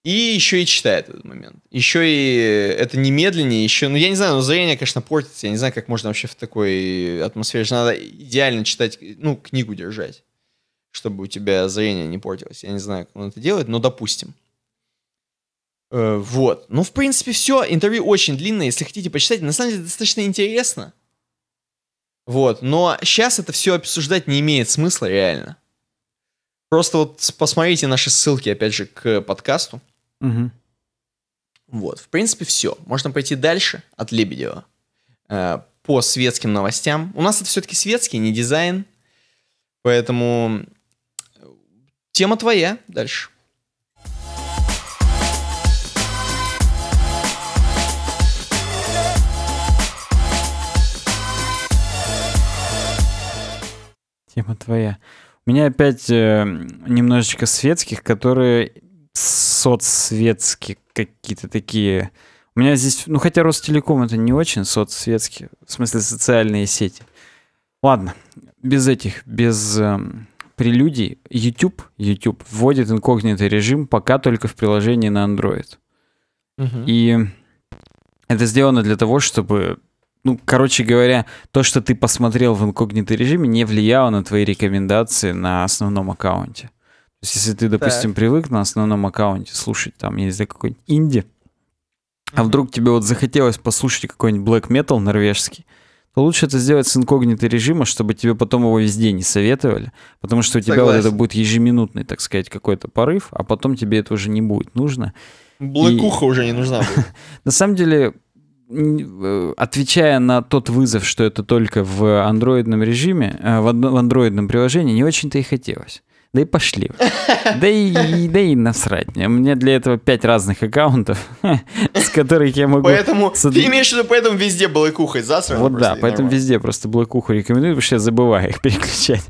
И еще и читает этот момент. Еще и это немедленнее, еще, ну, я не знаю, но зрение, конечно, портится. Я не знаю, как можно вообще в такой атмосфере. Надо идеально читать, ну, книгу держать чтобы у тебя зрение не портилось. Я не знаю, как он это делает, но допустим. Э, вот. Ну, в принципе, все. Интервью очень длинное, если хотите, почитать, На самом деле, достаточно интересно. Вот. Но сейчас это все обсуждать не имеет смысла, реально. Просто вот посмотрите наши ссылки, опять же, к подкасту. Угу. Вот, в принципе, все. Можно пойти дальше от Лебедева э, по светским новостям. У нас это все-таки светский, не дизайн. Поэтому Тема твоя. Дальше. Тема твоя. У меня опять э, немножечко светских, которые соцсветские какие-то такие. У меня здесь, ну хотя Ростелеком это не очень соцсветские, в смысле социальные сети. Ладно, без этих, без... Э, прелюдий YouTube, YouTube вводит инкогнито режим пока только в приложении на Android. Угу. И это сделано для того, чтобы, ну, короче говоря, то, что ты посмотрел в инкогнито режиме, не влияло на твои рекомендации на основном аккаунте. То есть, если ты, допустим, так. привык на основном аккаунте слушать, там, я не знаю, какой-нибудь инди, угу. а вдруг тебе вот захотелось послушать какой-нибудь black metal норвежский, лучше это сделать с инкогнито режима, чтобы тебе потом его везде не советовали, потому что у тебя Согласен. вот это будет ежеминутный, так сказать, какой-то порыв, а потом тебе это уже не будет нужно. Блэкуха И... уже не нужна будет. [LAUGHS] На самом деле, э, отвечая на тот вызов, что это только в андроидном режиме, э, в андроидном приложении, не очень-то и хотелось. Да и пошли. Да и, да и насрать. У а меня для этого пять разных аккаунтов, [LAUGHS] с которых я могу... Поэтому, с... ты имеешь в виду, поэтому везде блэкуха засрано? Вот да, поэтому нормально. везде просто блэкуху рекомендую, потому что я забываю их [LAUGHS] переключать.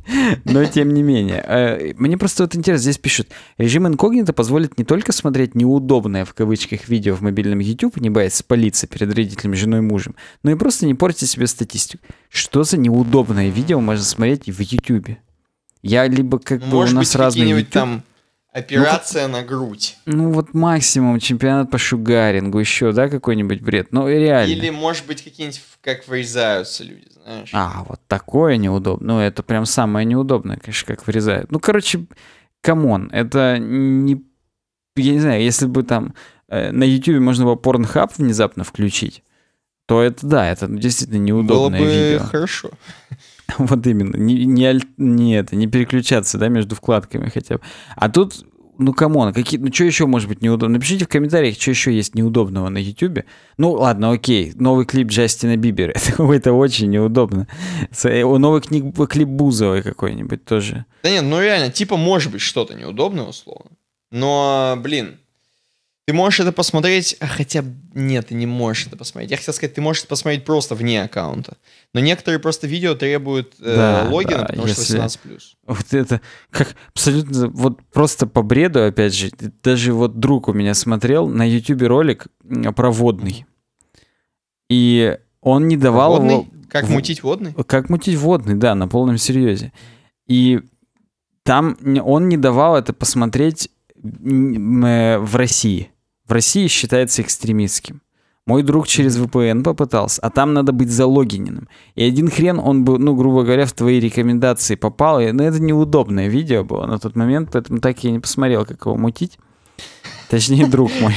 Но тем не менее. Э, мне просто вот интересно, здесь пишут, режим инкогнито позволит не только смотреть неудобное в кавычках видео в мобильном YouTube, не боясь спалиться перед родителями, женой, и мужем, но и просто не портить себе статистику. Что за неудобное видео можно смотреть в YouTube? Я либо как Может бы у нас быть, разные... Может там операция ну, на грудь. Ну вот максимум чемпионат по шугарингу, еще, да, какой-нибудь бред. Ну реально. Или, может быть, какие-нибудь, как вырезаются люди, знаешь. А, вот такое неудобно. Ну это прям самое неудобное, конечно, как вырезают. Ну, короче, камон, это не... Я не знаю, если бы там э, на YouTube можно было порнхаб внезапно включить, то это да, это действительно неудобное Было бы видео. хорошо. [LAUGHS] Вот именно. Не, не, не это, не переключаться, да, между вкладками хотя бы. А тут, ну, камон, какие, ну, что еще может быть неудобно? Напишите в комментариях, что еще есть неудобного на YouTube. Ну, ладно, окей, новый клип Джастина Бибера. [LAUGHS] Это, это очень неудобно. Э, новый книг, э, клип Бузовой какой-нибудь тоже. Да нет, ну реально, типа может быть что-то неудобное, условно. Но, блин, ты можешь это посмотреть, а хотя нет, ты не можешь это посмотреть. Я хотел сказать, ты можешь это посмотреть просто вне аккаунта. Но некоторые просто видео требуют э, да, логина, да, потому если... что 18 Вот это как абсолютно вот просто по бреду, опять же, даже вот друг у меня смотрел на YouTube ролик про водный. И он не давал водный? его. Как мутить водный? Как мутить водный, да, на полном серьезе. И там он не давал это посмотреть э, в России в России считается экстремистским. Мой друг через VPN попытался, а там надо быть залогиненным. И один хрен он бы, ну, грубо говоря, в твои рекомендации попал. И, ну, это неудобное видео было на тот момент, поэтому так я не посмотрел, как его мутить. Точнее, [LAUGHS] друг мой.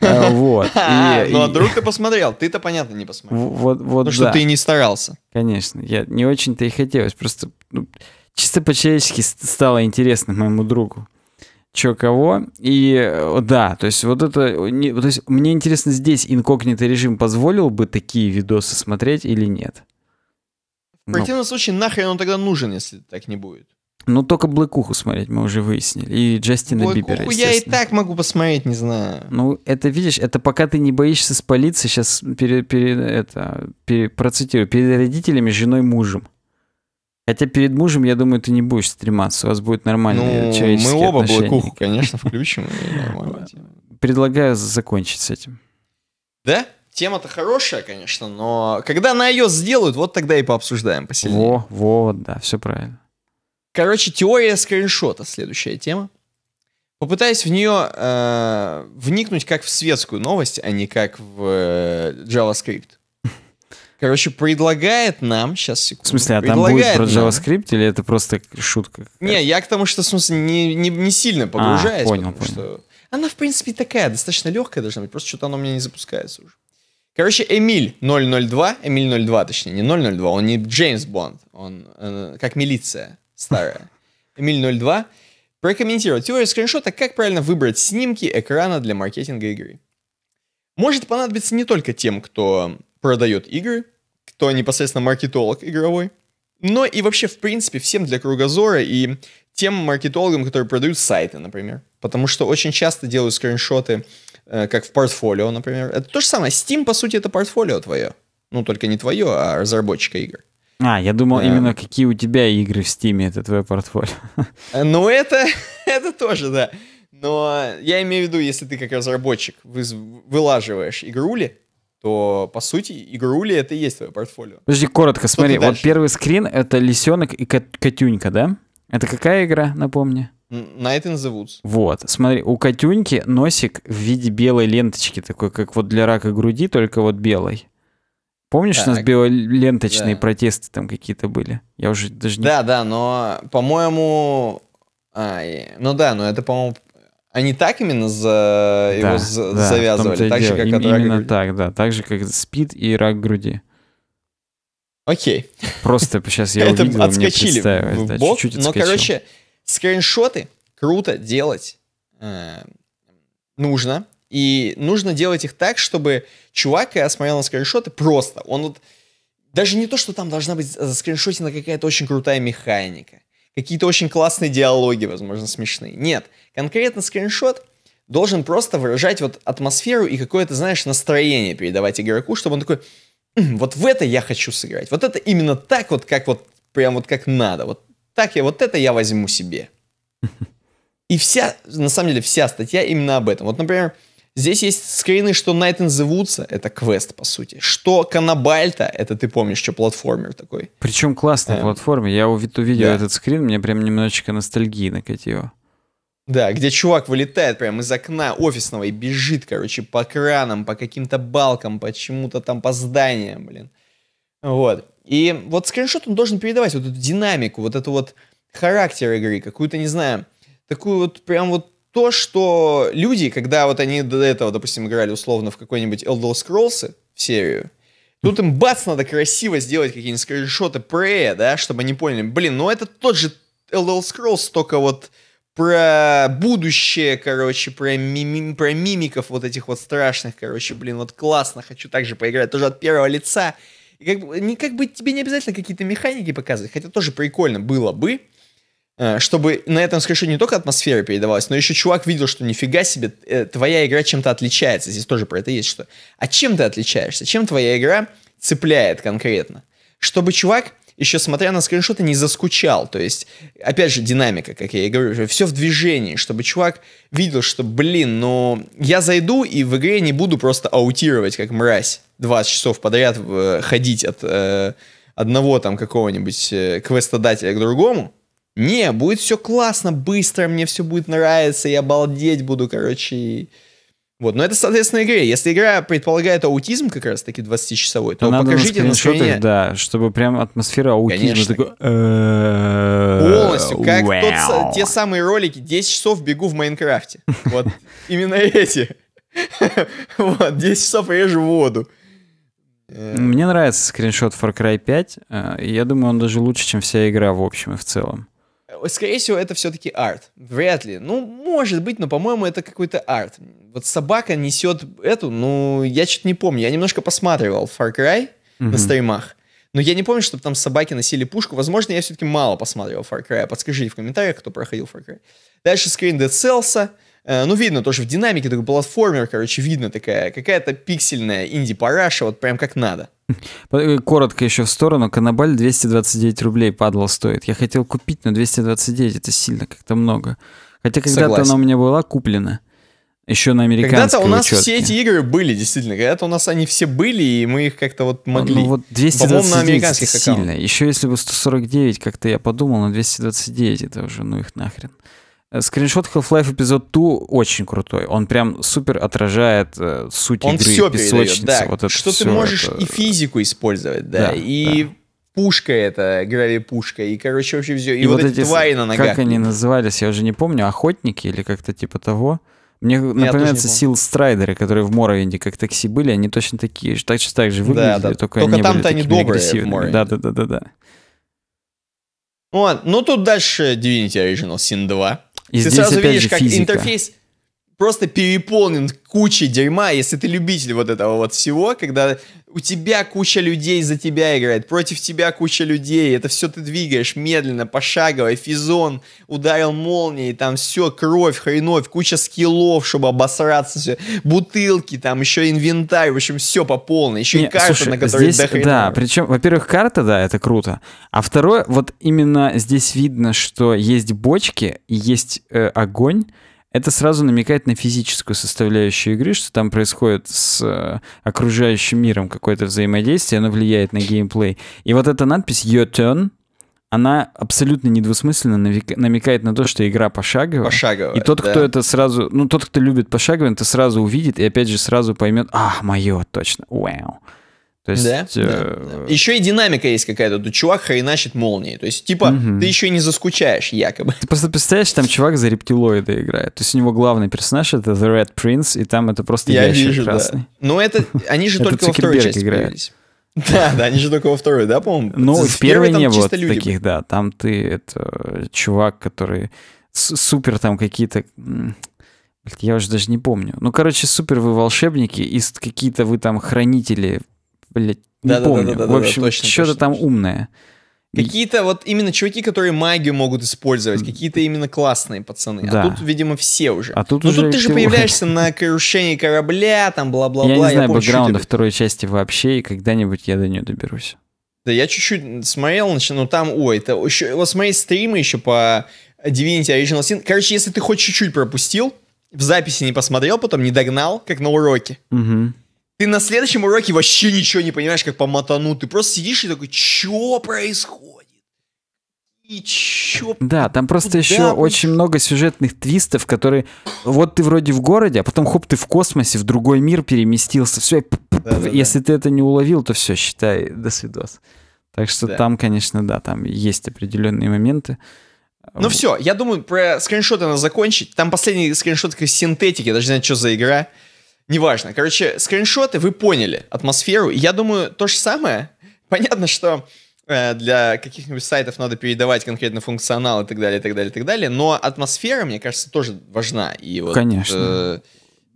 А, вот. [LAUGHS] А, ну, а друг ты посмотрел, ты-то, понятно, не посмотрел. Вот, вот, Потому ну, что ты не старался. Конечно, я не очень-то и хотелось, просто ну, чисто по-человечески стало интересно моему другу чё кого. И э, да, то есть вот это... Э, не, то есть мне интересно, здесь инкогнитый режим позволил бы такие видосы смотреть или нет? В противном ну. случае нахрен он тогда нужен, если так не будет. Ну, только Блэкуху смотреть, мы уже выяснили. И Джастина Блэкуху Бибера, я и так могу посмотреть, не знаю. Ну, это, видишь, это пока ты не боишься спалиться, сейчас перед, перед, это, перед, процитирую, перед родителями, женой, мужем. Хотя перед мужем, я думаю, ты не будешь стрематься, у вас будет нормальные ну, человеческие мы оба отношения. блокуху, конечно, включим. [LAUGHS] Предлагаю закончить с этим. Да? Тема-то хорошая, конечно, но когда на ее сделают, вот тогда и пообсуждаем посильнее. Во, во, да, все правильно. Короче, теория скриншота, следующая тема. Попытаюсь в нее э, вникнуть как в светскую новость, а не как в э, JavaScript. Короче, предлагает нам... Сейчас, секунду. В смысле, а там будет про JavaScript нам... или это просто шутка? Не, я к тому, что, в смысле, не, не, не сильно погружаюсь. А, понял, потому понял. Что... Она, в принципе, такая, достаточно легкая должна быть. Просто что-то она у меня не запускается уже. Короче, Эмиль 002, Эмиль 02, точнее, не 002, он не Джеймс Бонд, он э, как милиция старая. [LAUGHS] Эмиль 02 прокомментировал теорию скриншота, как правильно выбрать снимки экрана для маркетинга игры. Может понадобиться не только тем, кто продает игры, кто непосредственно маркетолог игровой. Но и вообще, в принципе, всем для кругозора и тем маркетологам, которые продают сайты, например. Потому что очень часто делают скриншоты, э, как в портфолио, например. Это то же самое. Steam, по сути, это портфолио твое. Ну, только не твое, а разработчика игр. А, я думал эм... именно какие у тебя игры в Steam, это твое портфолио. Э, ну, это, [LAUGHS] это тоже, да. Но я имею в виду, если ты как разработчик вы вылаживаешь игрули, то, по сути, игрули это и есть твое портфолио. Подожди, коротко, Что смотри, вот первый скрин — это лисенок и кот котюнька, да? Это какая игра, напомни? Night in the Woods. Вот, смотри, у котюньки носик в виде белой ленточки, такой, как вот для рака груди, только вот белой. Помнишь, так. у нас белоленточные да. протесты там какие-то были? Я уже даже не... Да, да, но, по-моему... А, ну да, но это, по-моему, они так именно за... да, его за... да, завязывали? Так же, как Им, от Именно груди. так, да. Так же, как спид и рак груди. Окей. Просто сейчас я [LAUGHS] увидел, мне отскочили. чуть-чуть но, короче, скриншоты круто делать э, нужно. И нужно делать их так, чтобы чувак, когда смотрел на скриншоты, просто, он вот... Даже не то, что там должна быть э, заскриншотена какая-то очень крутая механика какие-то очень классные диалоги, возможно, смешные. Нет, конкретно скриншот должен просто выражать вот атмосферу и какое-то, знаешь, настроение передавать игроку, чтобы он такой, вот в это я хочу сыграть, вот это именно так вот, как вот, прям вот как надо, вот так я, вот это я возьму себе. [LAUGHS] И вся, на самом деле, вся статья именно об этом. Вот, например, Здесь есть скрины, что Night in the Woods — это квест, по сути. Что Канабальта — это ты помнишь, что платформер такой. Причем классный эм. платформер. Я увидел да. этот скрин, мне прям немножечко ностальгии накатило. Да, где чувак вылетает прямо из окна офисного и бежит, короче, по кранам, по каким-то балкам, почему то там, по зданиям, блин. Вот. И вот скриншот, он должен передавать вот эту динамику, вот эту вот характер игры, какую-то, не знаю, такую вот прям вот то, что люди, когда вот они до этого, допустим, играли условно в какой-нибудь Elder Scrolls в серию, Тут им бац, надо красиво сделать какие-нибудь скриншоты Прея, да, чтобы они поняли, блин, ну это тот же Elder Scrolls, только вот про будущее, короче, про, мими, про мимиков вот этих вот страшных, короче, блин, вот классно, хочу также поиграть, тоже от первого лица. И как не, как бы тебе не обязательно какие-то механики показывать, хотя тоже прикольно было бы, Э, чтобы на этом скриншоте не только атмосфера передавалась, но еще чувак видел, что нифига себе, э, твоя игра чем-то отличается. Здесь тоже про это есть что. А чем ты отличаешься? Чем твоя игра цепляет конкретно? Чтобы чувак еще смотря на скриншоты, не заскучал. То есть, опять же, динамика, как я и говорю, все в движении, чтобы чувак видел, что, блин, ну, я зайду и в игре не буду просто аутировать, как мразь, 20 часов подряд э, ходить от э, одного там какого-нибудь э, квестодателя к другому, не, будет все классно, быстро, мне все будет нравиться, я обалдеть буду, короче. Вот, но это, соответственно, игре. Если игра предполагает аутизм как раз-таки 20-часовой, то, то покажите на скрине... Да, чтобы прям атмосфера аутизма такой... Э, Полностью, как wow. тот, те самые ролики «10 часов бегу в Майнкрафте». Вот именно эти. [LAUGHS] Вот, 10 часов режу воду. Э. Мне нравится скриншот Far Cry 5. Э, я думаю, он даже лучше, чем вся игра в общем и в целом. Э, скорее всего, это все-таки арт. Вряд ли. Ну, может быть, но, по-моему, это какой-то арт. Вот собака несет эту, ну, я что-то не помню. Я немножко посматривал Far Cry mm-hmm. на стримах. Но я не помню, чтобы там собаки носили пушку. Возможно, я все-таки мало посмотрел Far Cry. Подскажите в комментариях, кто проходил Far Cry. Дальше скрин Dead Cells. Э, ну, видно, тоже в динамике такой платформер, короче, видно такая, какая-то пиксельная инди-параша, вот прям как надо. Э, коротко еще в сторону. Канабаль 229 рублей падал стоит. Я хотел купить, но 229 это сильно как-то много. Хотя когда-то она у меня была куплена. Еще на американской Когда-то у нас учетке. все эти игры были, действительно. Когда-то у нас они все были, и мы их как-то вот ну могли. Ну, вот 229 на американских сильно. Еще если бы 149, как-то я подумал, но 229 это уже, ну их нахрен. Э, скриншот Half-Life эпизод 2 очень крутой. Он прям супер отражает э, суть Он игры, все песочница. Передает, да. вот это что все, ты можешь это... и физику использовать, да, да и да. пушка это, грави пушка и, короче, вообще все. И, и вот, вот эти твари на ногах. Как они назывались, я уже не помню, охотники или как-то типа того. Мне я напоминаются сил страйдеры, которые в Моровинде как такси были, они точно такие, же так же выглядели, да, да. только, только там-то они добрые агрессивными. Да-да-да-да-да. Вот. Ну, тут дальше Divinity Original Sin 2. И Ты здесь сразу опять видишь, же, как физика. интерфейс просто переполнен кучей дерьма, если ты любитель вот этого вот всего, когда у тебя куча людей за тебя играет, против тебя куча людей, это все ты двигаешь медленно, пошагово, физон, ударил молнией, там все, кровь, хреновь, куча скиллов, чтобы обосраться, все, бутылки, там еще инвентарь, в общем, все по полной, еще Не, и карта, слушай, на которой здесь, до Да, причем, во-первых, карта, да, это круто, а второе, вот именно здесь видно, что есть бочки, есть э, огонь, это сразу намекает на физическую составляющую игры, что там происходит с э, окружающим миром какое-то взаимодействие, оно влияет на геймплей. И вот эта надпись «Your turn», она абсолютно недвусмысленно намекает на то, что игра пошаговая. Пошаговая, И тот, да. кто это сразу... Ну, тот, кто любит пошаговое, это сразу увидит и, опять же, сразу поймет «А, мое, точно, вау». Wow. То есть, да, э... да. Еще и динамика есть какая-то. Тут чувак хреначит молнии. То есть, типа, угу. ты еще не заскучаешь, якобы. Ты просто представляешь, там чувак за рептилоиды играет. То есть у него главный персонаж это The Red Prince, и там это просто Я ящик вижу, красный. Да. Но это они же только во второй части играют. Да, да, они же только во второй, да, по-моему? Ну, в первой не было таких, да. Там ты, это чувак, который супер там какие-то... Я уже даже не помню. Ну, короче, супер вы волшебники и какие-то вы там хранители блядь, не помню. в общем, точно, что-то там умное. Какие-то вот именно чуваки, которые магию могут использовать, какие-то именно классные пацаны. А да. А тут, видимо, все уже. А тут Но ну, уже тут ты же появляешься [LAUGHS] на крушении корабля, там бла-бла-бла. Я не знаю бэкграунда второй части вообще, и когда-нибудь я до нее доберусь. Да я чуть-чуть смотрел, значит, ну, там, ой, это еще, вот смотри стримы еще по Divinity Original Sin. Короче, если ты хоть чуть-чуть пропустил, в записи не посмотрел, потом не догнал, как на уроке. Угу ты на следующем уроке вообще ничего не понимаешь, как по матану. Ты просто сидишь и такой, что происходит? И чё? Да, там просто Куда еще очень много сюжетных твистов, которые... Вот ты вроде в городе, а потом хоп, ты в космосе, в другой мир переместился. Все, если ты это не уловил, то все, считай, до свидос. Так что да. там, конечно, да, там есть определенные моменты. Ну все, я думаю, про скриншоты надо закончить. Там последний скриншот как синтетики, я даже не знаю, что за игра. Неважно. Короче, скриншоты, вы поняли атмосферу. Я думаю, то же самое. [LAUGHS] Понятно, что э, для каких-нибудь сайтов надо передавать конкретно функционал и так далее, и так далее, и так далее. Но атмосфера, мне кажется, тоже важна. И вот, Конечно. Э,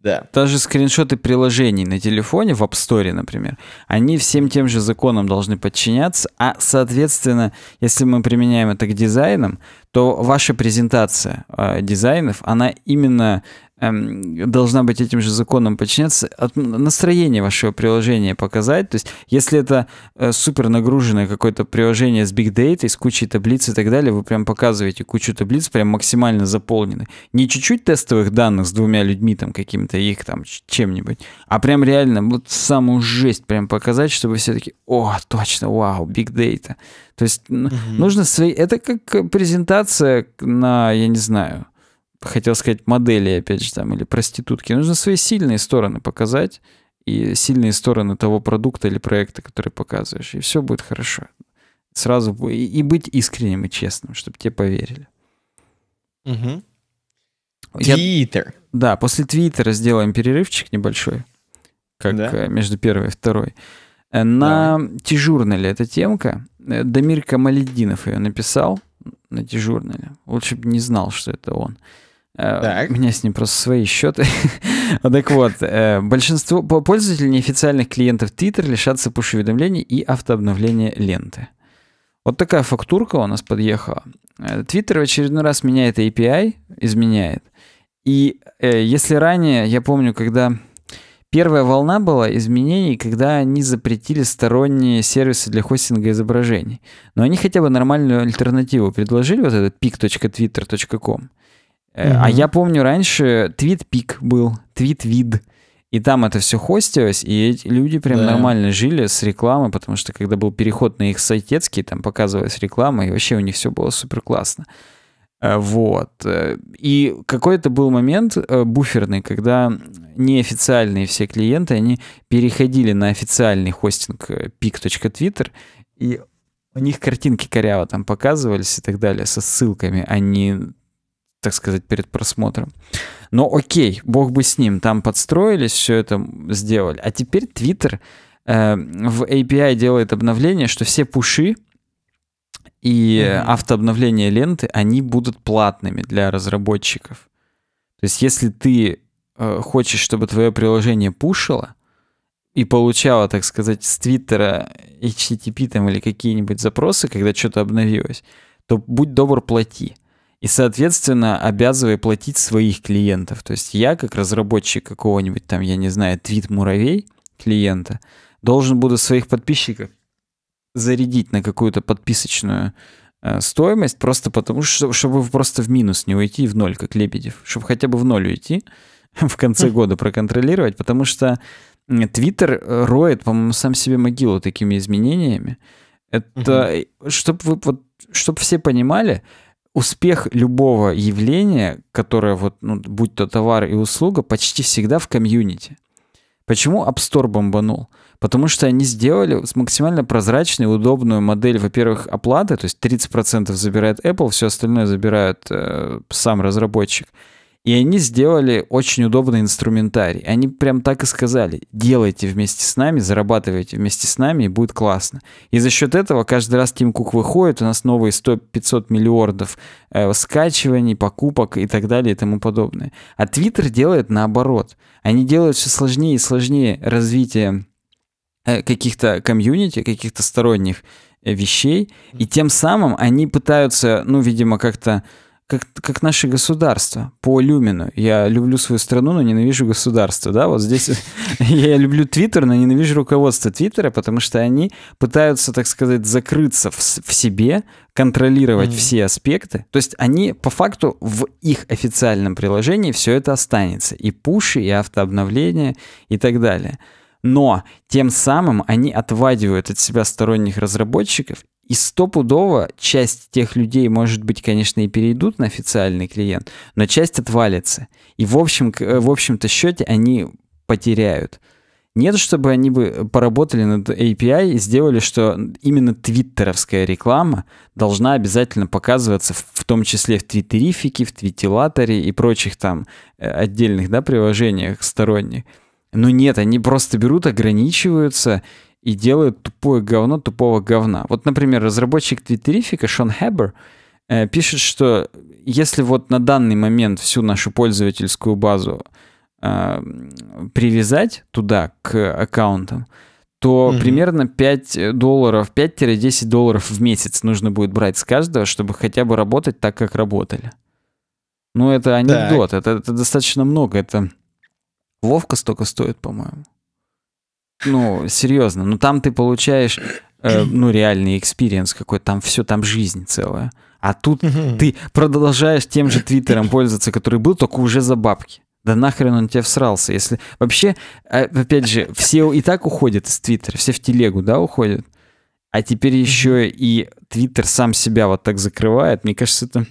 да. Даже скриншоты приложений на телефоне в App Store, например, они всем тем же законам должны подчиняться, а, соответственно, если мы применяем это к дизайнам, то ваша презентация э, дизайнов, она именно Эм, должна быть этим же законом подчиняться, от настроение вашего приложения показать. То есть, если это э, супер нагруженное какое-то приложение с big data, с кучей таблиц и так далее, вы прям показываете кучу таблиц, прям максимально заполнены. Не чуть-чуть тестовых данных с двумя людьми там каким-то, их там чем-нибудь, а прям реально вот самую жесть прям показать, чтобы все таки о, точно, вау, big data. То есть, mm-hmm. нужно свои... Это как презентация на, я не знаю, хотел сказать, модели, опять же, там, или проститутки. Нужно свои сильные стороны показать и сильные стороны того продукта или проекта, который показываешь, и все будет хорошо. Сразу и, быть искренним и честным, чтобы тебе поверили. Угу. Твиттер. Да, после Твиттера сделаем перерывчик небольшой, как да? Э, между первой и второй. Э, на да. тижурнале эта темка. Э, Дамир Камаледдинов ее написал на дежурнале. Лучше бы не знал, что это он. Так. У меня с ним просто свои счеты. [LAUGHS] так вот, э, большинство пользователей неофициальных клиентов Twitter лишатся пуш-уведомлений и автообновления ленты. Вот такая фактурка у нас подъехала. Э, twitter в очередной раз меняет API, изменяет. И э, если ранее, я помню, когда первая волна была изменений, когда они запретили сторонние сервисы для хостинга изображений. Но они хотя бы нормальную альтернативу предложили, вот этот pic.twitter.com. Mm-hmm. А я помню раньше твит-пик был, твит-вид. И там это все хостилось, и эти люди прям да. нормально жили с рекламы, потому что когда был переход на их сайтецкий, там показывалась реклама, и вообще у них все было супер классно. Э, вот. Э, и какой-то был момент буферный, когда неофициальные все клиенты, они переходили на официальный хостинг pic.twitter, и у них картинки коряво там показывались и так далее, со ссылками, а не так сказать, перед просмотром. Но окей, бог бы с ним, там подстроились, все это сделали. А теперь Twitter э, в API делает обновление, что все пуши и mm-hmm. автообновления ленты, они будут платными для разработчиков. То есть если ты э, хочешь, чтобы твое приложение пушило, и получало, так сказать, с Твиттера HTTP там или какие-нибудь запросы, когда что-то обновилось, то будь добр, плати и, соответственно, обязывая платить своих клиентов. То есть я, как разработчик какого-нибудь там, я не знаю, твит муравей клиента, должен буду своих подписчиков зарядить на какую-то подписочную э, стоимость, просто потому что, чтобы просто в минус не уйти, в ноль, как Лебедев, чтобы хотя бы в ноль уйти, [LAUGHS] в конце хм. года проконтролировать, потому что Твиттер э, роет, по-моему, сам себе могилу такими изменениями. Это, э, чтобы вы, вот, чтобы все понимали, успех любого явления, которое вот, ну, будь то товар и услуга, почти всегда в комьюнити. Почему App Store бомбанул? Потому что они сделали максимально прозрачную, удобную модель, во-первых, оплаты, то есть 30% забирает Apple, все остальное забирает э, сам разработчик. И они сделали очень удобный инструментарий. Они прям так и сказали, делайте вместе с нами, зарабатывайте вместе с нами, и будет классно. И за счет этого каждый раз Тим Кук выходит, у нас новые 100-500 миллиардов э, скачиваний, покупок и так далее и тому подобное. А Twitter делает наоборот. Они делают все сложнее и сложнее развитие э, каких-то комьюнити, каких-то сторонних э, вещей, и тем самым они пытаются, ну, видимо, как-то как, как наше государство по Люмину. Я люблю свою страну, но ненавижу государство. Да, вот здесь [LAUGHS] я люблю Твиттер, но ненавижу руководство Твиттера, потому что они пытаются, так сказать, закрыться в, в себе, контролировать mm-hmm. все аспекты. То есть они по факту в их официальном приложении все это останется. И пуши, и автообновления, и так далее. Но тем самым они отвадивают от себя сторонних разработчиков и стопудово часть тех людей, может быть, конечно, и перейдут на официальный клиент, но часть отвалится. И в, общем, э, в общем-то счете они потеряют. Нет, чтобы они бы поработали над API и сделали, что именно твиттеровская реклама должна обязательно показываться в, в том числе в твиттерифике, в твитилаторе и прочих там э, отдельных да, приложениях сторонних. Но нет, они просто берут, ограничиваются и делают тупое говно тупого говна. Вот, например, разработчик твиттерифика Шон Хэббер э, пишет, что если вот на данный момент всю нашу пользовательскую базу э, привязать туда, к аккаунтам, то угу. примерно 5 долларов, 5-10 долларов в месяц нужно будет брать с каждого, чтобы хотя бы работать так, как работали. Ну, это анекдот, это, это достаточно много, это Вовка столько стоит, по-моему. Ну, серьезно, ну там ты получаешь, э, ну, реальный экспириенс какой-то, там все, там жизнь целая. А тут ты продолжаешь тем же твиттером пользоваться, который был, только уже за бабки. Да нахрен он тебя всрался, если... Вообще, а, опять же, все и так уходят из Твиттера, все в телегу, да, уходят? А теперь еще и Твиттер сам себя вот так закрывает. Мне кажется, это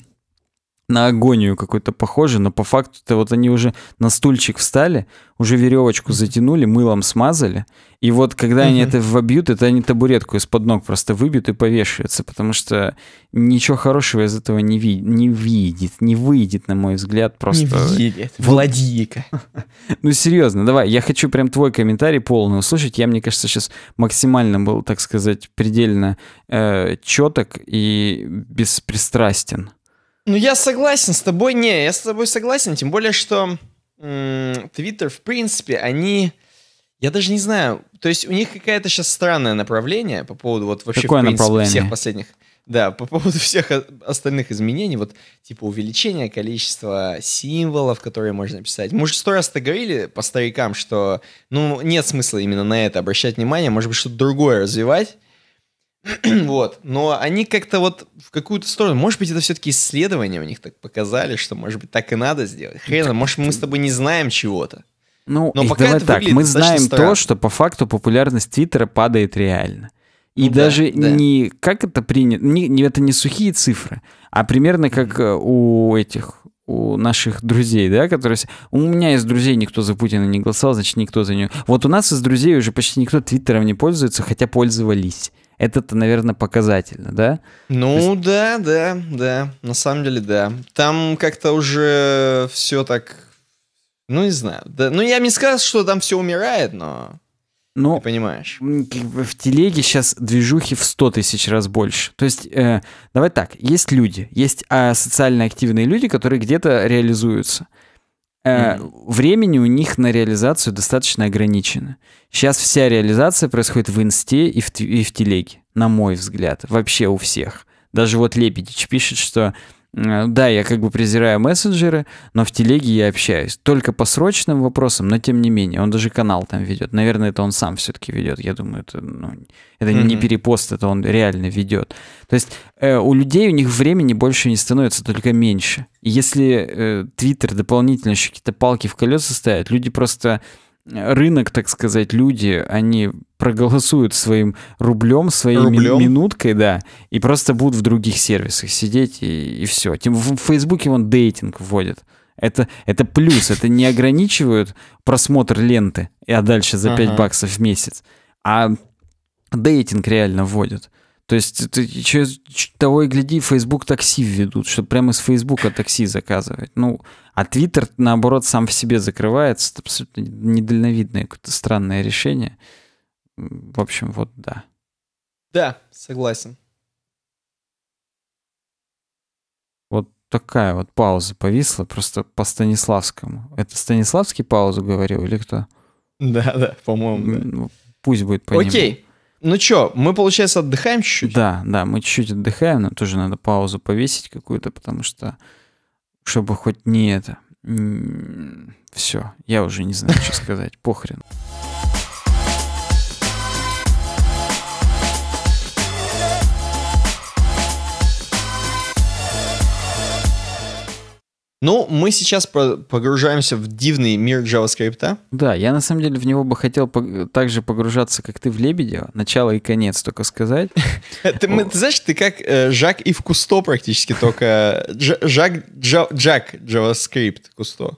на агонию какой то похоже, но по факту это вот они уже на стульчик встали, уже веревочку затянули, мылом смазали, и вот когда угу. они это вобьют, это они табуретку из-под ног просто выбьют и повешаются, потому что ничего хорошего из этого не, ви не видит, не выйдет, на мой взгляд, просто... Не видит, владика. [LAUGHS] Ну, серьезно, давай, я хочу прям твой комментарий полный услышать, я, мне кажется, сейчас максимально был, так сказать, предельно э, четок и беспристрастен. Ну, я согласен с тобой. Не, я с тобой согласен. Тем более, что Твиттер, в принципе, они... Я даже не знаю. То есть у них какое-то сейчас странное направление по поводу вот вообще, Какое в принципе, всех последних... Да, по поводу всех остальных изменений, вот типа увеличения количества символов, которые можно писать. Мы же сто раз то говорили по старикам, что ну нет смысла именно на это обращать внимание, может быть что-то другое развивать. [CLEARS THROAT] вот. Но они как-то вот в какую-то сторону. Может быть, это все-таки исследования у них так показали, что, может быть, так и надо сделать. Хрен, может, мы с тобой не знаем чего-то. Ну, Но пока давай это так, мы знаем странно. то, что по факту популярность Твиттера падает реально. И ну, даже да, да. не как это принято, не, не, это не сухие цифры, а примерно как э, у этих у наших друзей, да, которые... У меня из друзей никто за Путина не голосовал, значит, никто за нее... Вот у нас из друзей уже почти никто Твиттером не пользуется, хотя пользовались. Это-то, наверное, показательно, да? Ну есть... да, да, да. На самом деле, да. Там как-то уже все так. Ну, не знаю. Да. Ну, я не сказал, что там все умирает, но. Ну, ты понимаешь. В телеге сейчас движухи в 100 тысяч раз больше. То есть, э, давай так, есть люди, есть э, социально активные люди, которые где-то реализуются. Э, времени у них на реализацию достаточно ограничено. Сейчас вся реализация происходит в инсте и в, и в телеге, на мой взгляд. Вообще у всех. Даже вот Лебедич пишет, что Э, да, я как бы презираю мессенджеры, но в телеге я общаюсь. Только по срочным вопросам, но тем не менее. Он даже канал там ведет. Наверное, это он сам все-таки ведет. Я думаю, это, ну, это mm-hmm. не перепост, это он реально ведет. То есть э, у людей у них времени больше не становится, только меньше. И если э, Твиттер э, дополнительно еще какие-то палки в колеса ставят, люди просто рынок, так сказать, люди, они проголосуют своим рублем, своей рублем. минуткой, да, и просто будут в других сервисах сидеть и, и все. Тем в Фейсбуке вон дейтинг вводит. Это, это плюс, это не ограничивают просмотр ленты, а дальше за 5 ага. баксов в месяц, а дейтинг реально вводят. То есть ты, че, того и гляди, Facebook такси введут, что прямо из Фейсбука такси заказывать. Ну, а Твиттер, наоборот, сам в себе закрывается. Это абсолютно недальновидное какое-то странное решение. В общем, вот да. Да, согласен. Вот такая вот пауза повисла просто по Станиславскому. Это Станиславский паузу говорил или кто? Да, да, по-моему, да. Ну, пусть будет по Окей. Нему. Ну чё, мы, получается, отдыхаем чуть-чуть? Да, да, мы чуть-чуть отдыхаем, но тоже надо паузу повесить какую-то, потому что чтобы хоть не это. Все, я уже не знаю, что сказать. Похрен. Ну, мы сейчас погружаемся в дивный мир JavaScript. Да, я на самом деле в него бы хотел так же погружаться, как ты в Лебедева. Начало и конец только сказать. [LAUGHS] Ты знаешь, ты как э, Жак и в Кусто практически, только э, Жак JavaScript Кусто.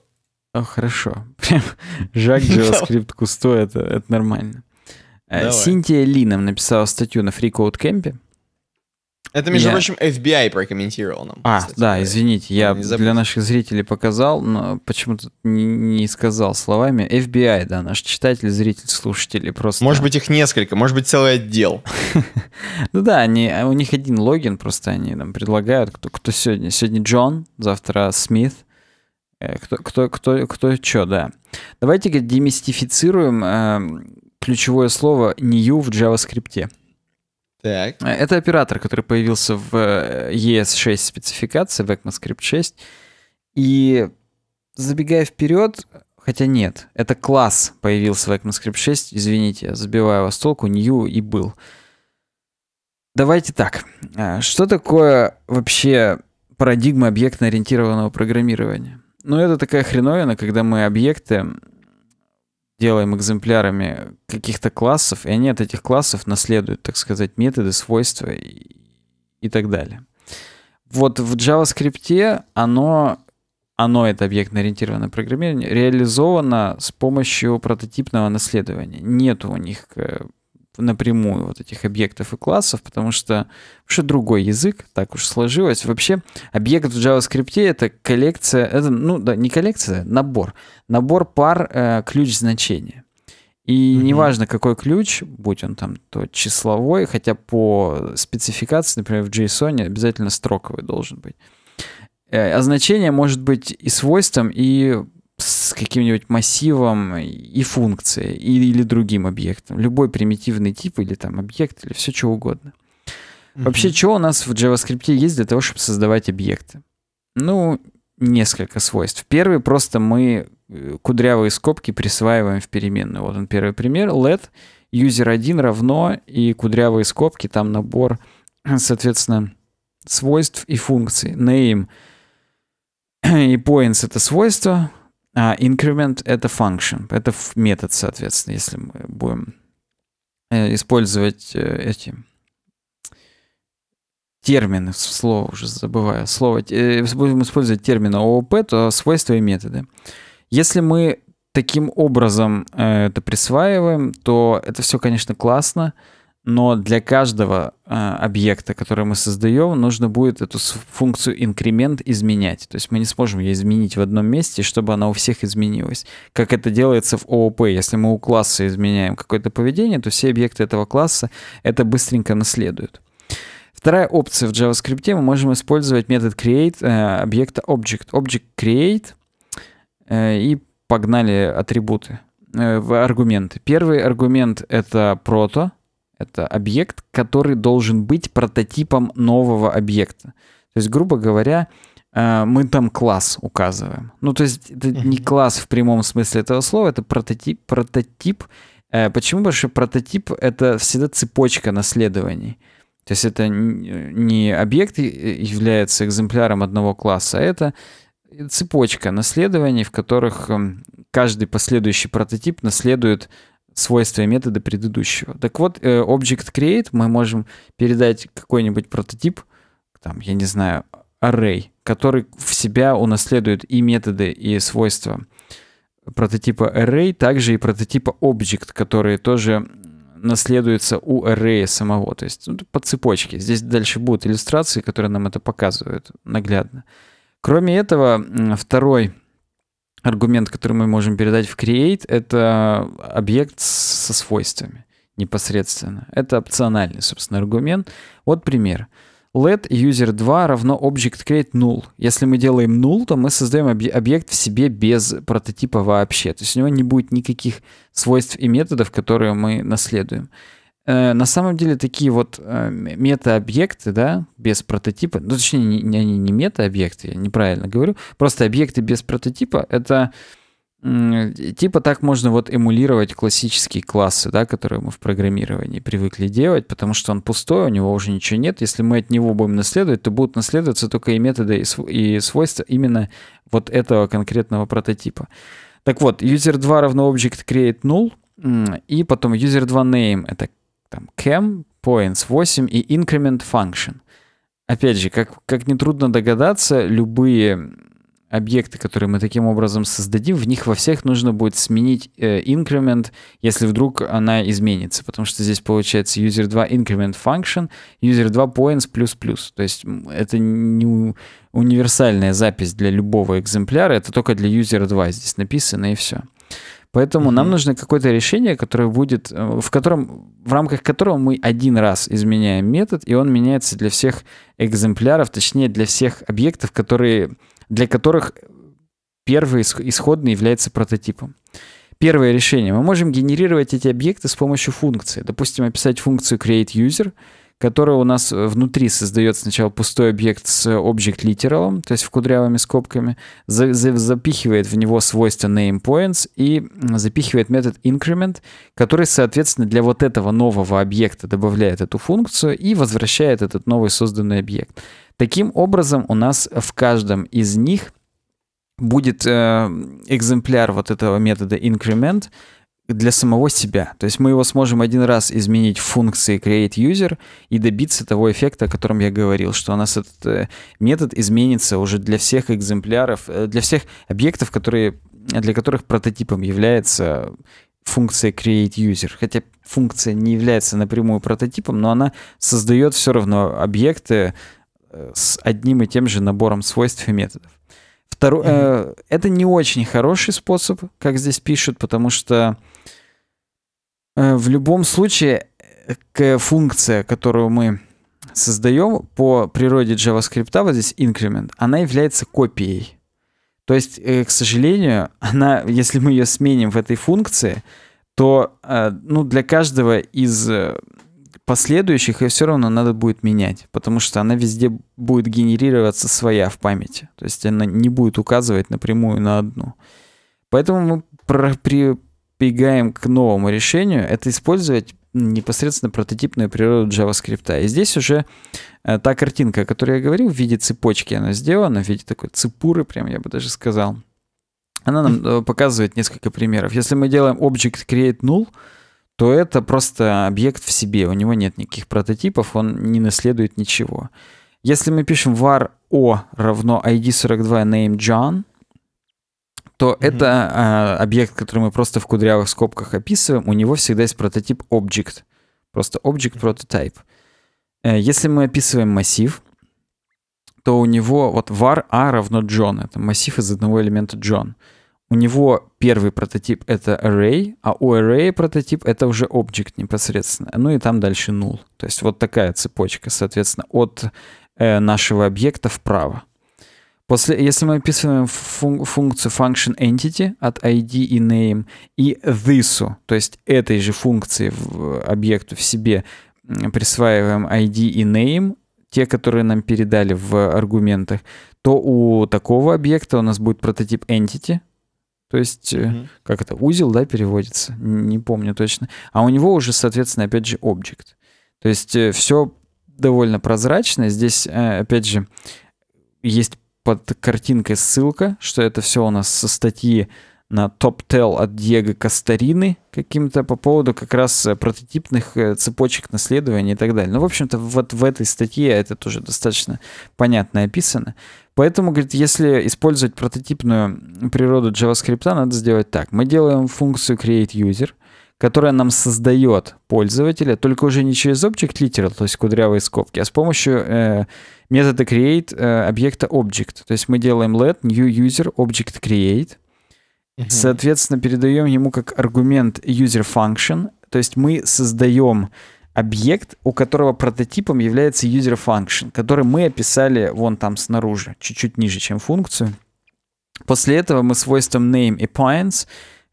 Хорошо. Прям [LAUGHS] Жак [LAUGHS] JavaScript Кусто, это нормально. Э, Синтия Ли нам написала статью на FreeCodeCamp. Это, между я... прочим, FBI прокомментировал нам. А, кстати, да, извините, я ну, для наших зрителей показал, но почему-то не, не сказал словами. FBI, да, наш читатель, зритель, слушатели просто... Может быть, их несколько, может быть, целый отдел. [LAUGHS] Ну да, они, у них один логин, просто они нам предлагают, кто, сегодня. Сегодня Джон, завтра Смит, э, кто, кто, кто, кто что, да. Давайте-ка демистифицируем эм, ключевое слово new в JavaScript. Так. Э, это оператор, который появился в э, ES6 спецификации, в ECMAScript 6. И забегая вперед, хотя нет, это класс появился в ECMAScript 6, извините, забиваю вас толку, new и был. Давайте так, э, что такое вообще парадигма объектно-ориентированного программирования? Ну, это такая хреновина, когда мы объекты делаем экземплярами каких-то классов, и они от этих классов наследуют, так сказать, методы, свойства и, и так далее. Вот в JavaScript оно, оно, это объектно-ориентированное программирование, реализовано с помощью прототипного наследования. Нет у них э, напрямую вот этих объектов и классов, потому что вообще другой язык, так уж сложилось. Вообще объект в JavaScript это коллекция, это, ну да, не коллекция, а набор. Набор пар э, ключ значения. И mm-hmm. неважно, какой ключ, будь он там то числовой, хотя по спецификации, например, в JSON обязательно строковый должен быть. Э, а значение может быть и свойством, и с каким-нибудь массивом и функцией или, или другим объектом. Любой примитивный тип или там объект или все что угодно. Mm-hmm. Вообще, что у нас в JavaScript есть для того, чтобы создавать объекты? Ну, несколько свойств. Первый просто мы э, кудрявые скобки присваиваем в переменную. Вот он первый пример. Let user1 равно и кудрявые скобки, там набор, [CLEARS THROAT] соответственно, свойств и функций. Name [CLEARS THROAT] и points — это свойства, а increment — это function, это метод, соответственно, если мы будем э, использовать э, эти термины, слово уже забываю, слово, э, будем использовать термины ООП, то свойства и методы. Если мы таким образом это присваиваем, то это все, конечно, классно, но для каждого э, объекта, который мы создаем, нужно будет эту функцию инкремент изменять. То есть мы не сможем ее изменить в одном месте, чтобы она у всех изменилась. Как это делается в ООП. Если мы у класса изменяем какое-то поведение, то все объекты этого класса это быстренько наследуют. Вторая опция в JavaScript мы можем использовать метод create э, объекта object. Object create э, и погнали атрибуты, э, аргументы. Первый аргумент это прото, это объект, который должен быть прототипом нового объекта. То есть, грубо говоря, э, мы там класс указываем. Ну, то есть это не класс в прямом смысле этого слова, это прототип. прототип. Э, почему? Потому что прототип — это всегда цепочка наследований. То есть это э, не объект является экземпляром одного класса, а это цепочка наследований, в которых эм, каждый последующий прототип наследует свойства и методы предыдущего. Так вот, э, Object Create мы можем передать какой-нибудь прототип, там, я не знаю, array, который в себя унаследует и методы, и свойства прототипа array, также и прототипа object, которые тоже наследуются у array самого, то есть ну, по цепочке. Здесь дальше будут иллюстрации, которые нам это показывают наглядно. Кроме этого, второй аргумент, который мы можем передать в create, это объект со свойствами непосредственно. Это опциональный, собственно, аргумент. Вот пример. Let user 2 равно object create null. Если мы делаем null, то мы создаем объект в себе без прототипа вообще. То есть у него не будет никаких свойств и методов, которые мы наследуем. Э, на самом деле такие вот э, метаобъекты, да, без прототипа, ну, точнее, они не, не, не мета я неправильно говорю, просто объекты без прототипа — это типа так можно вот эмулировать классические классы, да, которые мы в программировании привыкли делать, потому что он пустой, у него уже ничего нет. Если мы от него будем наследовать, то будут наследоваться только и методы, и свойства именно вот этого конкретного прототипа. Так вот, user2 равно object create null, и потом user2 name — это там cam, points 8 и increment function. Опять же, как, как нетрудно догадаться, любые объекты, которые мы таким образом создадим, в них во всех нужно будет сменить э, increment, если вдруг она изменится, потому что здесь получается user 2 increment function, user 2 points плюс плюс. То есть это не универсальная запись для любого экземпляра, это только для user 2 здесь написано и все. Поэтому угу. нам нужно какое-то решение, которое будет, э, в котором, в рамках которого мы один раз изменяем метод, и он меняется для всех экземпляров, точнее для всех объектов, которые, для которых первый исходный является прототипом. Первое решение. Мы можем генерировать эти объекты с помощью функции. Допустим, описать функцию createUser — которая у нас э, внутри создает сначала пустой объект с э, object literal, то есть в кудрявыми скобками, за за запихивает в него свойство name points и запихивает метод increment, который, соответственно, для вот этого нового объекта добавляет эту функцию и возвращает этот новый созданный объект. Таким образом, у нас в каждом из них будет э, экземпляр вот этого метода increment, для самого себя. То есть мы его сможем один раз изменить в функции create user и добиться того эффекта, о котором я говорил, что у нас этот э, метод изменится уже для всех экземпляров, э, для всех объектов, которые, для которых прототипом является функция create user. Хотя функция не является напрямую прототипом, но она создает все равно объекты э, с одним и тем же набором свойств и методов. Второ... Mm-hmm. Это не очень хороший способ, как здесь пишут, потому что э, в любом случае э, функция, которую мы создаем по природе JavaScript, вот здесь increment, она является копией. То есть, к сожалению, [LAUGHS] она, если мы ее сменим в этой функции, то ну, для каждого из последующих ее все равно надо будет менять, потому что она везде будет генерироваться своя в памяти. То есть она не будет указывать напрямую на одну. Поэтому мы прибегаем к новому решению. Это использовать непосредственно прототипную природу JavaScript. И здесь уже э, та картинка, о которой я говорил, в виде цепочки она сделана, в виде такой цепуры, прям я бы даже сказал. Она нам э, [LAUGHS] показывает несколько примеров. Если мы делаем object create null, то это просто объект в себе, у него нет никаких прототипов, он не наследует ничего. Если мы пишем var o равно id42 name John, то mm-hmm. это э, объект, который мы просто в кудрявых скобках описываем, у него всегда есть прототип object. Просто object prototype. Э, если мы описываем массив, то у него вот var a равно John. Это массив из одного элемента John. mm у него первый прототип — это array, а у array прототип — это уже object непосредственно. Ну и там дальше null. То есть вот такая цепочка, соответственно, от э, нашего объекта вправо. После, если мы описываем фун функцию function entity от id и name и this, то есть этой же функции в объекту в себе присваиваем id и name, те, которые нам передали в аргументах, то у такого объекта у нас будет прототип entity, то есть, mm как это, узел, да, переводится? Не помню точно. А у него уже, соответственно, опять же, объект. То есть э, все довольно прозрачно. Здесь, э, опять же, есть под картинкой ссылка, что это все у нас со статьи на топ-тел от Диего Кастарины каким-то по поводу как раз э, прототипных э, цепочек наследования и так далее. Ну, в общем-то, вот в этой статье это тоже достаточно понятно описано. Поэтому, говорит, если использовать прототипную природу JavaScript, надо сделать так. Мы делаем функцию createUser, которая нам создает пользователя, только уже не через object literal, то есть кудрявые скобки, а с помощью э, метода create э, объекта object. То есть мы делаем let new user object create — Соответственно, передаем ему как аргумент user function, то есть мы создаем объект, у которого прототипом является user function, который мы описали вон там снаружи, чуть-чуть ниже, чем функцию. После этого мы свойством name и points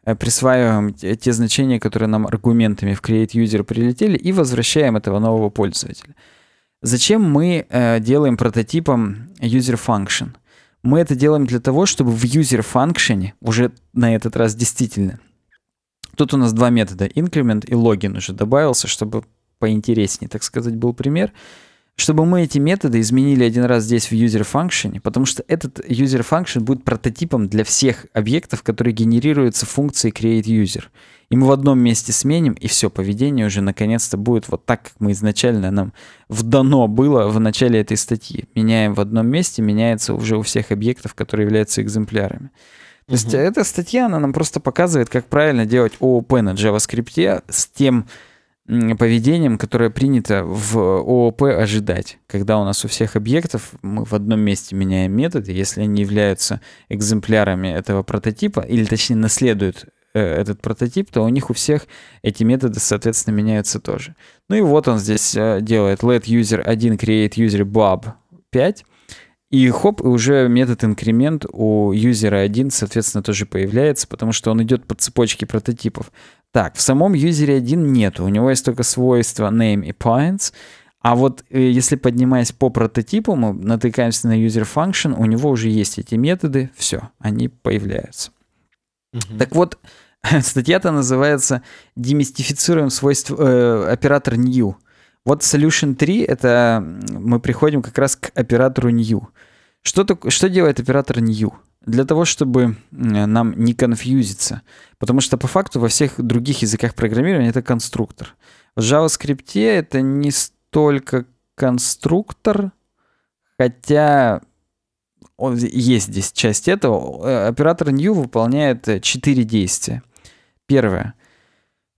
э, присваиваем те значения, которые нам аргументами в create user прилетели, и возвращаем этого нового пользователя. Зачем мы э, делаем прототипом user function? Мы это делаем для того, чтобы в user function уже на этот раз действительно. Тут у нас два метода, increment и login уже добавился, чтобы поинтереснее, так сказать, был пример. Пример чтобы мы эти методы изменили один раз здесь в user function, потому что этот user function будет прототипом для всех объектов, которые генерируются функцией create user. И мы в одном месте сменим, и все, поведение уже наконец-то будет вот так, как мы изначально нам вдано было в начале этой статьи. Меняем в одном месте, меняется уже у всех объектов, которые являются экземплярами. То есть эта статья, она нам просто показывает, как правильно делать ООП на JavaScript с тем поведением, которое принято в ООП ожидать, когда у нас у всех объектов мы в одном месте меняем методы, если они являются экземплярами этого прототипа, или точнее наследуют э, этот прототип, то у них у всех эти методы, соответственно, меняются тоже. Ну и вот он здесь э, делает let user 1 create user bob 5, и хоп, и уже метод increment у юзера 1, соответственно, тоже появляется, потому что он идет по цепочке прототипов. Так, в самом юзере один нету, у него есть только свойства name и points, а вот э, если поднимаясь по прототипу, мы натыкаемся на user function, у него уже есть эти методы, все, они появляются. Угу. Так вот, [LAUGHS] статья-то называется «Демистифицируем свойство э, оператор new». Вот solution 3 — это мы приходим как раз к оператору new. Что, так, что делает оператор new? для того, чтобы э, нам не конфьюзиться. Потому что по факту во всех других языках программирования это конструктор. В JavaScript это не столько конструктор, хотя он, есть здесь часть этого. Э, оператор new выполняет э, четыре действия. Первое.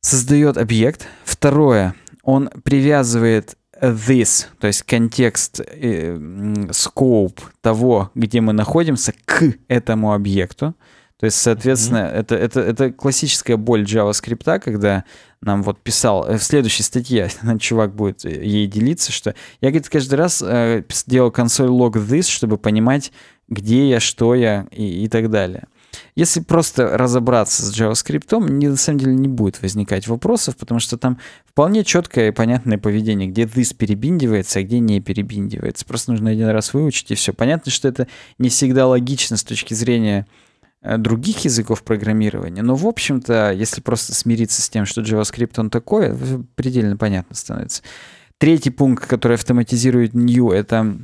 Создает объект. Второе. Он привязывает this, то есть контекст, э, scope того, где мы находимся, к этому объекту. То есть, соответственно, mm-hmm. это, это, это классическая боль JavaScript, когда нам вот писал, э, в следующей статье [LAUGHS] чувак будет э, ей делиться, что я, говорит, каждый раз э, делал консоль log this, чтобы понимать, где я, что я и, и так далее. Если просто разобраться с JavaScript, не, на самом деле не будет возникать вопросов, потому что там вполне четкое и понятное поведение, где this перебиндивается, а где не перебиндивается. Просто нужно один раз выучить, и все. Понятно, что это не всегда логично с точки зрения э, других языков программирования, но, в общем-то, если просто смириться с тем, что JavaScript он такой, э, предельно понятно становится. Третий пункт, который автоматизирует New, это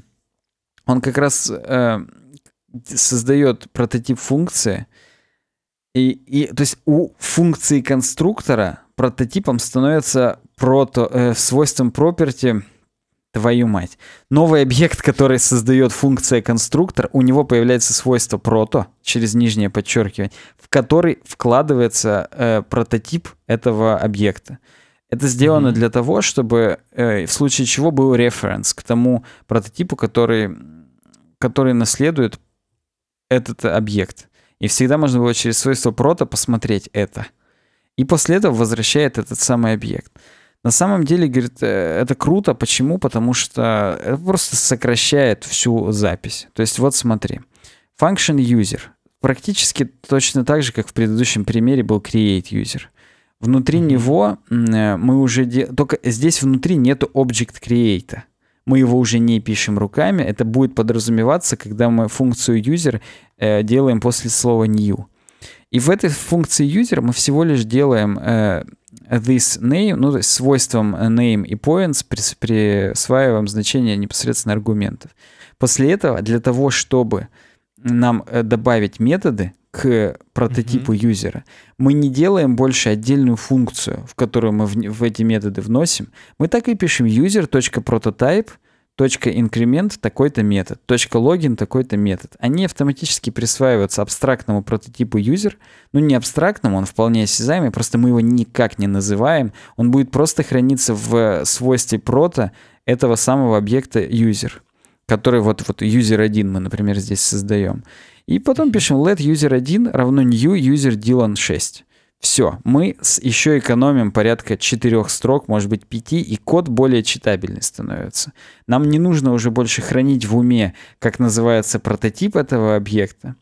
он как раз э, создает прототип функции, и, и, то есть у функции конструктора прототипом становится прото, э, свойством property твою мать. Новый объект, который создает функция конструктор, у него появляется свойство прото, через нижнее подчеркивание, в который вкладывается э, прототип этого объекта. Это сделано mm-hmm. для того, чтобы э, в случае чего был референс к тому прототипу, который, который наследует этот объект. И всегда можно было через свойство прота посмотреть это. И после этого возвращает этот самый объект. На самом деле, говорит, э, это круто. Почему? Потому что это просто сокращает всю запись. То есть вот смотри. Function user. Практически точно так же, как в предыдущем примере был create user. Внутри mm-hmm. него э, мы уже... Де... Только здесь внутри нету object create мы его уже не пишем руками. Это будет подразумеваться, когда мы функцию user э, делаем после слова new. И в этой функции user мы всего лишь делаем э, this name, ну, то есть свойством э, name и points прис, присваиваем значение непосредственно аргументов. После этого, для того, чтобы нам э, добавить методы, к прототипу mm-hmm. юзера. Мы не делаем больше отдельную функцию, в которую мы в, в эти методы вносим. Мы так и пишем user.prototype, точка инкремент такой-то метод, точка логин такой-то метод. Они автоматически присваиваются абстрактному прототипу юзер, ну не абстрактному, он вполне осязаемый, просто мы его никак не называем, он будет просто храниться в свойстве прото этого самого объекта юзер, который вот, вот user1 мы, например, здесь создаем. И потом пишем let user 1 равно new user Dylan 6. Все, мы еще экономим порядка четырех строк, может быть пяти, и код более читабельный становится. Нам не нужно уже больше хранить в уме, как называется прототип этого объекта,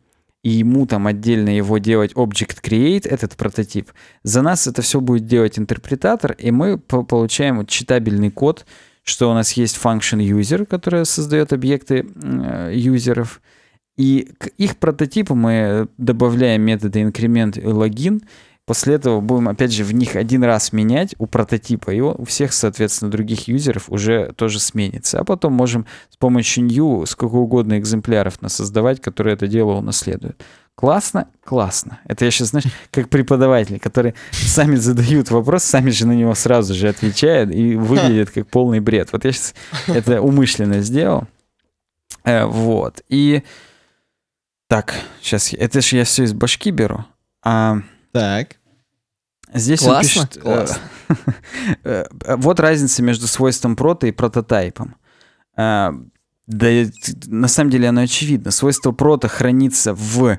и ему там отдельно его делать object create, этот прототип. За нас это все будет делать интерпретатор, и мы получаем читабельный код, что у нас есть function user, которая создает объекты э, юзеров, э, и к их прототипу мы добавляем методы инкремент и логин. После этого будем, опять же, в них один раз менять у прототипа, и у всех, соответственно, других юзеров уже тоже сменится. А потом можем с помощью new сколько угодно экземпляров создавать, которые это дело унаследуют. Классно? Классно. Это я сейчас, знаешь, [LAUGHS] как преподаватели, которые сами задают вопрос, сами же на него сразу же отвечают и [LAUGHS] выглядят как полный бред. Вот я сейчас это умышленно сделал. Э, вот. И так, сейчас, это же я все из башки беру. А... Так. Здесь Классно? он пишет... Э, [LAUGHS] э, вот разница между свойством прото и прототайпом. Э, да, на самом деле оно очевидно. Свойство прото хранится в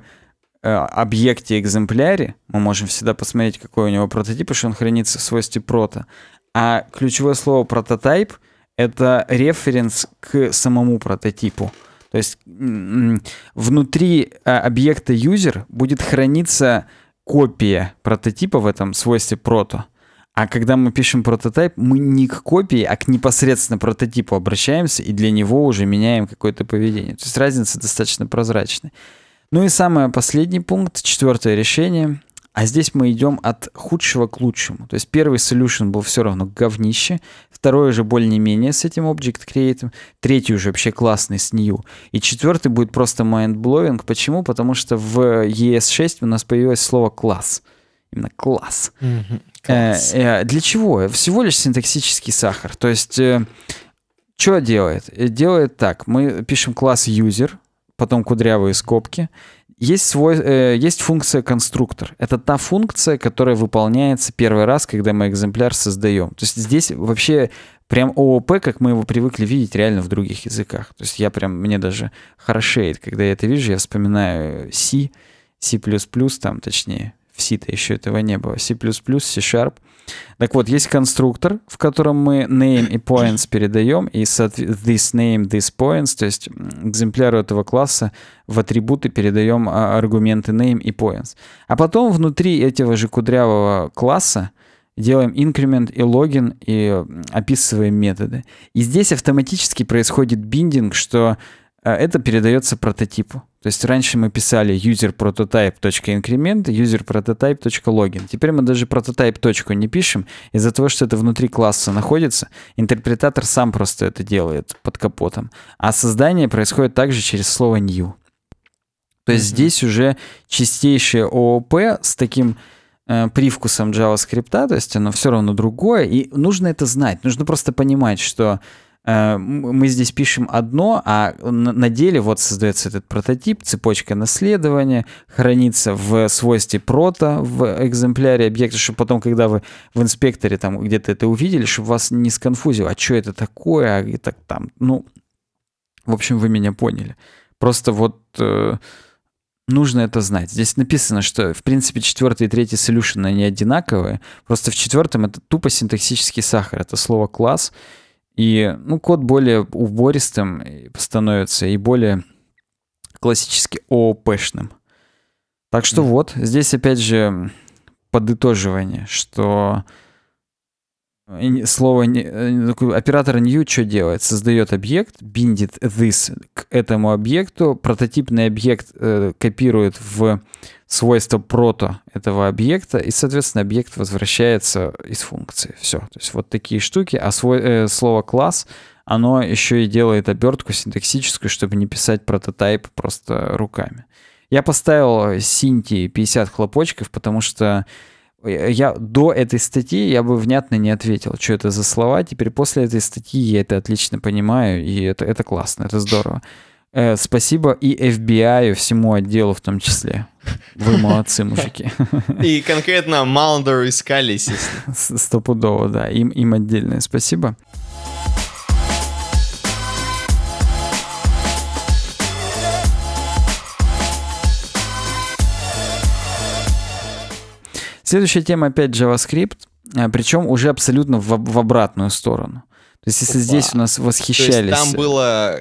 объекте-экземпляре. Мы можем всегда посмотреть, какой у него прототип, потому что он хранится в свойстве прото. А ключевое слово прототайп — это референс к самому прототипу. То есть внутри а, объекта user будет храниться копия прототипа в этом свойстве прото. А когда мы пишем прототип, мы не к копии, а к непосредственно прототипу обращаемся и для него уже меняем какое-то поведение. То есть разница достаточно прозрачная. Ну и самый последний пункт, четвертое решение, а здесь мы идем от худшего к лучшему. То есть первый solution был все равно говнище, второй уже более-менее с этим Object Create, третий уже вообще классный с New, и четвертый будет просто mind-blowing. Почему? Потому что в ES6 у нас появилось слово «класс». Именно «класс». Mm-hmm. класс. Э, э, для чего? Всего лишь синтаксический сахар. То есть э, что делает? Э, делает так. Мы пишем класс user, потом кудрявые скобки, есть, свой, э, есть функция конструктор. Это та функция, которая выполняется первый раз, когда мы экземпляр создаем. То есть здесь вообще прям ООП, как мы его привыкли видеть реально в других языках. То есть я прям, мне даже хорошеет, когда я это вижу, я вспоминаю C, C++, там точнее, в C-то еще этого не было. C++, C-Sharp. Так вот, есть конструктор, в котором мы name и points передаем, и this name, this points, то есть экземпляру этого класса в атрибуты передаем а, аргументы name и points. А потом внутри этого же кудрявого класса делаем increment и логин и описываем методы. И здесь автоматически происходит биндинг, что а, это передается прототипу. То есть раньше мы писали userprototype.increment, userprototype.login. Теперь мы даже prototype. не пишем. Из-за того, что это внутри класса находится, интерпретатор сам просто это делает под капотом. А создание происходит также через слово new. То есть mm-hmm. здесь уже чистейшее ООП с таким э, привкусом JavaScript, то есть оно все равно другое, и нужно это знать, нужно просто понимать, что Э, мы здесь пишем одно, а на деле вот создается этот прототип, цепочка наследования, хранится в свойстве прота в экземпляре объекта, чтобы потом, когда вы в инспекторе там где-то это увидели, чтобы вас не сконфузило, а что это такое, а это там, ну, в общем, вы меня поняли. Просто вот э, нужно это знать. Здесь написано, что, в принципе, четвертый и третий solution, они одинаковые, просто в четвертом это тупо синтаксический сахар, это слово класс, и ну, код более убористым становится и более классически ООПшным. Так что mm. вот, здесь опять же подытоживание, что слово э, оператор new что делает? Создает объект, биндит this к этому объекту, прототипный объект э, копирует в свойство прото этого объекта, и, соответственно, объект возвращается из функции. Все. То есть вот такие штуки. А свой, э, слово класс, оно еще и делает обертку синтаксическую, чтобы не писать прототайп просто руками. Я поставил Синти 50 хлопочков, потому что я до этой статьи я бы внятно не ответил, что это за слова. Теперь после этой статьи я это отлично понимаю, и это, это классно, это здорово. Э, спасибо и FBI, всему отделу в том числе. Вы молодцы, мужики. И конкретно Малдеру и Скалисис. Стопудово, да. Им, им отдельное спасибо. Спасибо. Следующая тема опять JavaScript, э, причем уже абсолютно в, в обратную сторону. То есть если Опа. здесь у нас восхищались... То есть там э, было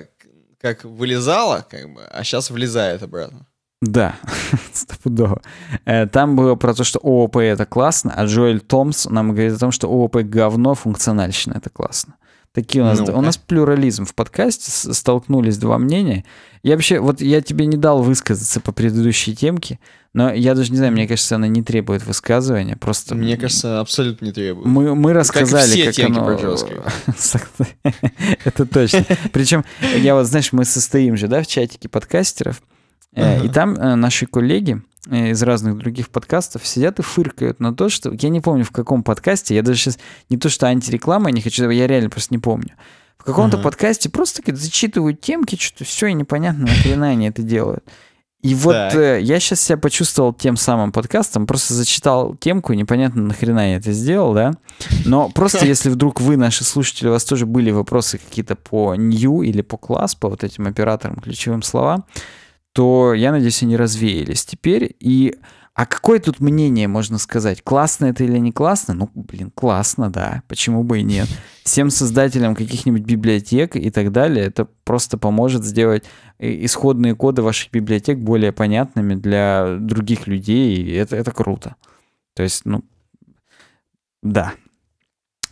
как вылезало, как бы, а сейчас влезает обратно. Да, [LAUGHS] стопудово. Э, там было про то, что ООП — это классно, а Джоэль Томс нам говорит о том, что ООП — говно, функциональщина — это классно. Такие у нас. ну У нас плюрализм. В подкасте столкнулись два мнения. Я вообще, вот я тебе не дал высказаться по предыдущей темке, но я даже не знаю, мне кажется, она не требует высказывания. Просто... Мне кажется, абсолютно не требует. Мы, мы рассказали, как, все как оно... [LAUGHS] Это точно. Причем, я вот, знаешь, мы состоим же, да, в чатике подкастеров. Э, и там э, наши коллеги э, из разных других подкастов сидят и фыркают на то, что... Я не помню, в каком подкасте, я даже сейчас... Не то, что антиреклама, я не хочу, я реально просто не помню. В каком-то uh подкасте просто так, зачитывают темки, что-то все и непонятно, нахрена они это делают. И вот э, я сейчас себя почувствовал тем самым подкастом, просто зачитал темку, непонятно нахрена я это сделал, да. Но просто если вдруг вы, наши слушатели, у вас тоже были вопросы какие-то по new или по класс, по вот этим операторам, ключевым словам, то, я надеюсь, они развеялись теперь. И а какое тут мнение можно сказать? Классно это или не классно? Ну, блин, классно, да. Почему бы и нет? Всем создателям каких-нибудь библиотек и так далее это просто поможет сделать э, исходные коды ваших библиотек более понятными для других людей. И это, это круто. То есть, ну, да.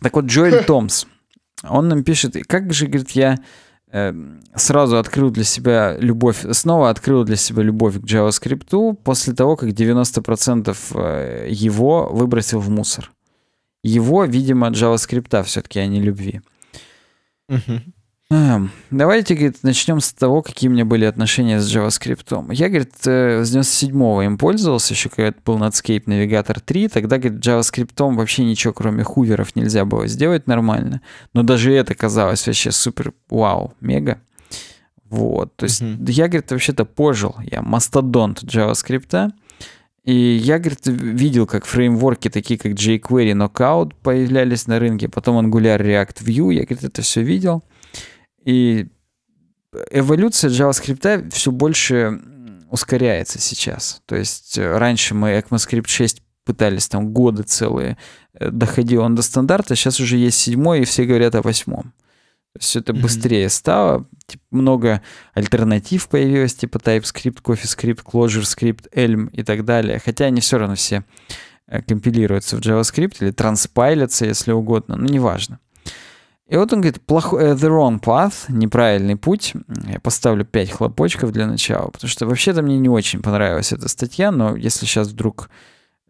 Так вот, Джоэль [LAUGHS] Томс, он нам пишет, как же, говорит, я Эм, сразу открыл для себя любовь, снова открыл для себя любовь к JavaScript после того, как 90% э, его выбросил в мусор. Его, видимо, JavaScript все-таки, а не любви. Угу. Эм, давайте, говорит, начнем с того, какие у меня были отношения с JavaScript. Я, говорит, э, с 97-го им пользовался, еще когда был Netscape Navigator 3, тогда, говорит, JavaScript вообще ничего, кроме хуверов, нельзя было сделать нормально. Но даже это казалось вообще супер, вау, мега. Вот, то есть mm-hmm. я, говорит, вообще-то пожил, я мастодонт JavaScript, и я, говорит, видел, как фреймворки, такие как jQuery, Knockout появлялись на рынке, потом Angular React View, я, говорит, это все видел. И эволюция JavaScript все больше ускоряется сейчас. То есть э, раньше мы ECMAScript 6 пытались там годы целые, э, доходил он до стандарта, сейчас уже есть седьмой, и все говорят о восьмом. То есть это mm-hmm. быстрее стало, типа, много альтернатив появилось, типа TypeScript, CoffeeScript, ClojureScript, Elm и так далее. Хотя они все равно все э, компилируются в JavaScript или транспайлятся, если угодно, но неважно. И вот он говорит, плохой, э, the wrong path, неправильный путь. Я поставлю 5 хлопочков для начала, потому что вообще-то мне не очень понравилась эта статья, но если сейчас вдруг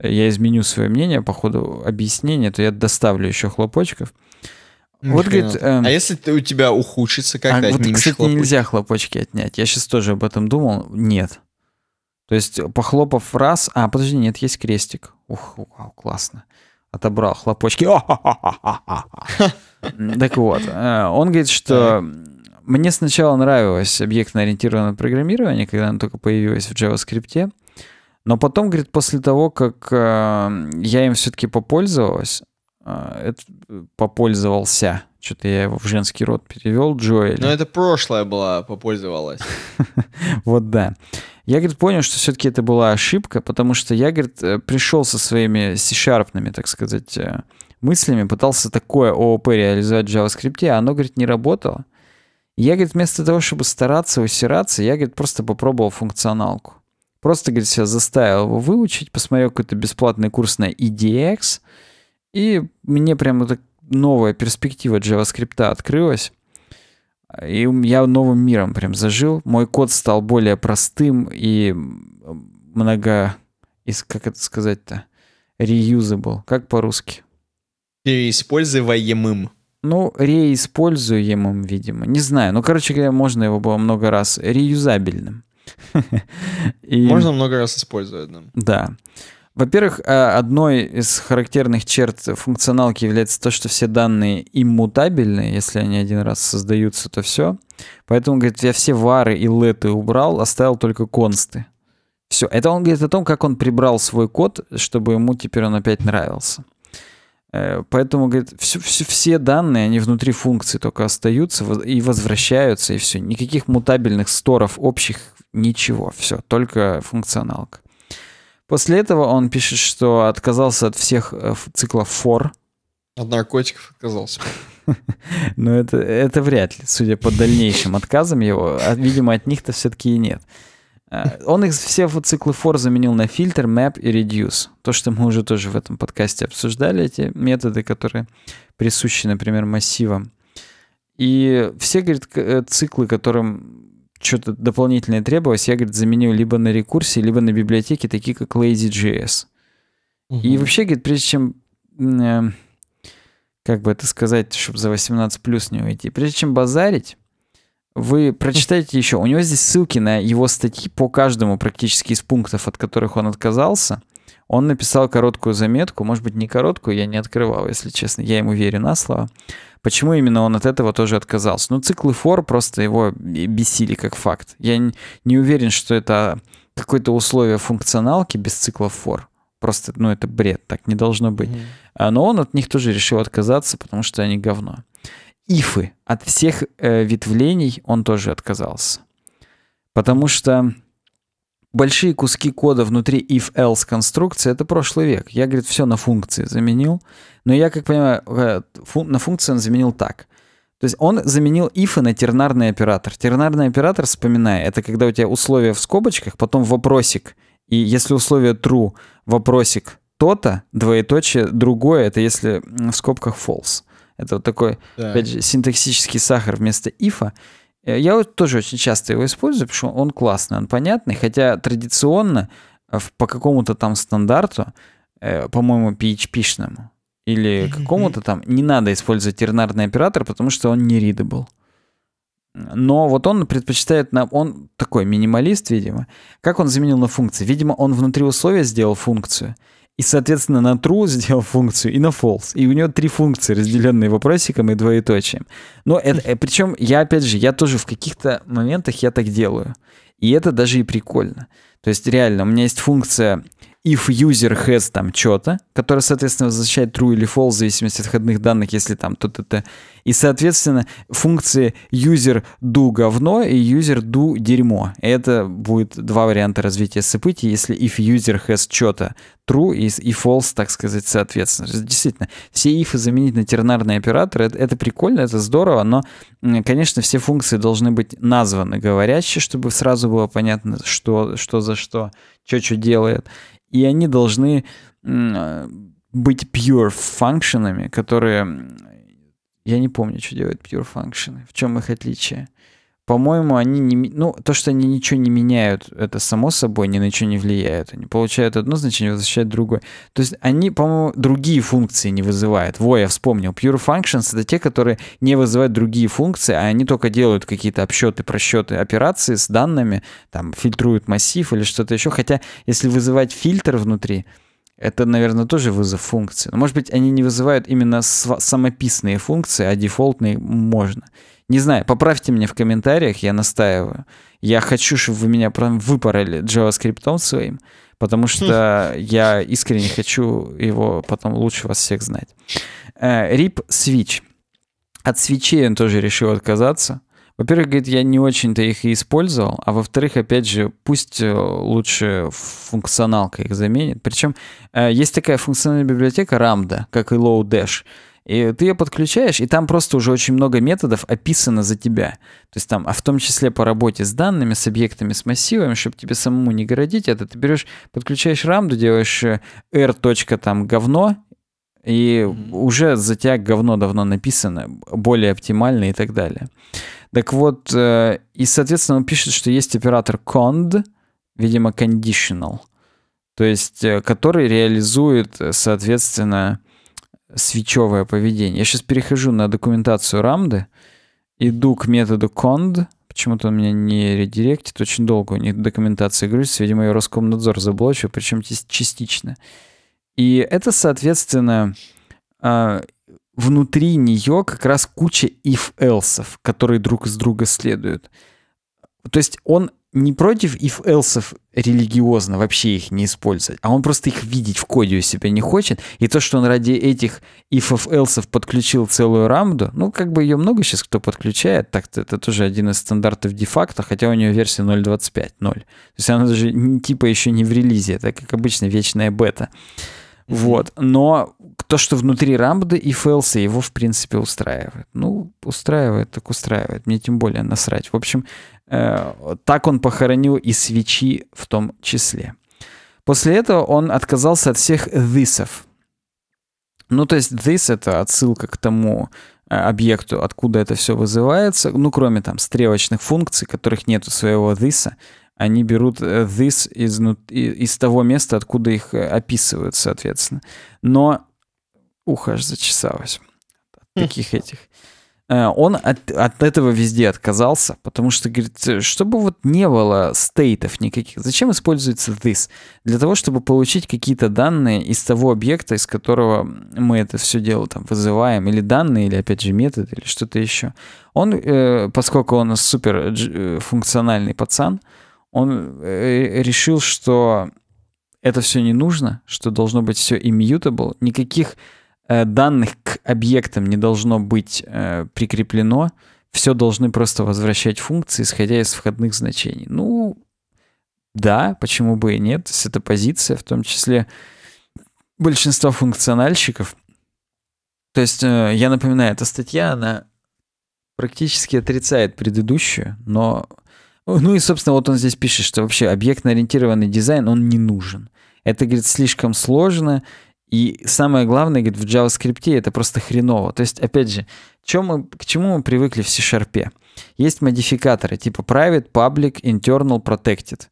я изменю свое мнение по ходу объяснения, то я доставлю еще хлопочков. Ни ну, вот, говорит, э, а если ты, у тебя ухудшится, как а, ты вот, кстати, хлопочки? нельзя хлопочки отнять. Я сейчас тоже об этом думал. Нет. То есть, похлопав раз... А, подожди, нет, есть крестик. Ух, вау, классно. Отобрал хлопочки. [LAUGHS] Так вот, э, он говорит, что мне сначала нравилось объектно-ориентированное программирование, когда оно только появилось в JavaScript. Но потом, говорит, после того, как э, я им все-таки попользовалась, э, это попользовался. Что-то я его в женский род перевел, Джоэль. Но ну, это прошлое было, попользовалась. [LAUGHS] вот да. Я, говорит, понял, что все-таки это была ошибка, потому что я, говорит, пришел со своими c так сказать, мыслями пытался такое ООП реализовать в JavaScript, а оно, говорит, не работало. Я, говорит, вместо того, чтобы стараться, усираться, я, говорит, просто попробовал функционалку. Просто, говорит, себя заставил его выучить, посмотрел какой-то бесплатный курс на EDX, и мне прям эта новая перспектива JavaScript открылась. И я новым миром прям зажил. Мой код стал более простым и много... из Как это сказать-то? Reusable. Как по-русски? Переиспользуемым. Ну, реиспользуемым, видимо. Не знаю. Ну, короче говоря, можно его было много раз реюзабельным. [LAUGHS] Можно много раз использовать. Да. да. Во-первых, э, одной из характерных черт функционалки является то, что все данные иммутабельны. Если они один раз создаются, то все. Поэтому, говорит, я все вары и леты убрал, оставил только консты. Все. Это он говорит о том, как он прибрал свой код, чтобы ему теперь он опять нравился. Э, поэтому, говорит, все, все, все данные, они внутри функции только остаются и возвращаются, и все. Никаких мутабельных сторов общих, ничего. Все, только функционалка. После этого он пишет, что отказался от всех э, циклов for. От наркотиков отказался. [LAUGHS] Но это, это вряд ли, судя по дальнейшим отказам его. А, видимо, от них-то все-таки и нет. Э, он их все циклы for заменил на фильтр, map и reduce. То, что мы уже тоже в этом подкасте обсуждали, эти методы, которые присущи, например, массивам. И все, говорит, э, циклы, которым что-то дополнительное требовалось, я, говорит, заменил либо на рекурсии, либо на библиотеки, такие как Lazy.js. Угу. И вообще, говорит, прежде чем э, как бы это сказать, чтобы за 18 плюс не уйти. Прежде чем базарить, вы прочитайте еще. У него здесь ссылки на его статьи по каждому практически из пунктов, от которых он отказался. Он написал короткую заметку, может быть, не короткую, я не открывал, если честно, я ему верю на слово. Почему именно он от этого тоже отказался? Ну, циклы фор просто его бесили как факт. Я не уверен, что это какое-то условие функционалки без циклов фор. Просто, ну, это бред, так не должно быть. Mm. Но он от них тоже решил отказаться, потому что они говно ифы. От всех э, ветвлений он тоже отказался. Потому что большие куски кода внутри if-else конструкции — это прошлый век. Я, говорит, все на функции заменил. Но я, как понимаю, э, фу на функции он заменил так. То есть он заменил if на тернарный оператор. Тернарный оператор, вспоминая, это когда у тебя условия в скобочках, потом вопросик. И если условие true, вопросик то-то, двоеточие, другое, это если в скобках false. Это вот такой, да. опять же, синтаксический сахар вместо ифа. Э, я вот тоже очень часто его использую, потому что он классный, он понятный, хотя традиционно э, по какому-то там стандарту, э, по-моему, PHP-шному или какому-то там, не надо использовать тернарный оператор, потому что он не readable. Но вот он предпочитает нам, он такой минималист, видимо. Как он заменил на функции? Видимо, он внутри условия сделал функцию. И, соответственно, на true сделал функцию и на false. И у него три функции, разделенные вопросиком и двоеточием. Но это, э, причем я, опять же, я тоже в каких-то моментах я так делаю. И это даже и прикольно. То есть реально, у меня есть функция if user has там что-то, которое, соответственно, возвращает true или false в зависимости от входных данных, если там то-то-то. И, соответственно, функции user do говно и user do дерьмо. Это будет два варианта развития событий, если if user has что-то true и, и false, так сказать, соответственно. Действительно, все if заменить на тернарные операторы, это, это прикольно, это здорово, но, конечно, все функции должны быть названы говорящие, чтобы сразу было понятно, что, что за что, что что делает и они должны а, быть pure функшенами, которые... Я не помню, что делают pure функшены, в чем их отличие по-моему, они не... Ну, то, что они ничего не меняют, это само собой ни на что не влияет. Они получают одно значение, возвращают другое. То есть они, по-моему, другие функции не вызывают. Во, я вспомнил. Pure Functions — это те, которые не вызывают другие функции, а они только делают какие-то обсчеты, просчеты операции с данными, там, фильтруют массив или что-то еще. Хотя, если вызывать фильтр внутри, это, наверное, тоже вызов функции. Но, может быть, они не вызывают именно самописные функции, а дефолтные можно. Не знаю, поправьте меня в комментариях, я настаиваю. Я хочу, чтобы вы меня прям выпороли JavaScript своим, потому [LAUGHS] что я искренне хочу его потом лучше вас всех знать. Rip э, Switch. От свечей он тоже решил отказаться. Во-первых, говорит, я не очень-то их и использовал, а во-вторых, опять же, пусть э, лучше функционалка их заменит. Причем э, есть такая функциональная библиотека Ramda, как и Low Dash, и ты ее подключаешь, и там просто уже очень много методов описано за тебя. То есть там, а в том числе по работе с данными, с объектами, с массивами, чтобы тебе самому не городить это, ты берешь, подключаешь рамду, делаешь э, r. там говно, и mm-hmm. уже за тебя говно давно написано, более оптимально и так далее. Так вот, э, и, соответственно, он пишет, что есть оператор cond, видимо, conditional, то есть, э, который реализует, соответственно, свечевое поведение. Я сейчас перехожу на документацию Рамды, иду к методу cond, почему-то он меня не редиректит, очень долго у них документация грузится, видимо, ее Роскомнадзор заблочил, причем частично. И это, соответственно, а, внутри нее как раз куча if-элсов, которые друг из друга следуют. То есть он не против if-else'ов религиозно вообще их не использовать, а он просто их видеть в коде у себя не хочет. И то, что он ради этих if-else'ов подключил целую рамду, ну, как бы ее много сейчас кто подключает, так -то, это тоже один из стандартов дефакта. хотя у нее версия 0.25.0. То есть она даже типа еще не в релизе, это как обычно вечная бета. Вот. Но то, что внутри рамды и фэлса, его, в принципе, устраивает. Ну, устраивает, так устраивает. Мне тем более насрать. В общем, Э, так он похоронил и свечи в том числе. После этого он отказался от всех thisов. Ну, то есть «this» — это отсылка к тому э, объекту, откуда это все вызывается. Ну, кроме там стрелочных функций, которых нету своего «this», они берут э, this из, из того места, откуда их описывают, соответственно. Но ухо аж зачесалось [LAUGHS] от таких этих. Э, он от, от этого везде отказался, потому что, говорит, «Э, чтобы вот не было стейтов никаких, зачем используется this? Для того, чтобы получить какие-то данные из того объекта, из которого мы это все дело там вызываем, или данные, или опять же метод, или что-то еще. Он, э, поскольку он супер э, функциональный пацан, он э, решил, что это все не нужно, что должно быть все immutable, никаких Э, данных к объектам не должно быть э, прикреплено, все должны просто возвращать функции, исходя из входных значений. Ну, да, почему бы и нет, то есть это позиция, в том числе большинства функциональщиков. То есть, э, я напоминаю, эта статья, она практически отрицает предыдущую, но... Ну и, собственно, вот он здесь пишет, что вообще объектно-ориентированный дизайн, он не нужен. Это, говорит, слишком сложно, и самое главное, говорит, в JavaScript это просто хреново. То есть, опять же, чем мы, к чему мы привыкли в C-Sharp? Есть модификаторы типа private, public, internal, protected.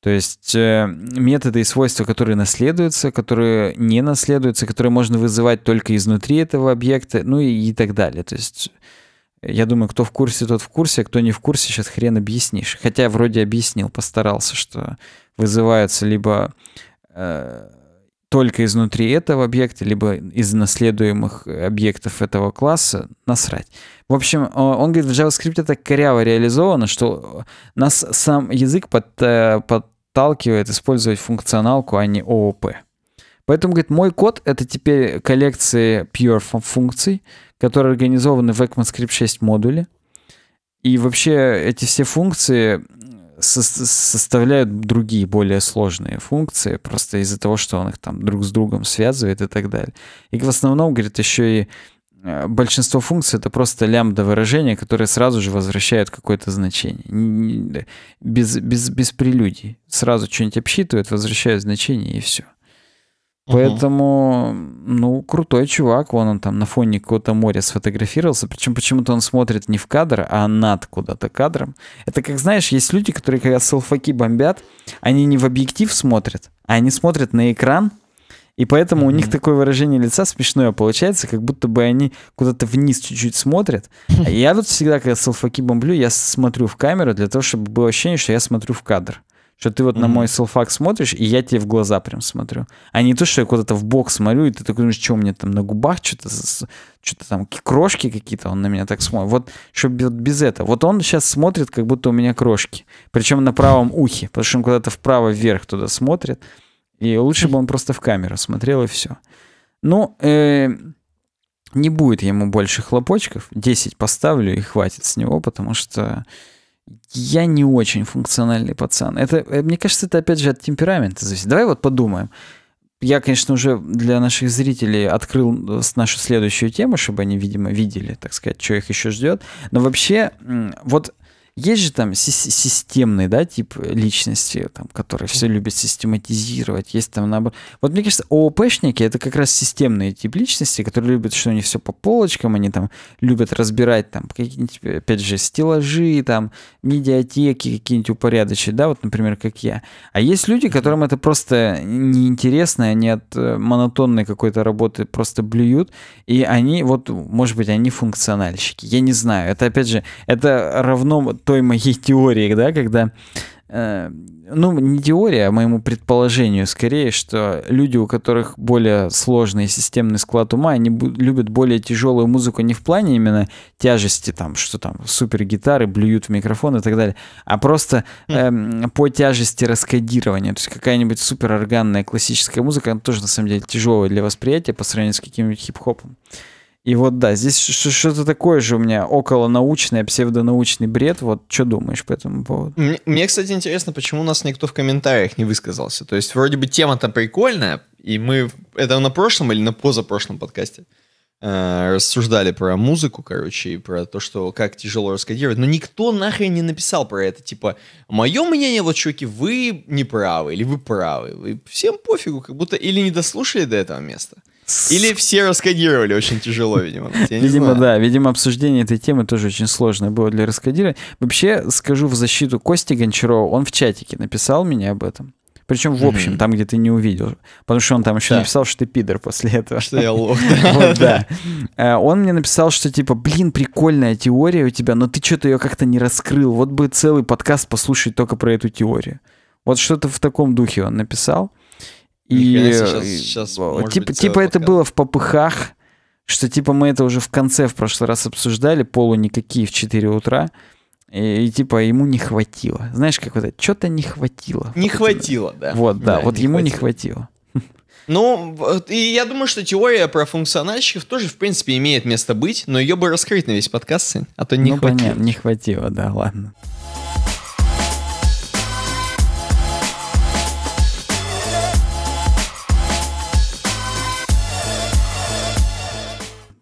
То есть э, методы и свойства, которые наследуются, которые не наследуются, которые можно вызывать только изнутри этого объекта, ну и, и так далее. То есть я думаю, кто в курсе, тот в курсе, а кто не в курсе, сейчас хрен объяснишь. Хотя вроде объяснил, постарался, что вызываются либо э, только изнутри этого объекта, либо из наследуемых объектов этого класса, насрать. В общем, он говорит, в JavaScript это коряво реализовано, что нас сам язык под, э, подталкивает использовать функционалку, а не ООП. Поэтому, говорит, мой код — это теперь коллекции pure функций, которые организованы в ECMAScript 6 модуле. И вообще эти все функции со составляют другие, более сложные функции, просто из-за того, что он их там друг с другом связывает и так далее. И в основном, говорит, еще и э, большинство функций это просто лямбда выражения, которые сразу же возвращают какое-то значение. Без, без, без прелюдий. Сразу что-нибудь обсчитывает, возвращает значение и все. Поэтому, угу. ну, крутой чувак, вон он там на фоне какого-то моря сфотографировался, причем почему-то он смотрит не в кадр, а над куда-то кадром. Это как, знаешь, есть люди, которые когда селфаки бомбят, они не в объектив смотрят, а они смотрят на экран, и поэтому mm у них такое выражение лица смешное получается, как будто бы они куда-то вниз чуть-чуть смотрят. [LAUGHS] А я вот всегда, когда селфаки бомблю, я смотрю в камеру для того, чтобы было ощущение, что я смотрю в кадр. Что ты вот mm-hmm. на мой селфак смотришь, и я тебе в глаза прям смотрю. А не то, что я куда-то в бок смотрю, и ты такой думаешь, что у меня там на губах, что-то, что-то там крошки какие-то, он на меня так смотрит. Вот, чтобы без этого. Вот он сейчас смотрит, как будто у меня крошки. Причем на правом [LAUGHS] ухе, потому что он куда-то вправо вверх туда смотрит. И лучше бы он просто в камеру смотрел, и все. Ну, э, не будет ему больше хлопочков. 10 поставлю, и хватит с него, потому что я не очень функциональный пацан. Это, э, мне кажется, это опять же от темперамента зависит. Давай вот подумаем. Я, конечно, уже для наших зрителей открыл э, нашу следующую тему, чтобы они, видимо, видели, так сказать, что их еще ждет. Но вообще, вот есть же там си системный, да, тип личности, там, который все любит систематизировать. Есть там набор. Вот мне кажется, ООПшники — это как раз системный тип личности, которые любят, что они все по полочкам, они там любят разбирать там какие-нибудь, опять же, стеллажи, там, медиатеки какие-нибудь упорядочить, да, вот, например, как я. А есть люди, которым это просто неинтересно, они от э, монотонной какой-то работы просто блюют, и они, вот, может быть, они функциональщики. Я не знаю, это, опять же, это равно той моей теории, да, когда э, ну, не теория, а моему предположению скорее, что люди, у которых более сложный системный склад ума, они любят более тяжелую музыку не в плане именно тяжести, там, что там, супергитары блюют в микрофон и так далее, а просто хм. эм, по тяжести раскодирования. То есть какая-нибудь супер классическая музыка, она тоже на самом деле тяжелая для восприятия по сравнению с каким-нибудь хип-хопом. И вот да, здесь что-то такое же у меня около околонаучный, псевдонаучный бред. Вот что думаешь по этому поводу? Мне, мне, кстати, интересно, почему у нас никто в комментариях не высказался. То есть вроде бы тема-то прикольная, и мы это на прошлом или на позапрошлом подкасте э, рассуждали про музыку, короче, и про то, что как тяжело раскодировать. Но никто нахрен не написал про это. Типа, мое мнение, вот, чуваки, вы не правы, или вы правы. Вы всем пофигу, как будто или не дослушали до этого места. Или все раскодировали очень тяжело, видимо. Видимо, знаю. да. Видимо, обсуждение этой темы тоже очень сложное было для раскодирования. Вообще, скажу в защиту Кости Гончарова, он в чатике написал меня об этом. Причем в общем, mm-hmm. там, где ты не увидел. Потому что он там еще да. написал, что ты пидор после этого. Что я лох. [LAUGHS] Вот, да. Э, он мне написал, что типа, блин, прикольная теория у тебя, но ты что-то ее как-то не раскрыл. Вот бы целый подкаст послушать только про эту теорию. Вот что-то в таком духе он написал. И, сейчас, сейчас, и типа, быть, типа э, это было в попыхах, что типа мы это уже в конце в прошлый раз обсуждали, полу никакие в 4 утра. И, и типа ему не хватило. Знаешь, как вот это, что-то не хватило. Не вот хватило, это. да. Вот, да, да вот не ему хватило. не хватило. Ну, и я думаю, что теория про функциональщиков тоже, в принципе, имеет место быть, но ее бы раскрыть на весь подкаст, а то не ну, хватило. Понятно, не хватило, да, ладно.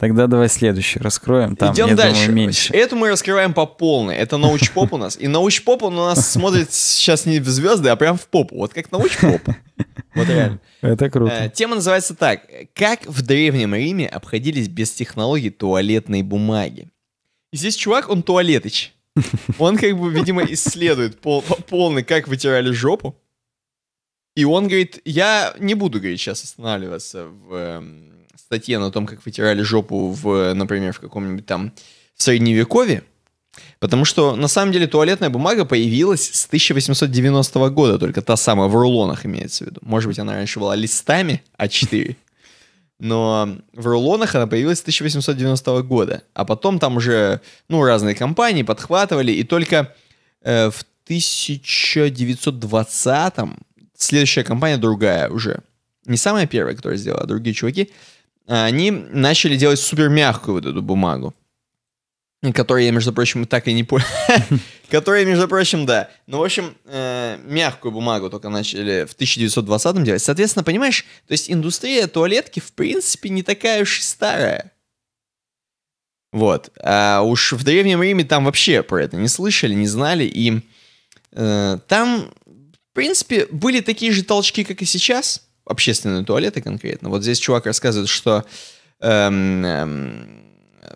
Тогда давай следующий раскроем. Там, Идем дальше. Думаю, меньше. Эту мы раскрываем по полной. Это научпоп у нас. И научпоп он у нас смотрит сейчас не в звезды, а прям в попу. Вот как научпоп. Вот реально. Это круто. Э, тема называется так. Как в Древнем Риме обходились без технологий туалетной бумаги? И здесь чувак, он туалетыч. Он как бы, видимо, исследует пол, полный, как вытирали жопу. И он говорит, я не буду, говорит, сейчас останавливаться в эм, статье на том, как вытирали жопу, в, например, в каком-нибудь там средневековье, Потому что, на самом деле, туалетная бумага появилась с 1890 года, только та самая в рулонах имеется в виду. Может быть, она раньше была листами А4, но в рулонах она появилась с 1890 года. А потом там уже, ну, разные компании подхватывали, и только э, в 1920-м следующая компания другая уже. Не самая первая, которая сделала, а другие чуваки — они начали делать супер мягкую вот эту бумагу. Которую я, между прочим, и так и не понял. [LAUGHS] [LAUGHS] Которую, между прочим, да. Ну, в общем, э, мягкую бумагу только начали в 1920-м делать. Соответственно, понимаешь, то есть индустрия туалетки, в принципе, не такая уж и старая. Вот. А уж в Древнем Риме там вообще про это не слышали, не знали. И э, там, в принципе, были такие же толчки, как и сейчас общественные туалеты конкретно. Вот здесь чувак рассказывает, что эм, эм,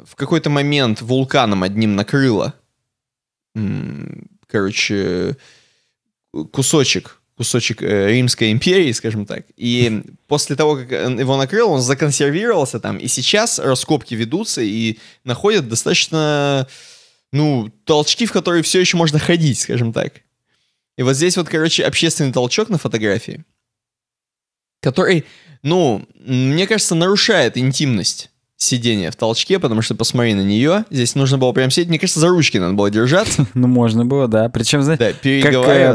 в какой-то момент вулканом одним накрыло, эм, короче, кусочек, кусочек э, Римской империи, скажем так. И после того, как его накрыло, он законсервировался там. И сейчас раскопки ведутся и находят достаточно, ну, толчки, в которые все еще можно ходить, скажем так. И вот здесь вот, короче, общественный толчок на фотографии — который, ну, мне кажется, нарушает интимность сидения в толчке, потому что посмотри на нее. Здесь нужно было прям сидеть. Мне кажется, за ручки надо было держаться. [LAUGHS] Ну, можно было, да. Причем, знаешь, да, как э,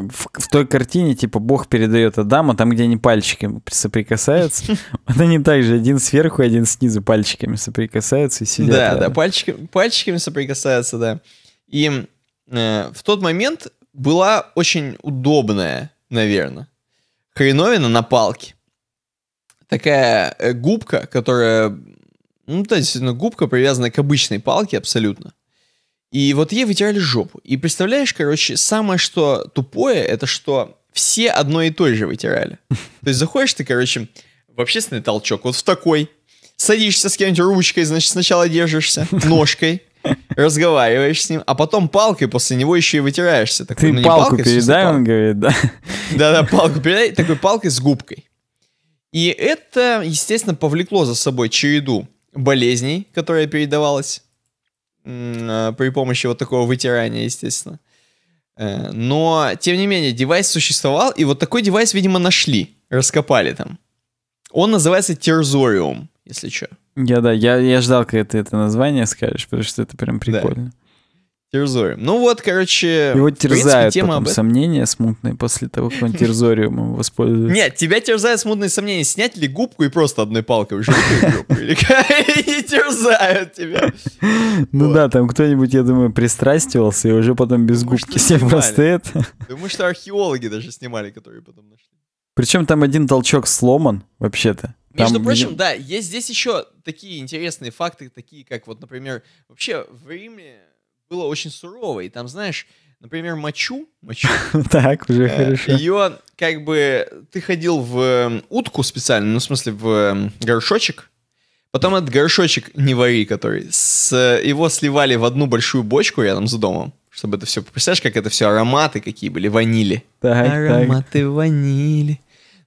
в, в той картине, типа, бог передает Адама, там, где они пальчиками соприкасаются, [LAUGHS] вот они также один сверху, один снизу пальчиками соприкасаются и сидят. Да, да, пальчиками, пальчиками соприкасаются, да. И э, в тот момент была очень удобная, наверное, хреновина на палке. Такая э, губка, которая... Ну, то есть действительно, ну, губка, привязанная к обычной палке абсолютно. И вот ей вытирали жопу. И представляешь, короче, самое что тупое, это что все одно и то же вытирали. [LAUGHS] То есть заходишь ты, короче, в общественный толчок, вот в такой, садишься с кем-нибудь ручкой, значит, сначала держишься, [LAUGHS] ножкой, [LAUGHS] разговариваешь с ним, а потом палкой после него еще и вытираешься. Такой, Ты ну, палку палкой, передай, он говорит, да? Да-да, палку передай, такой палкой с губкой. И это, естественно, повлекло за собой череду болезней, которая передавалась э, при помощи вот такого вытирания, естественно. Э, но, тем не менее, девайс существовал, и вот такой девайс, видимо, нашли, раскопали там. Он называется Терзориум если что. Я, да, я, я ждал, когда ты это название скажешь, потому что это прям прикольно. Да. Терзориум. Ну вот, короче... Его терзают принципе, тема потом об... сомнения смутные после того, как он [LAUGHS] терзориумом воспользуется. Нет, тебя терзают смутные сомнения. Снять ли губку и просто одной палкой уже [LAUGHS] не терзают тебя. Ну да, там кто-нибудь, я думаю, пристрастивался и уже потом без губки себе просто это. Думаю, что археологи даже снимали, которые потом нашли. Причем там один толчок сломан, вообще-то. Там... Между прочим, да, есть здесь еще такие интересные факты, такие как вот, например, вообще в Риме было очень сурово, и там, знаешь, например, мочу, мочу. [LAUGHS] Так, уже э, хорошо. Ее как бы ты ходил в эм, утку специально, ну, в смысле, в эм, горшочек, Потом этот горшочек не вари, который, с, его сливали в одну большую бочку рядом с домом, чтобы это все... Представляешь, как это все ароматы какие были, ванили. Так, ароматы так. ванили.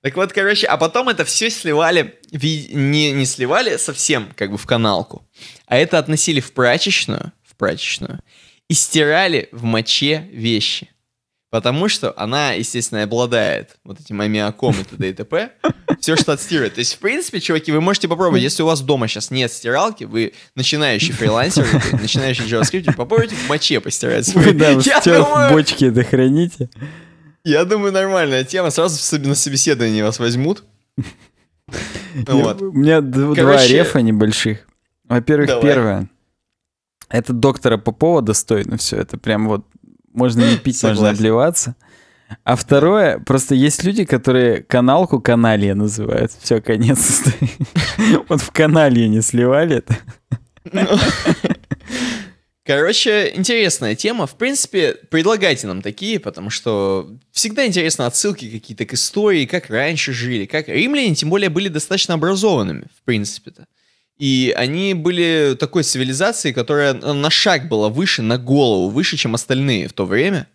Так вот, короче, а потом это все сливали, не, не сливали совсем как бы в каналку, а это относили в прачечную, в прачечную, и стирали в моче вещи. Потому что она, естественно, обладает вот этим аммиаком и т.д. и т.п. Все, что отстирывает. То есть, в принципе, чуваки, вы можете попробовать. Если у вас дома сейчас нет стиралки, вы начинающий фрилансер, начинающий JavaScript, попробуйте в моче постирать. Вы, да, [LAUGHS] Я думаю... бочки дохраните. Я думаю, нормальная тема. Сразу на собеседование вас возьмут. [LAUGHS] Вот. У меня два рефа небольших. Во-первых, первое. Это доктора Попова достойно ну, все. Это прям вот можно не [GASPS] пить, можно обливаться. А второе, просто есть люди, которые каналку каналья называют. Все, конец [LAUGHS] Вот в каналье не сливали это. Ну. [LAUGHS] Короче, интересная тема. В принципе, предлагайте нам такие, потому что всегда интересно отсылки какие-то к истории, как раньше жили, как римляне, тем более, были достаточно образованными, в принципе-то. И они были такой цивилизацией, которая на шаг была выше, на голову, выше, чем остальные в то время.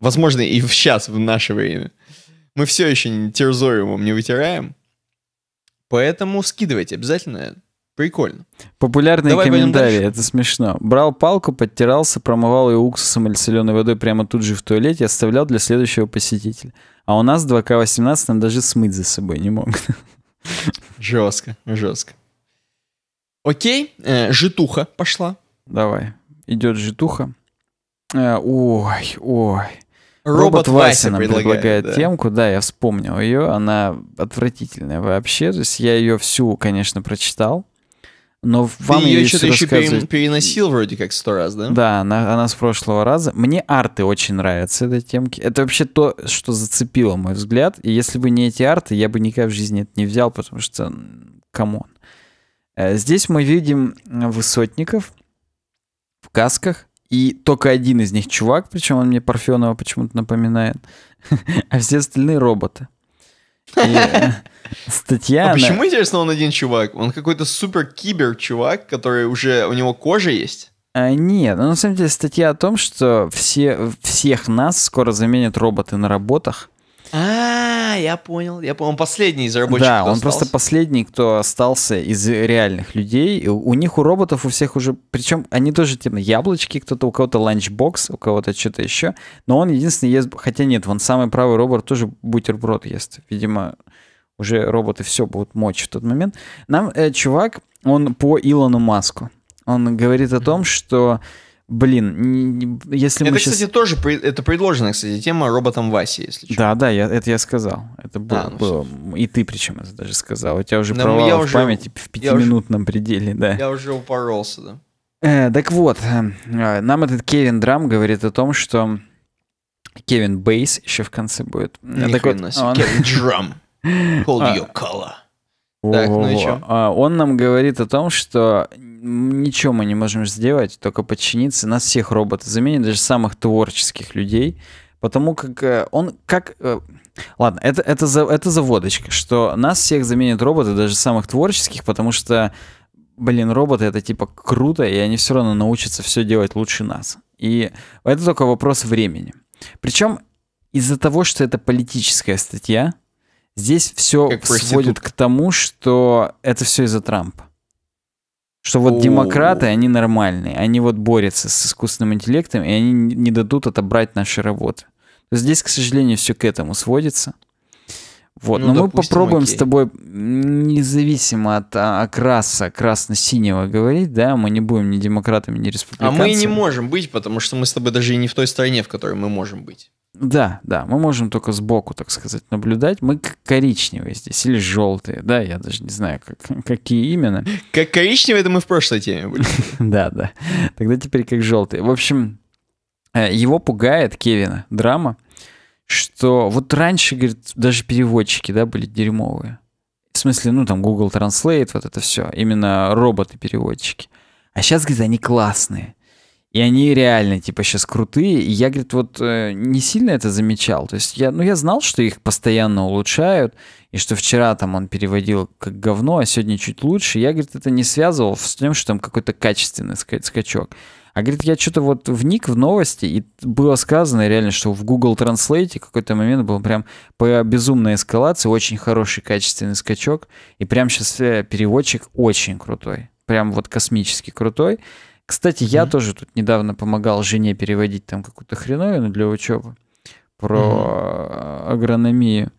Возможно, и сейчас, в наше время. Мы все еще терзориумом не вытираем. Поэтому скидывайте обязательно Прикольно. Популярные Давай комментарии, это смешно. Брал палку, подтирался, промывал ее уксусом или соленой водой прямо тут же в туалете, оставлял для следующего посетителя. А у нас 2К18 нам даже смыть за собой не мог. Жестко, жестко. Окей, э, житуха пошла. Давай, идет житуха. Э, ой, ой. Робот, Робот Вася, Вася нам предлагает, предлагает да. темку, да, я вспомнил ее, она отвратительная вообще, то есть я ее всю, конечно, прочитал, но вам Ты ее что-то еще пере- переносил вроде как сто раз, да? Да, она, она с прошлого раза. Мне арты очень нравятся этой темки. Это вообще то, что зацепило мой взгляд. И если бы не эти арты, я бы никогда в жизни это не взял, потому что, камон. Э, здесь мы видим высотников в касках, и только один из них чувак, причем он мне Парфенова почему-то напоминает, [LAUGHS] а все остальные роботы. Статья. А почему, интересно, он один чувак? Он какой-то супер кибер чувак, который уже у него кожа есть. А, нет, ну на самом деле статья о том, что все, всех нас скоро заменят роботы на работах. А, я понял, я понял. Он последний из рабочих. Да, он остался. просто последний, кто остался из реальных людей. И у них у роботов у всех уже, причем они тоже типа яблочки, кто-то у кого-то ланчбокс, у кого-то что-то еще. Но он единственный ест, хотя нет, вон самый правый робот тоже бутерброд ест. Видимо, уже роботы все будут мочь в тот момент. Нам э, чувак, он по Илону Маску. Он говорит о том, что Блин, если это, мы сейчас... Это, кстати, тоже это предложена, кстати, тема роботом Васи, если что. Да, да, я, это я сказал. Это было, а, ну, было. и ты причем это даже сказал. У тебя уже Но ну провал в уже, памяти в пятиминутном уже, пределе, да. Я уже упоролся, да. Э, так вот, э, э, нам этот Кевин Драм говорит о том, что Кевин Бейс еще в конце будет. Э, Ни он... Кевин [LAUGHS] Драм. Hold а. your color. Так, ну и что? А, он нам говорит о том, что ничего мы не можем сделать, только подчиниться. Нас всех роботы заменят, даже самых творческих людей. Потому как э, он как... Э, ладно, это, это, за, это заводочка, что нас всех заменят роботы, даже самых творческих, потому что, блин, роботы это типа круто, и они все равно научатся все делать лучше нас. И это только вопрос времени. Причем из-за того, что это политическая статья, здесь все сводит к тому, что это все из-за Трампа. Что вот О-о-о. демократы, они нормальные, они вот борются с искусственным интеллектом, и они не дадут отобрать наши работы. Здесь, к сожалению, все к этому сводится. Вот, ну, но допустим, мы попробуем окей. с тобой, независимо от а, окраса красно-синего говорить, да, мы не будем ни демократами, ни республиканцами. А мы и не можем быть, потому что мы с тобой даже и не в той стране, в которой мы можем быть. Да, да, мы можем только сбоку, так сказать, наблюдать. Мы коричневые здесь или желтые, да, я даже не знаю, как, [LAUGHS] какие именно. Как коричневые, это мы в прошлой теме были. [LAUGHS] Да, да. Тогда теперь как желтые. В общем, э, его пугает Кевина драма, что вот раньше, говорит, даже переводчики, да, были дерьмовые. В смысле, ну там Google Translate, вот это все, именно роботы-переводчики. А сейчас, говорит, они классные. И они реально, типа, сейчас крутые. И я, говорит, вот э, не сильно это замечал. То есть я, ну, я знал, что их постоянно улучшают, и что вчера там он переводил как говно, а сегодня чуть лучше. Я, говорит, это не связывал с тем, что там какой-то качественный скачок. А говорит, я что-то вот вник в новости, и было сказано реально, что в Google Translate какой-то момент был прям по безумной эскалации, очень хороший качественный скачок, и прям сейчас э, переводчик очень крутой, прям вот космически крутой. Кстати, я mm-hmm. тоже тут недавно помогал жене переводить там какую-то хреновину для учебы про mm-hmm. агрономию.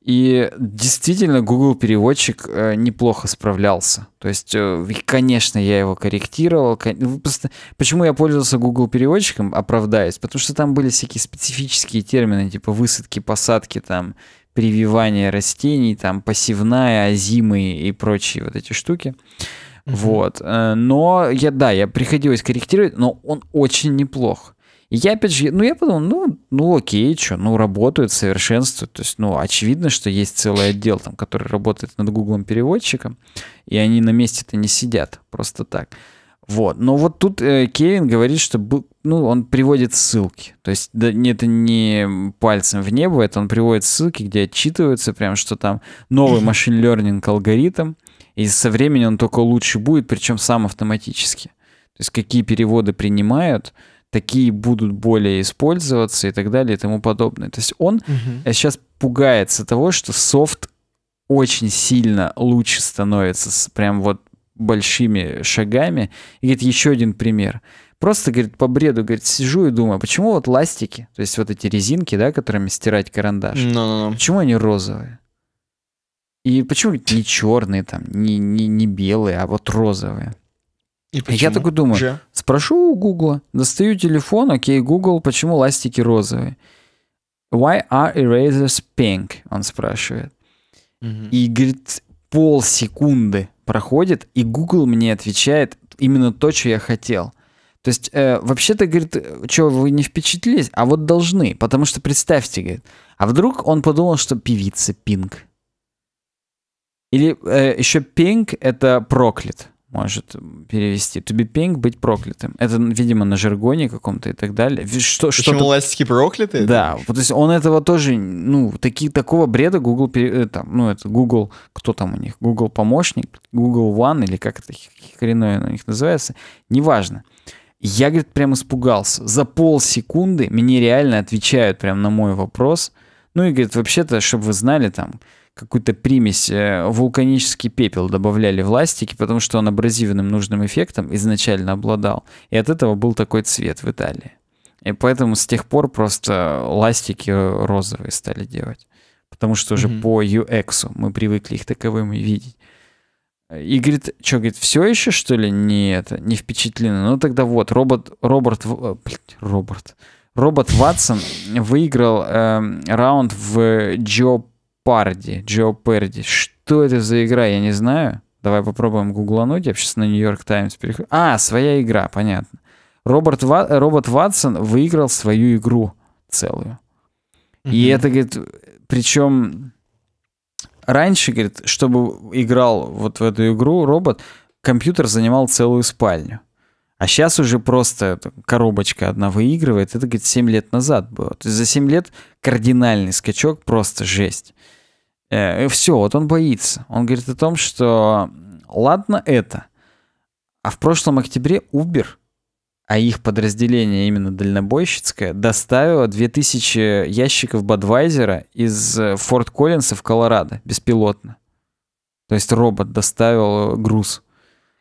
И действительно, Google переводчик э, неплохо справлялся. То есть, э, конечно, я его корректировал. Ну, почему я пользовался Google переводчиком, оправдаюсь, потому что там были всякие специфические термины, типа высадки, посадки, там прививание растений, там посевная, озимы и прочие вот эти штуки. mm mm Вот. Э, но я, да, я приходилось корректировать, но он очень неплох. И я опять же, ну я подумал, ну, ну окей, что, ну работают, совершенствуют. То есть, ну очевидно, что есть целый отдел, там, который работает над Google переводчиком, и они на месте-то не сидят просто так. Вот. Но вот тут э, Кевин говорит, что был, ну, он приводит ссылки. То есть да, это не пальцем в небо, это он приводит ссылки, где отчитываются прям, что там новый машин лернинг алгоритм, и со временем он только лучше будет, причем сам автоматически. То есть какие переводы принимают, такие будут более использоваться и так далее и тому подобное. То есть он угу. сейчас э, пугается того, что софт очень сильно лучше становится, с прям вот большими шагами. И говорит, еще один пример. Просто, говорит, по бреду, говорит, сижу и думаю, почему вот ластики, то есть вот эти резинки, да, которыми стирать карандаш, no, no, no. почему они розовые? И почему не черные там, не, не, не белые, а вот розовые? И почему? Я такой думаю, Же? спрошу у Гугла, достаю телефон, окей, Google, почему ластики розовые? Why are erasers pink? Он спрашивает. Угу. И говорит, полсекунды проходит, и Google мне отвечает именно то, что я хотел. То есть, э, вообще-то, говорит, что вы не впечатлились, а вот должны, потому что представьте, говорит, а вдруг он подумал, что певица пинг? Или э, еще пинг — это проклят, может перевести. To be pink — быть проклятым. Это, видимо, на жаргоне каком-то и так далее. Что, Почему ластики прокляты? Да, вот, то есть он этого тоже, ну, таки, такого бреда Google, пере, э, там, ну, это Google, кто там у них, Google помощник, Google One или как это хреновина у них называется, неважно. Я, говорит, прям испугался. За полсекунды мне реально отвечают прям на мой вопрос. Ну и, говорит, вообще-то, чтобы вы знали, там, какую-то примесь, э, вулканический пепел добавляли в ластики, потому что он абразивным нужным эффектом изначально обладал. И от этого был такой цвет в Италии. И поэтому с тех пор просто ластики розовые стали делать. Потому что уже mm-hmm. по UX мы привыкли их таковыми видеть. И говорит, что, говорит, все еще, что ли, не это, не впечатлено? Ну тогда вот, робот, Роберт, э, блядь, Роберт, Робот Ватсон выиграл э, раунд в Джо Парди, Джеопарди. Что это за игра, я не знаю. Давай попробуем гуглануть. Я сейчас на Нью-Йорк Таймс перехожу. А, своя игра, понятно. Роберт Ва... Э, робот Ватсон выиграл свою игру целую. Mm-hmm. И это, говорит, причем раньше, говорит, чтобы играл вот в эту игру робот, компьютер занимал целую спальню. А сейчас уже просто коробочка одна выигрывает. Это, говорит, 7 лет назад было. То есть за 7 лет кардинальный скачок, просто жесть. Э, и все, вот он боится. Он говорит о том, что ладно это, а в прошлом октябре Uber, а их подразделение именно дальнобойщицкое, доставило 2000 ящиков Бадвайзера из Форт э, Коллинса в Колорадо беспилотно. То есть робот доставил э, груз.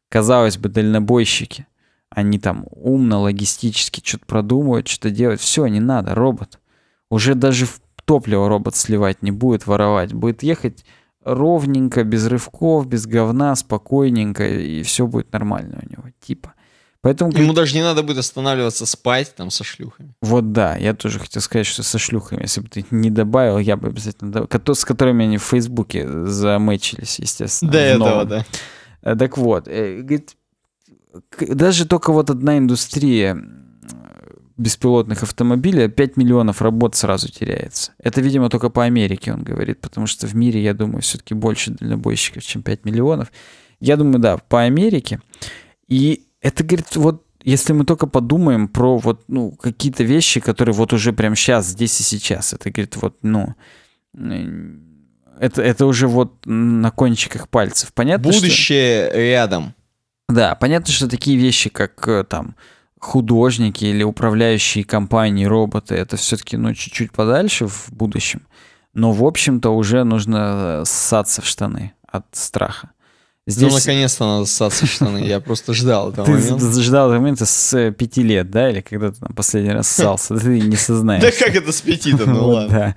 Казалось бы, дальнобойщики. Они там умно, логистически что-то продумывают, что-то делают. Все, не надо, робот. Уже даже в топливо робот сливать не будет, воровать. Будет ехать ровненько, без рывков, без говна, спокойненько, и все будет нормально у него, типа. Поэтому, Ему даже не надо будет останавливаться спать там со шлюхами. Вот да, я тоже хотел сказать, что со шлюхами, если бы ты не добавил, я бы обязательно добавил. С которыми они в Фейсбуке замечились, естественно. Да этого, да. Э, так вот, э, говорит, даже только вот одна индустрия беспилотных автомобилей, 5 а миллионов работ сразу теряется. Это, видимо, только по Америке, он говорит, потому что в мире, я думаю, все-таки больше дальнобойщиков, чем 5 миллионов. Я думаю, да, по Америке. И это, говорит, вот если мы только подумаем про вот, ну, какие-то вещи, которые вот уже прямо сейчас, здесь и сейчас, это, говорит, вот, ну, это, это уже вот на кончиках пальцев. Понятно, Будущее что... рядом. Да, понятно, что такие вещи, как э, там художники или управляющие компании роботы, это все-таки ну, чуть-чуть подальше в будущем. Но, в общем-то, уже нужно э, ссаться в штаны от страха. Ну, здесь... Ну, наконец-то надо ссаться в штаны. Я просто ждал этого момента. Ты ждал этого момента с э, пяти лет, да? Или когда ты там последний раз ссался? Ты не сознаешь. Да как это с пяти-то? Ну [LAUGHS] ладно.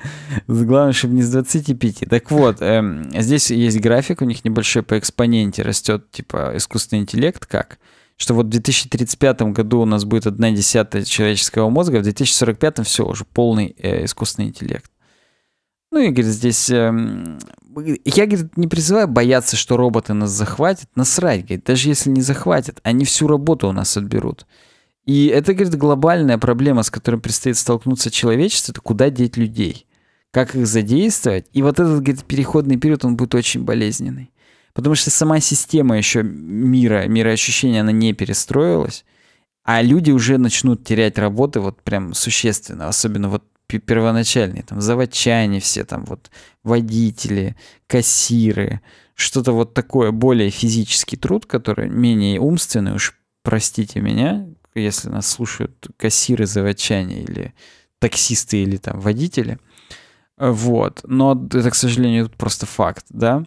Главное, чтобы не с 25. Так вот, эм, здесь есть график, у них небольшой по экспоненте растет, типа, искусственный интеллект как что вот в 2035 году у нас будет одна десятая человеческого мозга, в 2045 все уже полный э, искусственный интеллект. Ну и, говорит, здесь... Э, я, говорит, не призываю бояться, что роботы нас захватят. Насрать, говорит, даже если не захватят, они всю работу у нас отберут. И это, говорит, глобальная проблема, с которой предстоит столкнуться человечество, это куда деть людей, как их задействовать. И вот этот, говорит, переходный период, он будет очень болезненный. Потому что сама система еще мира, мироощущения, она не перестроилась. А люди уже начнут терять работы вот прям существенно, особенно вот первоначальные, там, заводчане все, там, вот, водители, кассиры, что-то вот такое, более физический труд, который менее умственный, уж простите меня, если нас слушают кассиры, заводчане или таксисты или там водители. Вот. Но это, к сожалению, просто факт, да.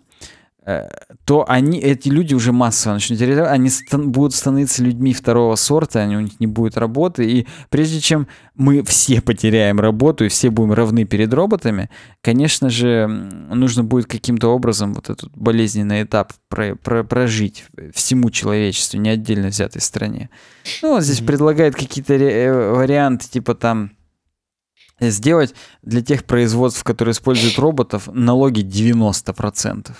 Э, то они, эти люди уже массово начнут терять, они стан, будут становиться людьми второго сорта, они, у них не будет работы, и прежде чем мы все потеряем работу и все будем равны перед роботами, конечно же, нужно будет каким-то образом вот этот болезненный этап про, про, прожить всему человечеству, не отдельно взятой стране. Ну, вот здесь mm-hmm. предлагают какие-то э, варианты, типа там э, сделать для тех производств, которые используют роботов, налоги 90%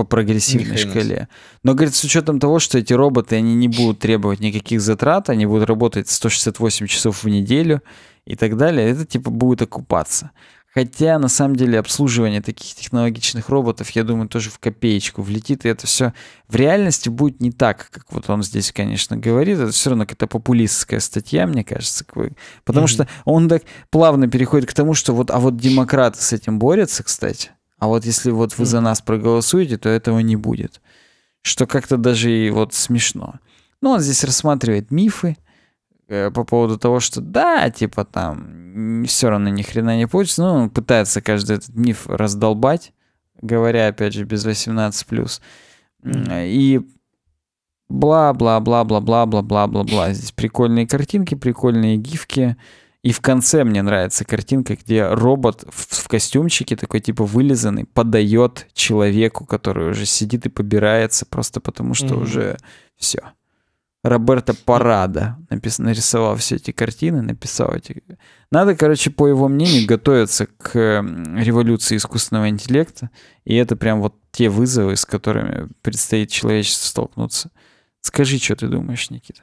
по прогрессивной шкале. Но, говорит, с учетом того, что эти роботы, они не будут требовать никаких затрат, они будут работать 168 часов в неделю и так далее, это типа будет окупаться. Хотя, на самом деле, обслуживание таких технологичных роботов, я думаю, тоже в копеечку влетит, и это все в реальности будет не так, как вот он здесь, конечно, говорит. Это все равно какая-то популистская статья, мне кажется. Потому mm-hmm. что он так плавно переходит к тому, что вот, а вот демократы с этим борются, кстати. А вот если вот вы за нас проголосуете, то этого не будет. Что как-то даже и вот смешно. Ну он здесь рассматривает мифы э, по поводу того, что да, типа там все равно ни хрена не получится. Ну, он пытается каждый этот миф раздолбать, говоря, опять же, без 18+. И бла-бла-бла-бла-бла-бла-бла-бла-бла. Здесь прикольные картинки, прикольные гифки. И в конце мне нравится картинка, где робот в, в костюмчике такой типа вылизанный подает человеку, который уже сидит и побирается просто потому, что mm-hmm. уже все. Роберто Парада напис... нарисовал все эти картины, написал эти... Надо, короче, по его мнению, готовиться к революции искусственного интеллекта, и это прям вот те вызовы, с которыми предстоит человечество столкнуться. Скажи, что ты думаешь, Никита?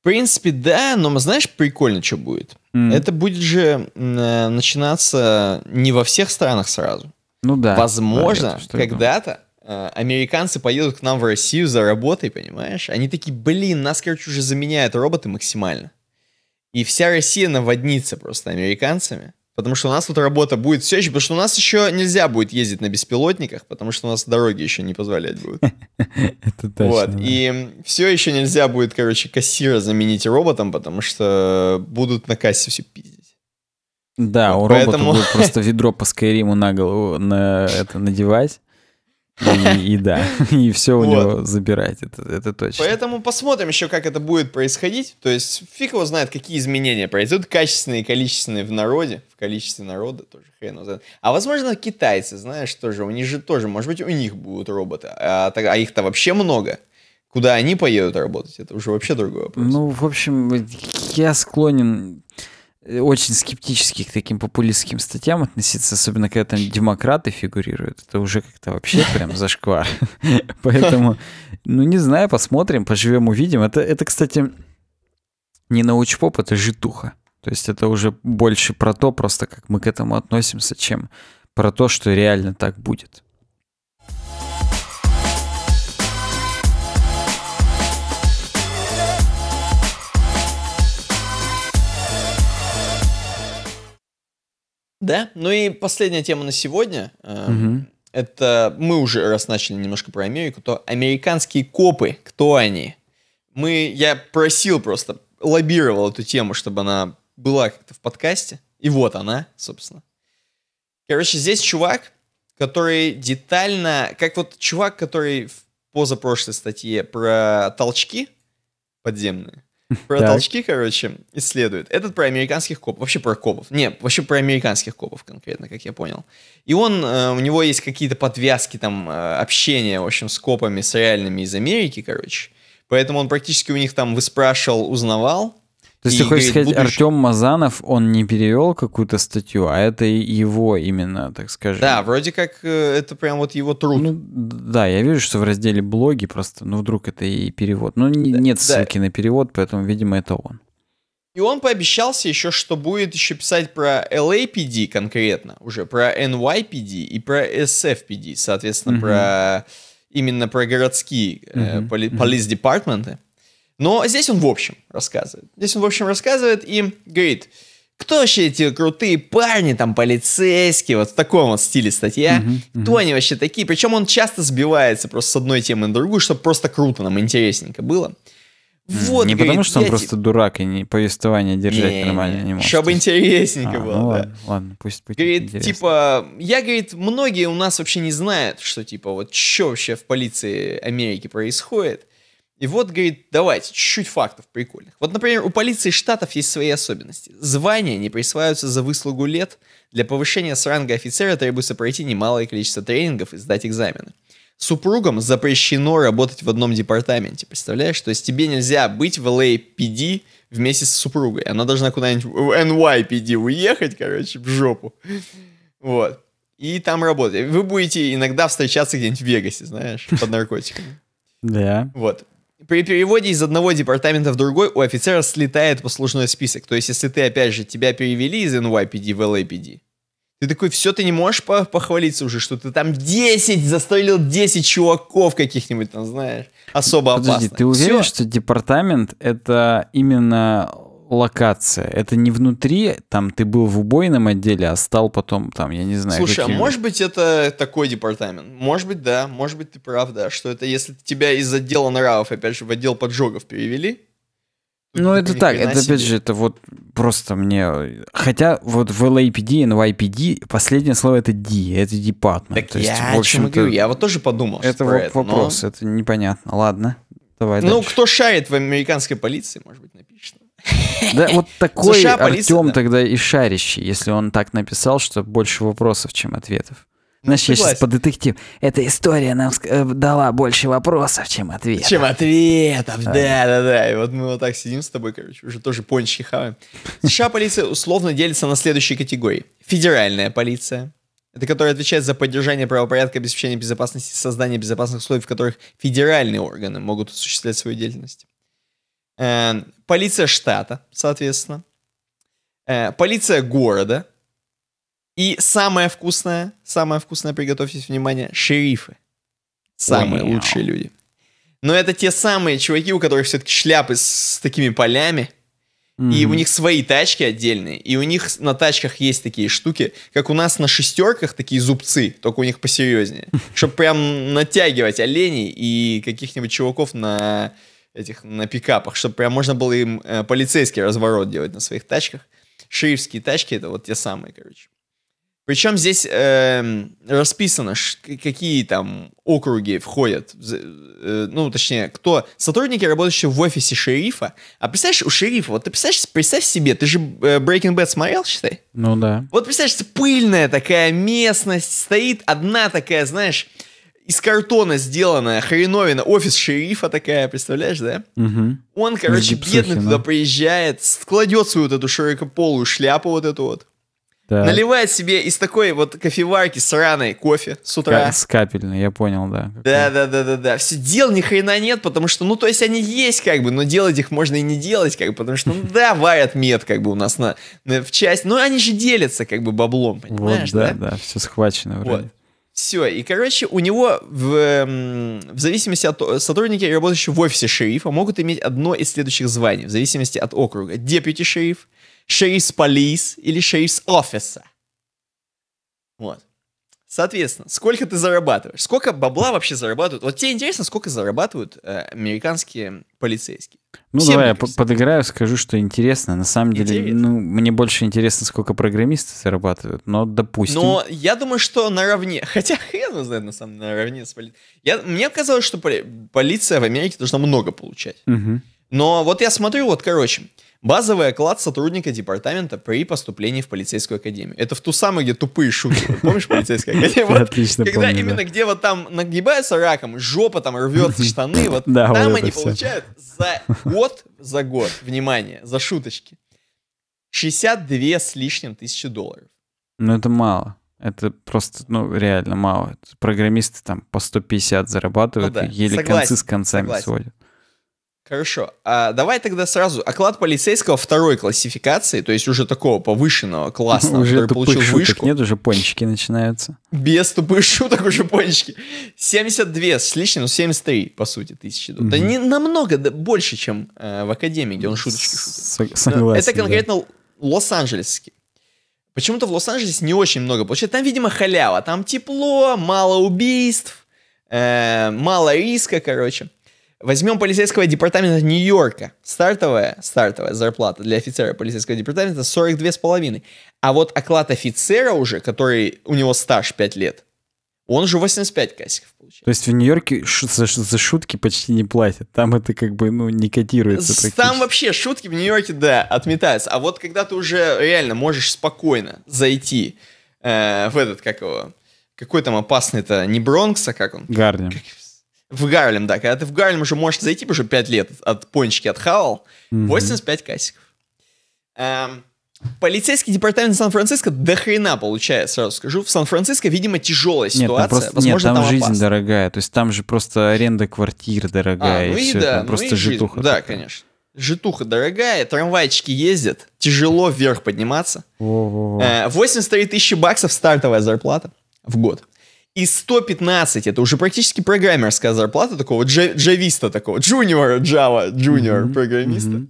В принципе, да, но знаешь, прикольно, что будет. Mm. Это будет же э, начинаться не во всех странах сразу. Ну да. Возможно, да, когда-то э, американцы поедут к нам в Россию за работой, понимаешь? Они такие, блин, нас, короче, уже заменяют роботы максимально. И вся Россия наводнится просто американцами. Потому что у нас тут работа будет все еще, потому что у нас еще нельзя будет ездить на беспилотниках, потому что у нас дороги еще не позволять будут. [LAUGHS] Это точно. Вот. И все еще нельзя будет, короче, кассира заменить роботом, потому что будут на кассе все пиздить. Да, у робота будет просто ведро по Скайриму на голову это надевать. И, да, [LAUGHS] и все у него забирать, это, точно. Поэтому посмотрим еще, как это будет происходить. То есть фиг его знает, какие изменения произойдут, качественные и количественные в народе, в количестве народа тоже хрен знает. А возможно китайцы, знаешь, тоже, у них же тоже, может быть, у них будут роботы, а, а их-то вообще много. Куда они поедут работать, это уже вообще другой вопрос. Ну, в общем, я склонен Э, очень скептически к таким популистским статьям относиться, особенно когда там демократы фигурируют. Это уже как-то вообще [LAUGHS] прям зашквар. [LAUGHS] Поэтому, ну не знаю, посмотрим, поживем, увидим. Это, это кстати, не научпоп, это житуха. То есть это уже больше про то, просто как мы к этому относимся, чем про то, что реально так будет. Да. Ну и последняя тема на сегодня. Угу. Это мы уже раз начали немножко про Америку, то американские копы, кто они? Мы, я просил просто, лоббировал эту тему, чтобы она была как-то в подкасте. И вот она, собственно. Короче, здесь чувак, который детально, как вот чувак, который в позапрошлой статье про толчки подземные, про толчки, короче, исследует. Этот про американских копов, вообще про копов. Не, вообще про американских копов конкретно, как я понял. И он, э, у него есть какие-то подвязки там, э, общения, в общем, с копами, с реальными из Америки, короче. Поэтому он практически у них там выспрашивал, узнавал, то есть ты хочешь сказать, будущ... Артем Мазанов, он не перевел какую-то статью, а это его именно, так скажем. Да, вроде как э, это прям вот его труд. Ну, да, я вижу, что в разделе блоги просто, ну вдруг это и перевод. Ну да, нет ссылки да. на перевод, поэтому, видимо, это он. И он пообещался еще, что будет еще писать про LAPD а конкретно, уже про NYPD а и про SFPD, соответственно, mm-hmm. про именно про городские mm-hmm. э, поли- mm-hmm. police департменты. Но здесь он в общем рассказывает. Здесь он в общем рассказывает и говорит, кто вообще эти крутые парни, там, полицейские, вот в таком вот стиле статья, mm-hmm, mm-hmm. кто они вообще такие? Причем он часто сбивается просто с одной темы на другую, чтобы просто круто нам интересненько было. Вот, не говорит, потому, что он тип... просто дурак и не повествование держать не, нормально не может. Чтобы интересненько а, ну было, ну, да. Ладно, ладно, пусть будет Говорит, интересно. типа, я, говорит, многие у нас вообще не знают, что, типа, вот что вообще в полиции Америки происходит. И вот, говорит, давайте, чуть-чуть фактов прикольных. Вот, например, у полиции штатов есть свои особенности. Звания не присваиваются за выслугу лет. Для повышения с ранга офицера требуется пройти немалое количество тренингов и сдать экзамены. Супругам запрещено работать в одном департаменте, представляешь? То есть тебе нельзя быть в LAPD а вместе с супругой. Она должна куда-нибудь в NYPD а уехать, короче, в жопу. Вот. И там работать. Вы будете иногда встречаться где-нибудь в Вегасе, знаешь, под наркотиками. Да. Вот при переводе из одного департамента в другой у офицера слетает послужной список. То есть, если ты, опять же, тебя перевели из NYPD в LAPD, ты такой, все, ты не можешь по похвалиться уже, что ты там 10, застрелил 10 чуваков каких-нибудь там, знаешь, особо Подожди, ты уверен, все? что департамент — это именно локация. Это не внутри, там ты был в убойном отделе, а стал потом там, я не знаю. Слушай, каким... а может быть это такой департамент? Может быть, да, может быть ты прав, да, что это если тебя из отдела нравов, опять же, в отдел поджогов перевели. Ну это так, это себе. опять же, это вот просто мне... Хотя вот в LAPD, NYPD последнее слово это D, это департмент. Так То я есть, в общем говорю, я вот тоже подумал, Это вот это, вопрос, но... это непонятно, ладно. Давай ну, дальше. кто шарит в американской полиции, может быть, напишет. Да, вот [LAUGHS] такой США, Артем тогда и шарящий, если он так написал, что больше вопросов, чем ответов. Ну, Знаешь, Согласен. я сейчас по детектив. Эта история нам э, дала больше вопросов, чем ответов. Чем ответов, а. да-да-да. И вот мы вот так сидим с тобой, короче, уже тоже пончики хаваем. США полиция условно делится на следующие категории. Федеральная полиция, это которая отвечает за поддержание правопорядка, обеспечение безопасности, создание безопасных условий, в которых федеральные органы могут осуществлять свою деятельность. Э, полиция штата, соответственно, э, полиция города и самое вкусное, самое вкусное, приготовьтесь внимание, шерифы. Самые wow. лучшие люди. Но это те самые чуваки, у которых все-таки шляпы с, с такими полями, mm-hmm. и у них свои тачки отдельные, и у них на тачках есть такие штуки, как у нас на шестерках такие зубцы, только у них посерьезнее, [LAUGHS] чтобы прям натягивать оленей и каких-нибудь чуваков на этих на пикапах, чтобы прям можно было им э, полицейский разворот делать на своих тачках. Шерифские тачки это вот те самые, короче. Причем здесь э, расписано, какие там округи входят, э, ну, точнее, кто, сотрудники, работающие в офисе шерифа. А представляешь, у шерифа, вот ты представляешь, представь себе, ты же э, Breaking Bad смотрел, считай? Ну да. Вот представляешь, пыльная такая местность, стоит одна такая, знаешь, из картона сделанная хреновина, офис шерифа такая, представляешь, да? Угу. Он, короче, бедный туда приезжает, кладет свою вот эту широкополую шляпу вот эту вот, да. наливает себе из такой вот кофеварки сраной кофе с утра. С капельной, я понял, да. Да-да-да-да-да. Все, дел ни хрена нет, потому что, ну, то есть они есть как бы, но делать их можно и не делать, как бы, потому что, ну, да, варят мед как бы у нас на, на, в часть, но они же делятся как бы баблом, понимаешь, вот, да? да-да, все схвачено вроде. Вот. Все, и, короче, у него в, эм, в зависимости от сотрудники, работающие в офисе шерифа, могут иметь одно из следующих званий, в зависимости от округа. Депьюти шериф, шериф полис или шериф офиса. Вот. Соответственно, сколько ты зарабатываешь? Сколько бабла вообще зарабатывают? Вот тебе интересно, сколько зарабатывают э, американские полицейские? Ну, Всем давай я подыграю, скажу, что интересно. На самом деле, ну, мне больше интересно, сколько программисты зарабатывают, но допустим. Но я думаю, что наравне. [LAUGHS] Хотя хрен знает, на самом деле, наравне с полицией. Я... Мне казалось, что поли... полиция в Америке должна много получать. Угу. Но вот я смотрю, вот, короче, Базовый оклад сотрудника департамента при поступлении в полицейскую академию. Это в ту самую, где тупые шутки. Помнишь полицейская [LAUGHS] академия? отлично Когда именно где вот там нагибается раком, жопа там рвется, штаны, вот [LAUGHS] там они получают за год, за год, внимание, за шуточки, 62 с лишним тысячи долларов. Ну это мало. Это просто, ну, реально мало. Программисты там по 150 зарабатывают ну, да. и еле согласен, концы с концами согласен. сводят. Хорошо. А давай тогда сразу. Оклад полицейского второй классификации, то есть уже такого повышенного классного, уже который получил шуток вышку. Нет, уже пончики начинаются. Без тупых шуток уже пончики. 72 с лишним, ну 73, по сути, тысячи. Угу. Да не намного да, больше, чем э, в Академии, где он шуточки шутит. Это конкретно да. Лос-Анджелесский. Почему-то в Лос-Анджелесе не очень много получается. Там, видимо, халява. Там тепло, мало убийств, э, мало риска, короче. Возьмем полицейского департамента Нью-Йорка. Стартовая, стартовая зарплата для офицера полицейского департамента 42,5. А вот оклад офицера уже, который у него стаж 5 лет, он уже 85 кассиков получает. То есть в Нью-Йорке за, за шутки почти не платят. Там это как бы, ну, не котируется Там вообще шутки в Нью-Йорке, да, отметаются. А вот когда ты уже реально можешь спокойно зайти э, в этот, как его, какой там опасный-то, не Бронкс, а как он? Гарни. В Гарлем, да. Когда ты в Гарлем уже можешь зайти, потому что 5 лет от пончики отхавал. Mm-hmm. 85 кассиков. Эм, полицейский департамент Сан-Франциско до хрена получает, сразу скажу. В Сан-Франциско, видимо, тяжелая ситуация. Нет, там просто, Возможно, нет, там, там жизнь опасно. дорогая. То есть там же просто аренда квартир дорогая. А, ну и, и все, да, ну просто и житуха. Жизнь. Да, конечно. Житуха дорогая, трамвайчики ездят, тяжело вверх подниматься. Во-во-во. 83 э, тысячи баксов стартовая зарплата в год и 115, это уже практически программерская зарплата такого джависта такого, джуниора, Java, джуниор программиста.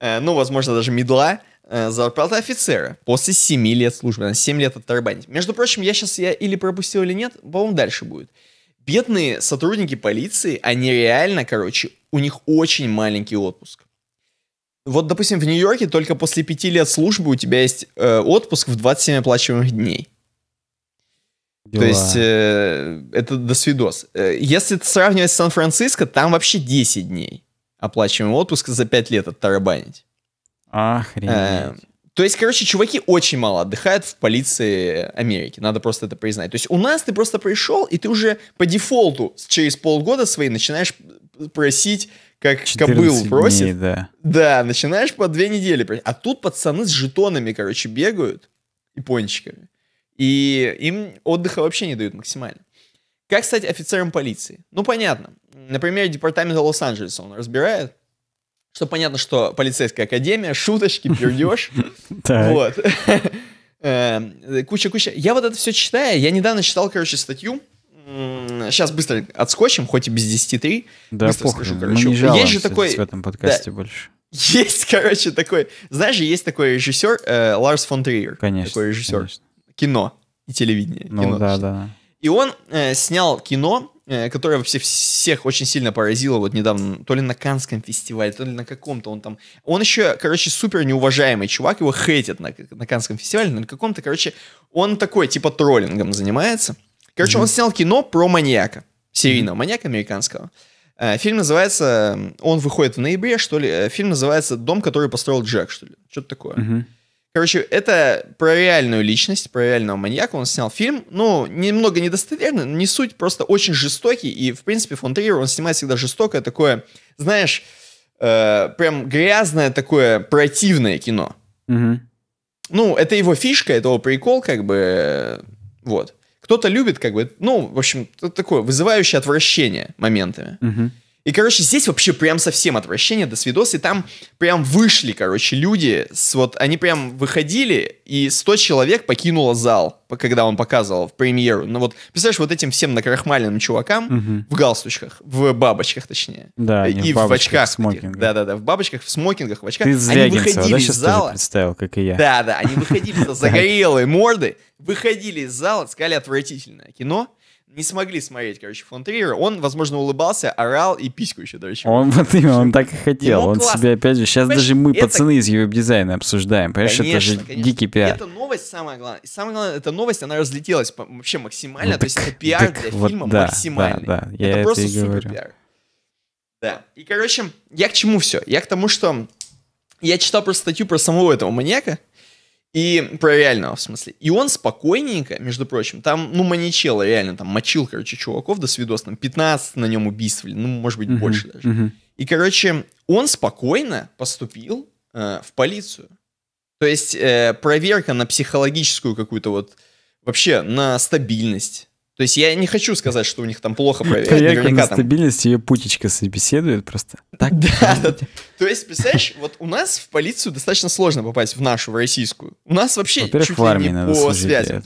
Э, ну, возможно, даже медла. Э, зарплата офицера после 7 лет службы, на 7 лет оттарбанить. Между прочим, я сейчас я или пропустил, или нет, по-моему, дальше будет. Бедные сотрудники полиции, они реально, короче, у них очень маленький отпуск. Вот, допустим, в Нью-Йорке только после 5 лет службы у тебя есть э, отпуск в 27 оплачиваемых дней. Дела. То есть э, это свидос. Э, если сравнивать с Сан-Франциско, там вообще 10 дней оплачиваемого отпуска за 5 лет оттарабанить. Охренеть. Э, то есть, короче, чуваки очень мало отдыхают в полиции Америки. Надо просто это признать. То есть у нас ты просто пришел, и ты уже по дефолту через полгода свои начинаешь просить, как кобыл просит. дней, да. да, начинаешь по две недели А тут пацаны с жетонами, короче, бегают и пончиками. И им отдыха вообще не дают максимально. Как стать офицером полиции? Ну, понятно. Например, департамент Лос-Анджелеса он разбирает, что понятно, что полицейская академия, шуточки, пердеж. [LAUGHS] Вот. [LAUGHS] Эм, куча-куча. Я вот это все читаю. Я недавно читал, короче, статью. Сейчас быстро отскочим, хоть и без 10-3. Да, быстро скажу, ну короче. Есть же такой... в этом подкасте больше. Есть, [LAUGHS] короче, такой... Знаешь, есть такой режиссер э, Ларс фон Триер. Конечно. Такой режиссер. Конечно кино и телевидение. Ну кино, да, точно. да. И он э, снял кино, э, которое вообще всех очень сильно поразило вот недавно, то ли на Канском фестивале, то ли на каком-то он там. Он еще, короче, супер неуважаемый чувак, его хейтят на, на Канском фестивале, на каком-то, короче, он такой, типа троллингом занимается. Короче, mm-hmm. он снял кино про маньяка, серийного mm-hmm. маньяка американского. Э, фильм называется, он выходит в ноябре, что ли, э, фильм называется «Дом, который построил Джек», что ли, что-то такое. Mm-hmm. Короче, это про реальную личность, про реального маньяка. Он снял фильм, ну, немного недостоверный, но не суть, просто очень жестокий. И, в принципе, фон Триер, он снимает всегда жестокое такое, знаешь, э, прям грязное такое противное кино. Угу. Ну, это его фишка, это его прикол, как бы, э, вот. Кто-то любит, как бы, ну, в общем, такое вызывающее отвращение моментами. Угу. И, короче, здесь вообще прям совсем отвращение до свидос, и там прям вышли, короче, люди, с, вот они прям выходили, и 100 человек покинуло зал, когда он показывал в премьеру. Ну вот, представляешь, вот этим всем накрахмаленным чувакам угу. в галстучках, в бабочках точнее. Да, и в, в очках. В Да-да-да, в бабочках, в смокингах, в очках. Ты они выходили да, из зала. представил, как и я. Да-да, они выходили за [LAUGHS] загорелые морды, выходили из зала, сказали отвратительное кино, не смогли смотреть, короче, фон Триера. Он, возможно, улыбался, орал и письку еще, короче. Он вот именно, он так и хотел. Ему ну, он классно. себе, опять же, сейчас понимаешь, даже мы, это... пацаны из ювеб-дизайна, обсуждаем. Понимаешь, конечно, это же конечно. дикий пиар. Это новость самое главное. И самое главное, эта новость, она разлетелась вообще максимально. Ну, так, то есть это пиар так, для вот фильма да, максимальный. Да, да, я это, это просто супер говорю. пиар. Да. И, короче, я к чему все? Я к тому, что я читал просто статью про самого этого маньяка, и про реального, в смысле. И он спокойненько, между прочим, там, ну, маничело реально, там, мочил, короче, чуваков до свидос, там, 15 на нем убийств, ну, может быть, uh-huh, больше даже. Uh-huh. И, короче, он спокойно поступил э, в полицию. То есть э, проверка на психологическую какую-то вот, вообще на стабильность, то есть я не хочу сказать, что у них там плохо проверяют. Наверняка там... стабильность ее путечка собеседует просто. Так, да, да. То есть, представляешь, вот у нас в полицию достаточно сложно попасть, в нашу, в российскую. У нас вообще Во-первых, чуть в армии не надо по связи.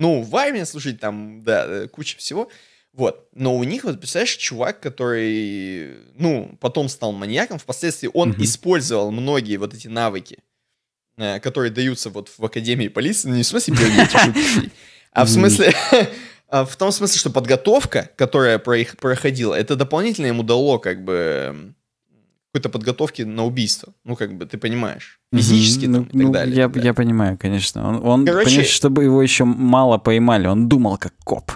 Ну, в армии служить там, да, э, куча всего. Вот. Но у них, вот, представляешь, чувак, который, ну, потом стал маньяком, впоследствии он угу. использовал многие вот эти навыки, э, которые даются вот в Академии полиции, ну, не в смысле биометрии, [LAUGHS] А в смысле... [LAUGHS] А в том смысле, что подготовка, которая проходила, это дополнительно ему дало как бы какой-то подготовки на убийство. Ну, как бы, ты понимаешь. Физически mm-hmm. там, ну, и так ну, далее. Я, да. я понимаю, конечно. Он, он Короче, понимаешь, чтобы его еще мало поймали, он думал как коп.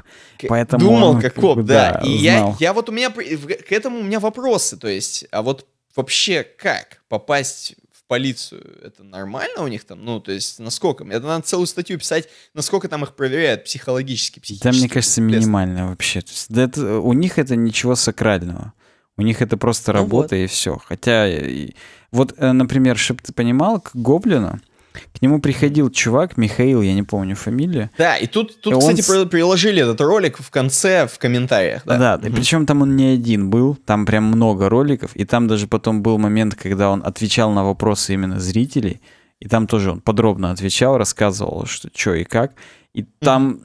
Поэтому думал он, как коп, да. да и я, я вот у меня, к этому у меня вопросы, то есть, а вот вообще как попасть полицию, это нормально у них там? Ну, то есть, насколько? Это надо целую статью писать, насколько там их проверяют психологически, психически. Да, мне кажется, минимально вообще. То есть, да это, у них это ничего сакрального. У них это просто ну работа вот. и все. Хотя, и, вот, э, например, чтобы ты понимал, к Гоблину к нему приходил чувак, Михаил, я не помню фамилию. Да, и тут, тут и кстати, он... приложили этот ролик в конце в комментариях. Да, да mm и причем там он не один был, там прям много роликов, и там даже потом был момент, когда он отвечал на вопросы именно зрителей, и там тоже он подробно отвечал, рассказывал, что, что и как. И mm-hmm. там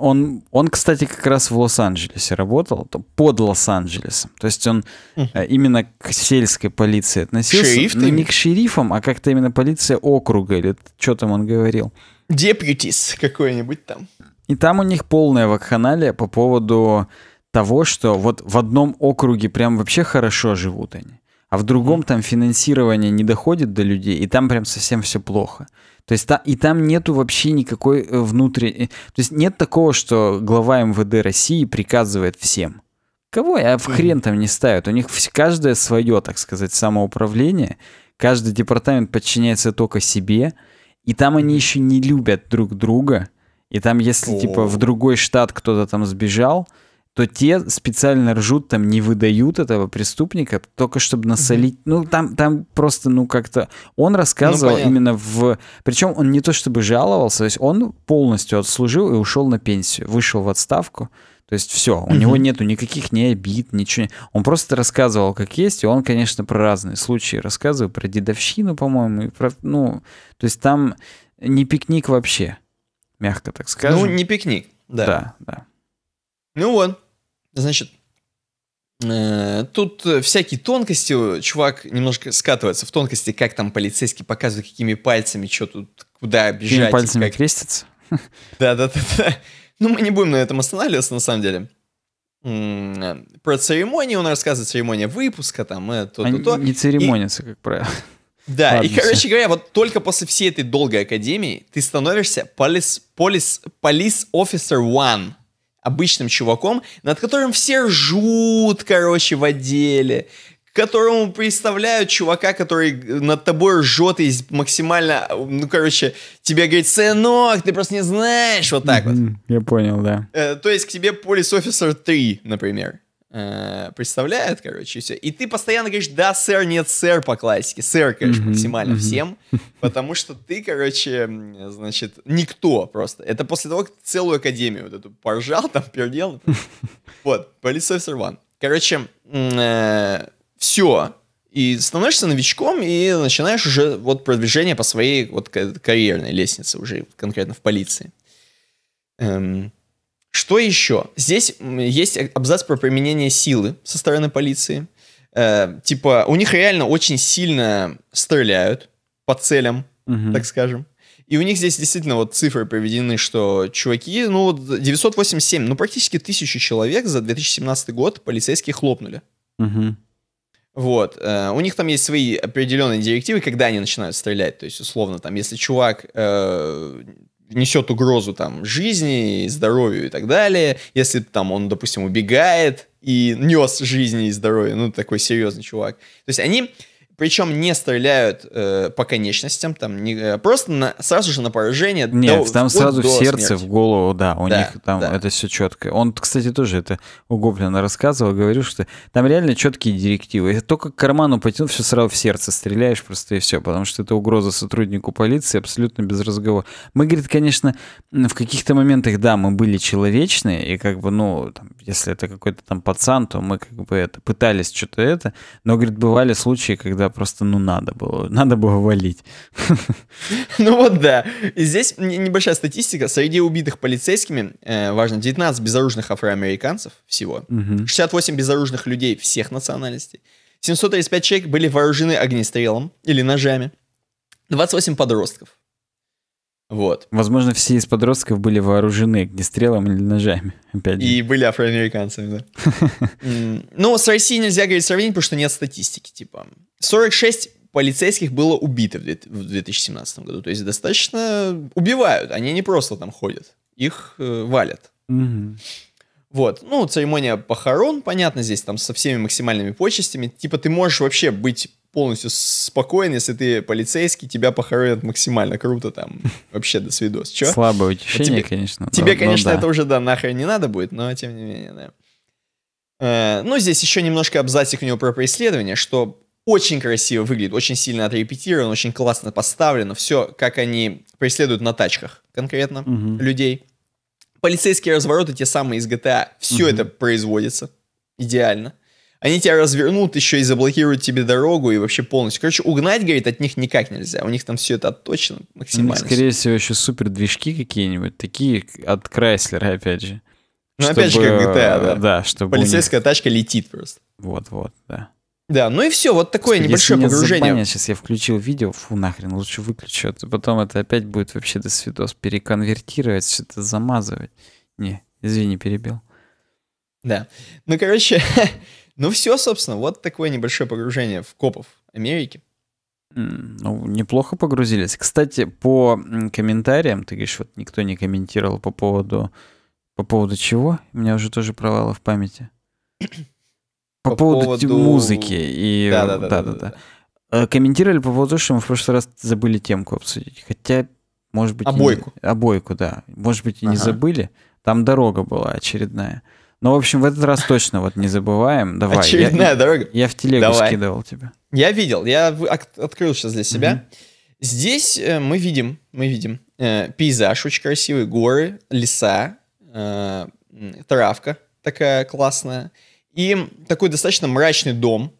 он, он, кстати, как раз в Лос-Анджелесе работал, под Лос-Анджелесом. То есть он mm. именно к сельской полиции относился. Шериф, но не к шерифам, а как-то именно полиция округа, или что там он говорил. Депутис какой-нибудь там. И там у них полная вакханалия по поводу того, что вот в одном округе прям вообще хорошо живут они а в другом там финансирование не доходит до людей, и там прям совсем все плохо. То есть и там нету вообще никакой э, внутренней... Э, то есть нет такого, что глава МВД России приказывает всем. Кого? А в хрен там не ставят. У них каждое свое, так сказать, самоуправление. Каждый департамент подчиняется только себе. И там они еще не любят друг друга. И там, если, типа, в другой штат кто-то там сбежал, то те специально ржут, там не выдают этого преступника, только чтобы насолить. Mm-hmm. Ну, там, там просто, ну, как-то... Он рассказывал ну, именно в... Причем он не то чтобы жаловался, то есть он полностью отслужил и ушел на пенсию, вышел в отставку. То есть все, у mm-hmm. него нету никаких ни обид, ничего. Он просто рассказывал, как есть, и он, конечно, про разные случаи рассказывал, про дедовщину, по-моему, и про... Ну, то есть там не пикник вообще, мягко так ну, скажем. Ну, не пикник, да. Да, да. Ну вот, значит, э, Тут э, всякие тонкости, э, чувак немножко скатывается в тонкости, как там полицейский показывает, какими пальцами, что тут, куда бежать. Какими пальцами как... крестится. [LAUGHS] Да-да-да. Ну, мы не будем на этом останавливаться, на самом деле. Про церемонию он рассказывает, церемония выпуска, там, и то, то, то. Не церемонятся, как правило. Да, Ладно, и, короче говоря, вот только после всей этой долгой академии ты становишься полис, полис, полис officer one обычным чуваком, над которым все ржут, короче, в отделе, которому представляют чувака, который над тобой ржет и максимально, ну, короче, тебе говорит, сынок, ты просто не знаешь, вот так mm-hmm. вот. Я понял, да. Э, то есть к тебе Police Officer 3, например. Э, представляет, короче, и все. И ты постоянно говоришь, да, сэр, нет, сэр по классике. Сэр, конечно, максимально всем, [LAUGHS] потому что ты, короче, значит, никто просто. Это после того, как ты целую академию вот эту поржал, там, пердел. [LAUGHS] Вот, полицей сэр Ван. Короче, э, все. И становишься новичком, и начинаешь уже вот продвижение по своей вот карьерной лестнице, уже конкретно в полиции. Эм, что еще? Здесь есть э, абзац про применение силы со стороны полиции. Э, типа, у них реально очень сильно стреляют по целям, угу. так скажем. И у них здесь действительно вот цифры приведены, что чуваки, ну, вот 987, ну, практически тысячу человек за 2017 год полицейские хлопнули. Угу. Вот. Э, у них там есть свои определенные директивы, когда они начинают стрелять. То есть, условно, там, если чувак э, несет угрозу там жизни, здоровью и так далее, если там он, допустим, убегает и нес жизни и здоровье, ну, такой серьезный чувак. То есть они причем не стреляют э, по конечностям, там не, э, просто на, сразу же на поражение. Нет, до, там сразу в сердце, смерти. в голову, да, у да, них там да. это все четко. Он, кстати, тоже это у Гоблина рассказывал, говорил, что там реально четкие директивы. И только к карману потянул, все сразу в сердце стреляешь просто и все, потому что это угроза сотруднику полиции абсолютно без разговора. Мы, говорит, конечно, в каких-то моментах, да, мы были человечные, и как бы, ну, там, если это какой-то там пацан, то мы как бы это пытались что-то это, но, говорит, бывали случаи, когда просто, ну, надо было, надо было валить. [LAUGHS] Ну вот да. Здесь небольшая статистика. Среди убитых полицейскими, э, важно, 19 безоружных афроамериканцев всего, угу. 68 безоружных людей всех национальностей, 735 человек были вооружены огнестрелом или ножами, 28 подростков. Вот. Возможно, все из подростков были вооружены огнестрелом или ножами. Опять же. И были афроамериканцами, да. [LAUGHS] Но ну, с Россией нельзя говорить сравнение, потому что нет статистики, типа. 46 полицейских было убито в 2017 году. То есть достаточно убивают. Они не просто там ходят. Их э, валят. Mm-hmm. Вот. Ну, церемония похорон, понятно, здесь там со всеми максимальными почестями. Типа ты можешь вообще быть полностью спокоен, если ты полицейский, тебя похоронят максимально круто там. [LAUGHS] Вообще до свидос. Чё? Слабое утешение, тебе, конечно. Тебе, но, ну конечно, но да. это уже, да, нахрен не надо будет, но тем не менее, да. Э, ну, здесь еще немножко абзацик у него про преследование, что очень красиво выглядит, очень сильно отрепетирован, очень классно поставлено. Все, как они преследуют на тачках конкретно угу. людей. Полицейские развороты те самые из GTA. Все угу. это производится идеально. Они тебя развернут еще и заблокируют тебе дорогу и вообще полностью. Короче, угнать, говорит, от них никак нельзя. У них там все это отточено максимально. Ну, скорее всего, еще супер движки какие-нибудь, такие от Крайслера, опять же. Ну, чтобы, опять же, как GTA, а, да. Да, чтобы Полицейская них... тачка летит просто. Вот-вот, да. Да, ну и все, вот такое Господи, небольшое если погружение. Забанят, сейчас я включил видео, фу, нахрен, лучше выключу. А потом это опять будет вообще до свидос переконвертировать, что-то замазывать. Не, извини, перебил. Да. Ну, короче, [LAUGHS] ну все, собственно, вот такое небольшое погружение в копов Америки. Ну, неплохо погрузились. Кстати, по комментариям, ты говоришь, вот никто не комментировал по поводу... По поводу чего? У меня уже тоже провалы в памяти. [CLEARS THROAT] по, по поводу, поводу музыки и да да да, да, Комментировали по поводу, что мы в прошлый раз забыли темку обсудить, хотя может быть обойку, а не... обойку, а да, может быть и ага. не забыли. Там дорога была очередная. Но ну, в общем в этот раз точно вот не забываем. [LAUGHS] Давай. Очередная я, дорога. Я в телегу Давай. скидывал тебя. Я видел, я открыл сейчас для себя. Угу. Здесь э, мы видим, мы видим э, пейзаж очень красивый, горы, леса, э, травка такая классная. И такой достаточно мрачный дом,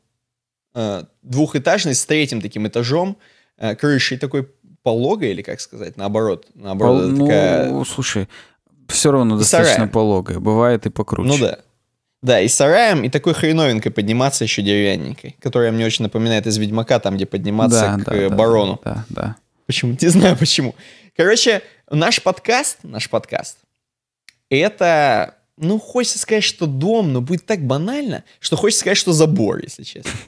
э, двухэтажный, с третьим таким этажом, э, крышей такой пологой, или как сказать, наоборот. наоборот Пол, ну, такая... слушай, все равно и достаточно пологая, бывает и покруче. Ну да. Да, и сараем, и такой хреновенькой подниматься еще деревянненькой, которая мне очень напоминает из «Ведьмака», там, где подниматься да, к да, барону. Да, да, да. Почему? [LAUGHS] Не знаю почему. Короче, наш подкаст, наш подкаст, это ну, хочется сказать, что дом, но будет так банально, что хочется сказать, что забор, если честно. [LAUGHS]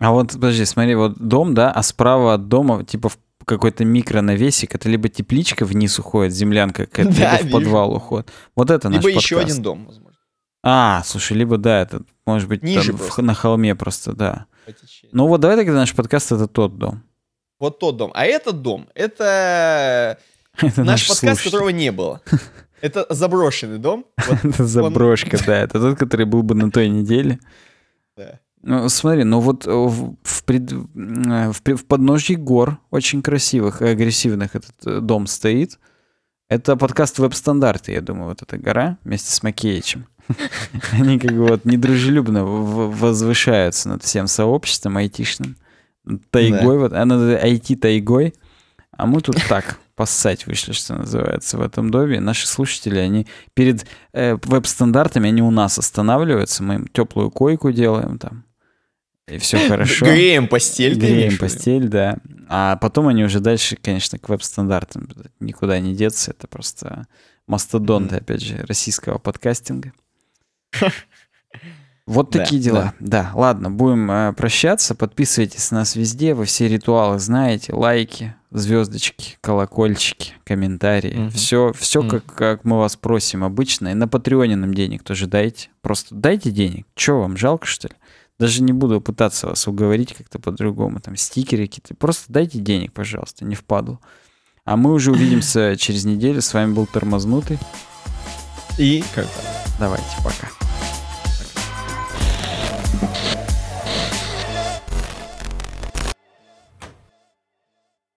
А вот, подожди, смотри, вот дом, да, а справа от дома, типа, в какой-то микронавесик, это либо тепличка вниз уходит, землянка какая-то, да, либо вижу. в подвал уходит. Вот это наш Либо еще один дом, возможно. А, слушай, либо да, это может быть Ниже там, в, на холме просто, да. Ну вот давай тогда наш подкаст это тот дом. Вот тот дом. А этот дом это, [LAUGHS] это наш, наш подкаст, слушатель. которого не было. [LAUGHS] Это заброшенный дом. [LAUGHS] Это заброшка, [LAUGHS] да. Это тот, который был бы на той неделе. Ну, смотри, ну вот э, в, пред, э, в, в подножье гор очень красивых и агрессивных этот э, дом стоит. Это подкаст «Веб-стандарты», я думаю, вот эта гора вместе с Макеевичем. [LAUGHS] Они как бы вот недружелюбно возвышаются над всем сообществом айтишным. Тайгой, вот, она а айти тайгой а мы тут так, поссать вышли, что называется, в этом доме. Наши слушатели, они перед э, веб-стандартами, они у нас останавливаются, мы им теплую койку делаем там, и все [LAUGHS] хорошо. Греем постель, Греем конечно. постель, да. А потом они уже дальше, конечно, к веб-стандартам никуда не деться. Это просто мастодонты, mm. опять же, российского подкастинга. [LAUGHS] Вот такие да, дела. Да. да, ладно, будем э, прощаться. Подписывайтесь на нас везде, вы все ритуалы знаете, лайки, звездочки, колокольчики, комментарии. Угу. Все, все угу. как, как мы вас просим обычно. И на Патреоне нам денег тоже дайте. Просто дайте денег. Че вам, жалко, что ли? Даже не буду пытаться вас уговорить как-то по-другому. Там стикеры какие-то. Просто дайте денег, пожалуйста, не впаду. А мы уже увидимся [LAUGHS] через неделю. С вами был Тормознутый. И как? Давайте, пока.